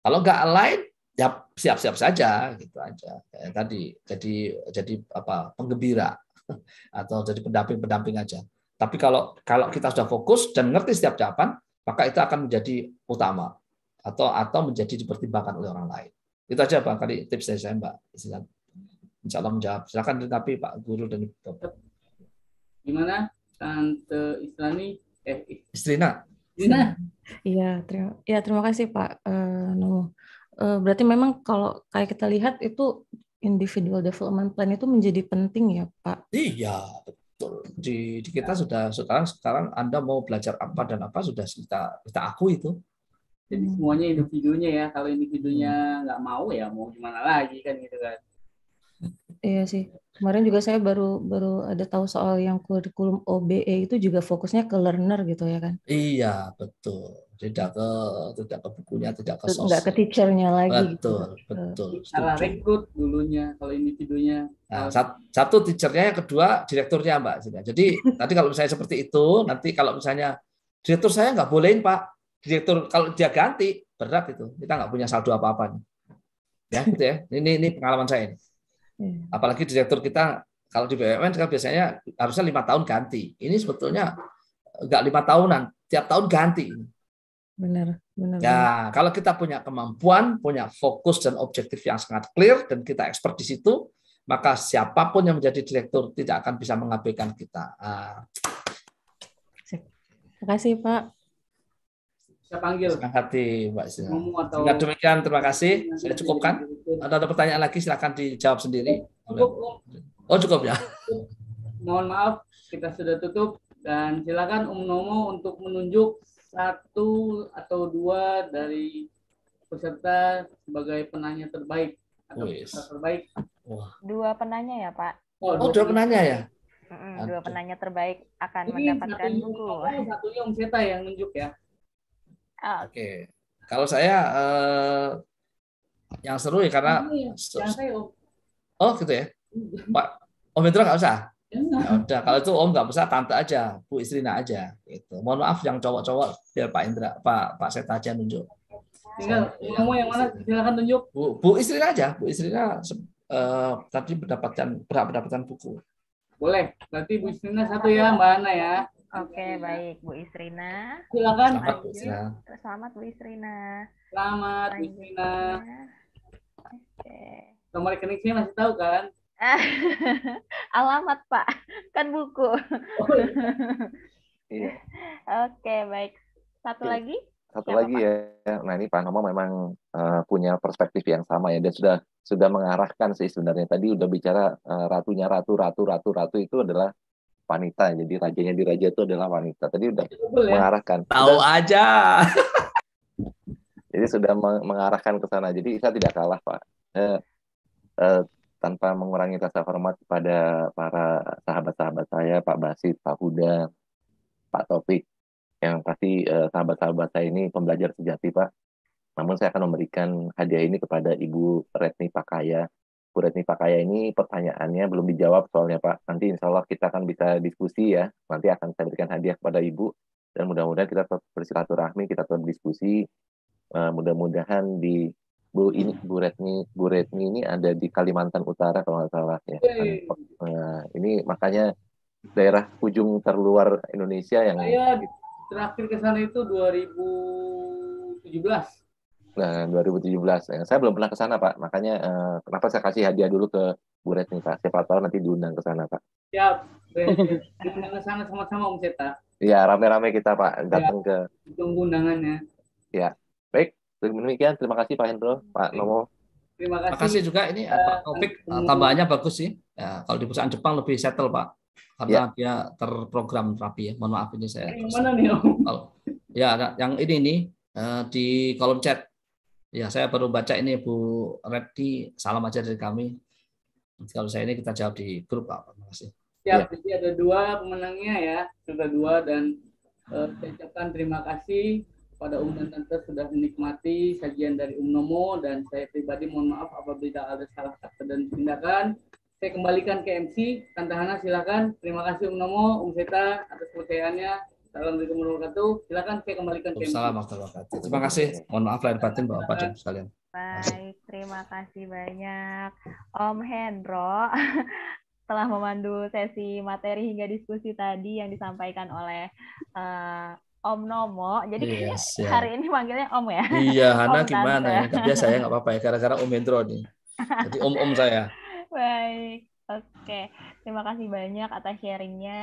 kalau nggak align ya siap-siap saja gitu aja ya, tadi jadi jadi apa penggembira atau jadi pendamping-pendamping aja. Tapi kalau kalau kita sudah fokus dan ngerti setiap jawaban, maka itu akan menjadi utama atau atau menjadi dipertimbangkan oleh orang lain. Itu aja Pak kali tips dari saya Mbak. insyaallah Insya Allah menjawab. Silakan tapi Pak Guru dan Ibu. Gimana Tante Islani? Eh, Istrina. Istrina. Iya, terima, ya terima kasih Pak eh, uh, No. Uh, eh, berarti memang kalau kayak kita lihat itu individual development plan itu menjadi penting ya Pak. Iya betul. Di, di kita sudah sekarang sekarang Anda mau belajar apa dan apa sudah kita kita akui itu. Jadi semuanya individunya ya. Kalau individunya hmm. nggak mau ya mau gimana lagi kan gitu kan. Iya sih. Kemarin juga saya baru baru ada tahu soal yang kurikulum OBE itu juga fokusnya ke learner gitu ya kan? Iya betul tidak ke tidak ke bukunya tidak ke sosmed tidak ke teachernya lagi betul gitu. betul cara rekrut dulunya kalau individunya nah, satu teachernya yang kedua direkturnya mbak jadi nanti kalau misalnya seperti itu nanti kalau misalnya direktur saya nggak bolehin pak direktur kalau dia ganti berat itu kita nggak punya saldo apa-apa ya gitu ya ini ini pengalaman saya ini hmm. apalagi direktur kita kalau di BUMN kan biasanya harusnya lima tahun ganti ini sebetulnya nggak lima tahunan tiap tahun ganti Benar, benar. Ya, kalau kita punya kemampuan, punya fokus dan objektif yang sangat clear dan kita expert di situ, maka siapapun yang menjadi direktur tidak akan bisa mengabaikan kita. Terima ah. kasih, Pak. Saya panggil. Senang hati, Mbak Atau... demikian, terima kasih. Saya cukupkan. Ada, ada pertanyaan lagi, silahkan dijawab sendiri. Oh, oh. oh, cukup ya. Mohon maaf, kita sudah tutup. Dan silakan Om Nomo untuk menunjuk satu atau dua dari peserta sebagai penanya terbaik atau yes. peserta terbaik. Wah. Dua penanya ya Pak? Oh, dua, oh, dua penanya, ya. mm dua penanya terbaik akan Ini mendapatkan buku. Satunya Om Seta yang nunjuk ya. Oh. Oke, okay. kalau saya eh, yang seru ya karena. Oh gitu ya, Pak. Om Hendra nggak usah. Ya udah, kalau itu Om nggak usah tante aja, Bu Istrina aja. Gitu. Mohon maaf yang cowok-cowok biar Pak Indra, Pak Pak Seta aja nunjuk. Tinggal kamu yang mana silakan tunjuk. Bu, Bu Istrina aja, Bu Istrina uh, tadi mendapatkan berapa mendapatkan buku. Boleh. nanti Bu Istrina satu ya, Mbak Ana ya. Oke, baik Bu Istrina. Silakan. Selamat Bu Istrina. Selamat Bu Istrina. Selamat Bu Istrina. Oke. Nomor rekening saya masih tahu kan? Alamat Pak, kan buku. Oh, iya. Oke baik. Satu iya. lagi. Satu Siapa, lagi Pak? ya. Nah ini Pak Nomo memang uh, punya perspektif yang sama ya. dan sudah sudah mengarahkan sih sebenarnya. Tadi udah bicara uh, ratunya ratu, ratu, ratu, ratu itu adalah wanita. Jadi rajanya di raja itu adalah wanita. Tadi udah Boleh. Ya. mengarahkan. Tahu udah, aja. jadi sudah mengarahkan ke sana. Jadi saya tidak kalah Pak. Uh, uh, tanpa mengurangi rasa hormat kepada para sahabat-sahabat saya, Pak Basit, Pak Huda, Pak Taufik, yang pasti eh, sahabat-sahabat saya ini pembelajar sejati, Pak. Namun saya akan memberikan hadiah ini kepada Ibu Retni Pakaya. Bu Retni Pakaya ini pertanyaannya belum dijawab soalnya, Pak. Nanti insya Allah kita akan bisa diskusi ya. Nanti akan saya berikan hadiah kepada Ibu. Dan mudah-mudahan kita tetap bersilaturahmi, kita tetap berdiskusi. Eh, mudah-mudahan di Bu ini Bu redmi Bu redmi ini ada di Kalimantan Utara kalau nggak salah ya. Kan, oh, nah, ini makanya daerah ujung terluar Indonesia yang saya terakhir ke sana itu 2017. Nah, 2017. Eh, saya belum pernah ke sana, Pak. Makanya eh, kenapa saya kasih hadiah dulu ke Bu redmi Pak. Siapa tahu nanti diundang ke sana, Pak. Siap. kita ke sana sama-sama Om Seta. Iya, rame-rame kita, Pak. Iya. Datang ya, ke tunggu undangannya. Ya. Baik, Demikian, terima kasih Pak Hendro, Pak Nomo. Terima kasih. Terima kasih juga ini uh, eh, Pak eh, Topik eh, tambahannya bagus sih. Ya, kalau di perusahaan Jepang lebih settle Pak, karena ya. dia terprogram rapi ya. Mohon maaf ini saya. Yang mana nih Om? Oh, ya, yang ini nih di kolom chat. Ya, saya baru baca ini Bu Reddy, salam aja dari kami. Kalau saya ini kita jawab di grup Pak. Terima kasih. Ya, ya. jadi ada dua pemenangnya ya, sudah dua dan uh, saya ucapkan terima kasih pada umum tante sudah menikmati sajian dari umno dan saya pribadi mohon maaf apabila ada salah kata dan tindakan. Saya kembalikan ke MC. Tante Hana silakan. Terima kasih umno Um Seta atas kepercayaannya. Assalamualaikum warahmatullahi wabarakatuh. Silakan saya kembalikan ke MC. Assalamualaikum Terima kasih. Mohon maaf lahir batin Bapak Patin sekalian. Baik, terima kasih banyak Om Hendro telah memandu sesi materi hingga diskusi tadi yang disampaikan oleh eh, Om Nomo. Jadi yes, ya. hari ini manggilnya Om ya. Iya, Hana om gimana ya? Tapi ya saya nggak apa-apa ya, karena karena Om Hendro nih. Jadi Om-Om saya. Baik, oke. Terima kasih banyak atas sharingnya.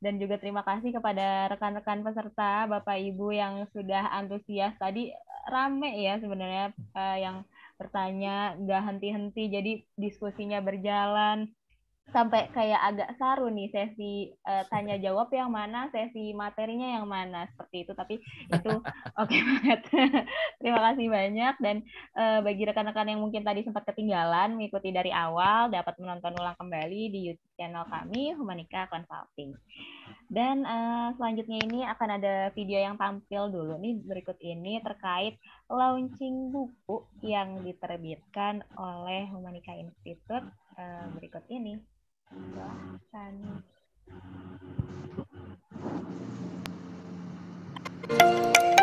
Dan juga terima kasih kepada rekan-rekan peserta, Bapak Ibu yang sudah antusias tadi rame ya sebenarnya eh, yang bertanya nggak henti-henti jadi diskusinya berjalan sampai kayak agak saru nih sesi uh, tanya jawab yang mana, sesi materinya yang mana seperti itu. Tapi itu oke okay banget. Terima kasih banyak dan uh, bagi rekan-rekan yang mungkin tadi sempat ketinggalan mengikuti dari awal dapat menonton ulang kembali di YouTube channel kami Humanika Consulting. Dan uh, selanjutnya ini akan ada video yang tampil dulu nih berikut ini terkait launching buku yang diterbitkan oleh Humanika Institute berikut ini. Thank you.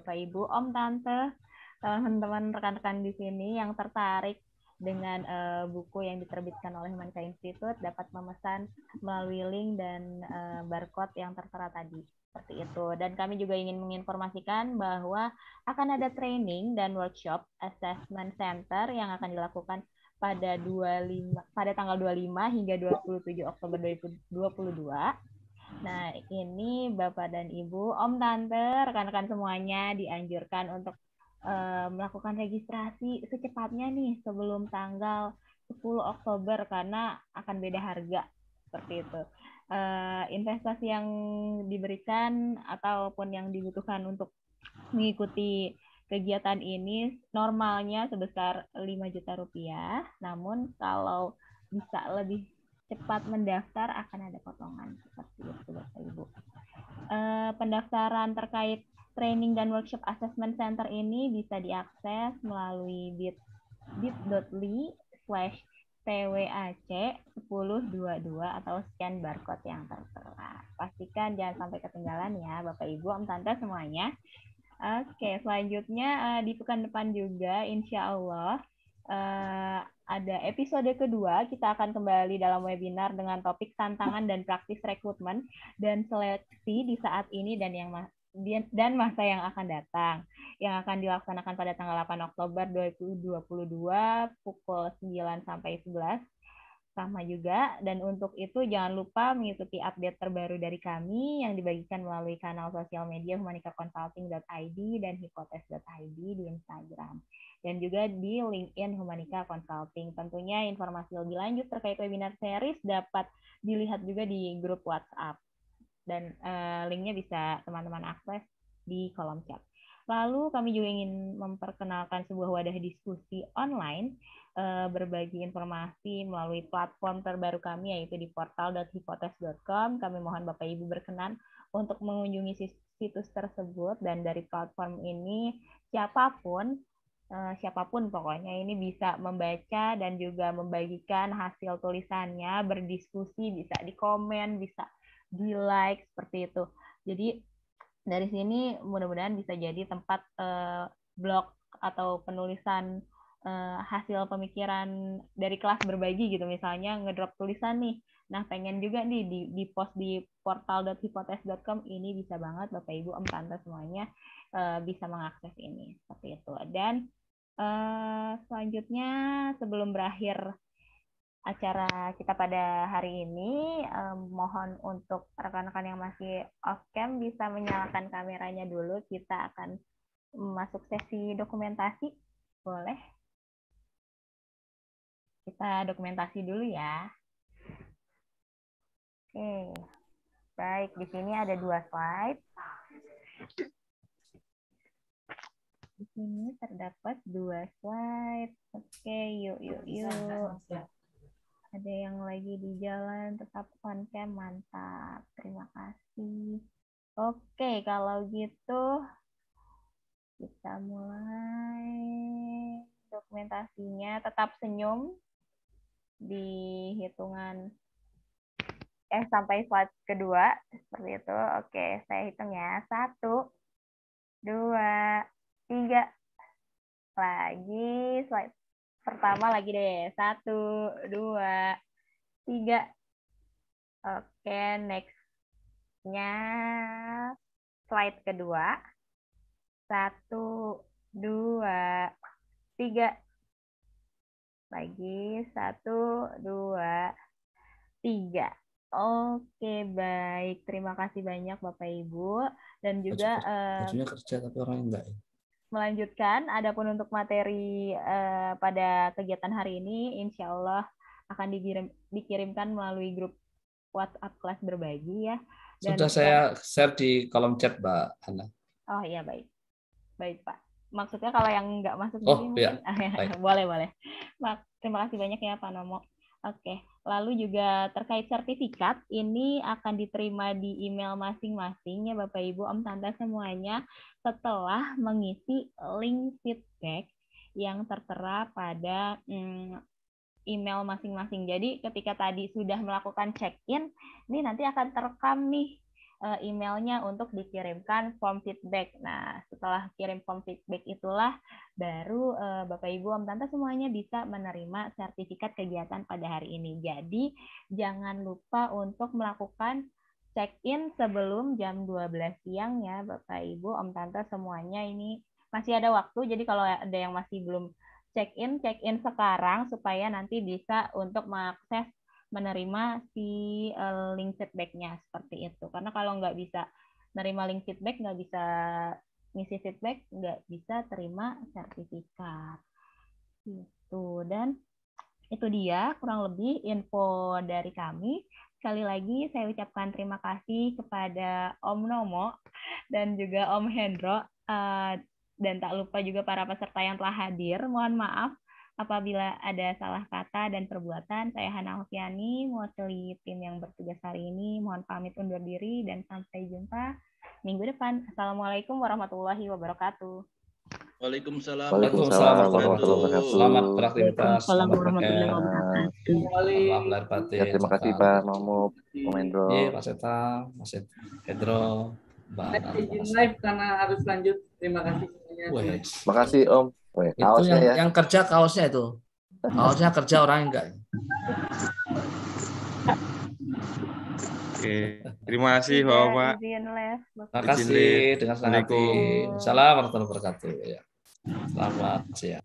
Bapak Ibu, Om Tante, teman-teman rekan-rekan di sini yang tertarik dengan uh, buku yang diterbitkan oleh Manca Institute dapat memesan melalui link dan uh, barcode yang tertera tadi seperti itu. Dan kami juga ingin menginformasikan bahwa akan ada training dan workshop assessment center yang akan dilakukan pada 25 pada tanggal 25 hingga 27 Oktober 2022 Nah, ini Bapak dan Ibu, Om Tante, rekan-rekan semuanya dianjurkan untuk e, melakukan registrasi secepatnya nih sebelum tanggal 10 Oktober karena akan beda harga seperti itu. E, investasi yang diberikan ataupun yang dibutuhkan untuk mengikuti kegiatan ini normalnya sebesar 5 juta rupiah. Namun kalau bisa lebih cepat mendaftar akan ada potongan seperti itu Bapak Ibu. Eh, pendaftaran terkait training dan workshop assessment center ini bisa diakses melalui bit bit.ly slash twac 1022 atau scan barcode yang tertera. Pastikan jangan sampai ketinggalan ya Bapak Ibu, Om Tante semuanya. Oke, selanjutnya eh, di pekan depan juga insya Allah uh, ada episode kedua. Kita akan kembali dalam webinar dengan topik tantangan dan praktis rekrutmen dan seleksi di saat ini dan yang dan masa yang akan datang yang akan dilaksanakan pada tanggal 8 Oktober 2022 pukul 9 sampai 11 sama juga dan untuk itu jangan lupa mengikuti update terbaru dari kami yang dibagikan melalui kanal sosial media humanikaconsulting.id dan hipotes.id di Instagram dan juga di LinkedIn Humanika Consulting. Tentunya informasi lebih lanjut terkait webinar series dapat dilihat juga di grup WhatsApp dan uh, linknya bisa teman-teman akses di kolom chat. Lalu kami juga ingin memperkenalkan sebuah wadah diskusi online uh, berbagi informasi melalui platform terbaru kami yaitu di portal.hipotes.com. Kami mohon Bapak Ibu berkenan untuk mengunjungi situs tersebut dan dari platform ini siapapun Eh, siapapun pokoknya ini bisa membaca dan juga membagikan hasil tulisannya, berdiskusi, bisa di komen, bisa di like seperti itu. Jadi dari sini mudah-mudahan bisa jadi tempat eh, blog atau penulisan eh, hasil pemikiran dari kelas berbagi gitu misalnya ngedrop tulisan nih. Nah, pengen juga nih di, di post di portal.hipotes.com ini bisa banget Bapak Ibu Om Tante semuanya bisa mengakses ini seperti itu. Dan Eh, selanjutnya sebelum berakhir acara kita pada hari ini um, mohon untuk rekan-rekan yang masih off cam bisa menyalakan kameranya dulu kita akan masuk sesi dokumentasi boleh kita dokumentasi dulu ya oke baik di sini ada dua slide di sini terdapat dua slide. Oke, okay, yuk, yuk, yuk. Ya. Ada yang lagi di jalan, tetap konten mantap. Terima kasih. Oke, okay, kalau gitu kita mulai dokumentasinya. Tetap senyum di hitungan eh sampai slide kedua seperti itu. Oke, saya hitung ya. Satu, dua, tiga. Lagi slide pertama lagi deh. Satu, dua, tiga. Oke, nextnya slide kedua. Satu, dua, tiga. Lagi, satu, dua, tiga. Oke, baik. Terima kasih banyak Bapak Ibu dan juga bajunya, bajunya eh, kerja tapi orangnya enggak ya melanjutkan. Adapun untuk materi uh, pada kegiatan hari ini, insya Allah akan dikirim, dikirimkan melalui grup WhatsApp kelas berbagi ya. Dan Sudah saya share di kolom chat, Mbak Hana. Oh iya baik, baik Pak. Maksudnya kalau yang nggak masuk oh, sini iya. mungkin boleh boleh. Terima kasih banyak ya Pak Nomo. Oke, Lalu juga terkait sertifikat, ini akan diterima di email masing-masing ya Bapak Ibu, Om Tante semuanya setelah mengisi link feedback yang tertera pada hmm, email masing-masing. Jadi ketika tadi sudah melakukan check-in, ini nanti akan terekam nih Eh, emailnya untuk dikirimkan form feedback. Nah, setelah kirim form feedback itulah baru eh, Bapak Ibu Om Tante semuanya bisa menerima sertifikat kegiatan pada hari ini. Jadi, jangan lupa untuk melakukan check-in sebelum jam 12 siang ya Bapak Ibu Om Tante semuanya ini masih ada waktu. Jadi kalau ada yang masih belum check-in, check-in sekarang supaya nanti bisa untuk mengakses menerima si uh, link feedbacknya seperti itu. Karena kalau nggak bisa menerima link feedback, nggak bisa ngisi feedback, nggak bisa terima sertifikat. itu Dan itu dia kurang lebih info dari kami. Sekali lagi saya ucapkan terima kasih kepada Om Nomo dan juga Om Hendro uh, dan tak lupa juga para peserta yang telah hadir. Mohon maaf Apabila ada salah kata dan perbuatan, saya Hana Hofiani, mewakili tim yang bertugas hari ini. Mohon pamit undur diri dan sampai jumpa minggu depan. Assalamualaikum warahmatullahi wabarakatuh. Waalaikumsalam. Waalaikumsalam warahmatullahi Selamat beraktivitas. Selamat warahmatullahi wabarakatuh. Ya, terima kasih Pak Mamu, Pak Hendro. Iya, Pak Seta, Mas Hendro. izin live karena harus lanjut. Terima kasih semuanya. Terima kasih Om. Oh, ya, itu yang, ya. yang kerja kaosnya itu. Kaosnya kerja orang enggak. Oke, terima kasih Bapak. Terima kasih dengan senang hati. Assalamualaikum warahmatullahi wabarakatuh. Ya. Selamat siang.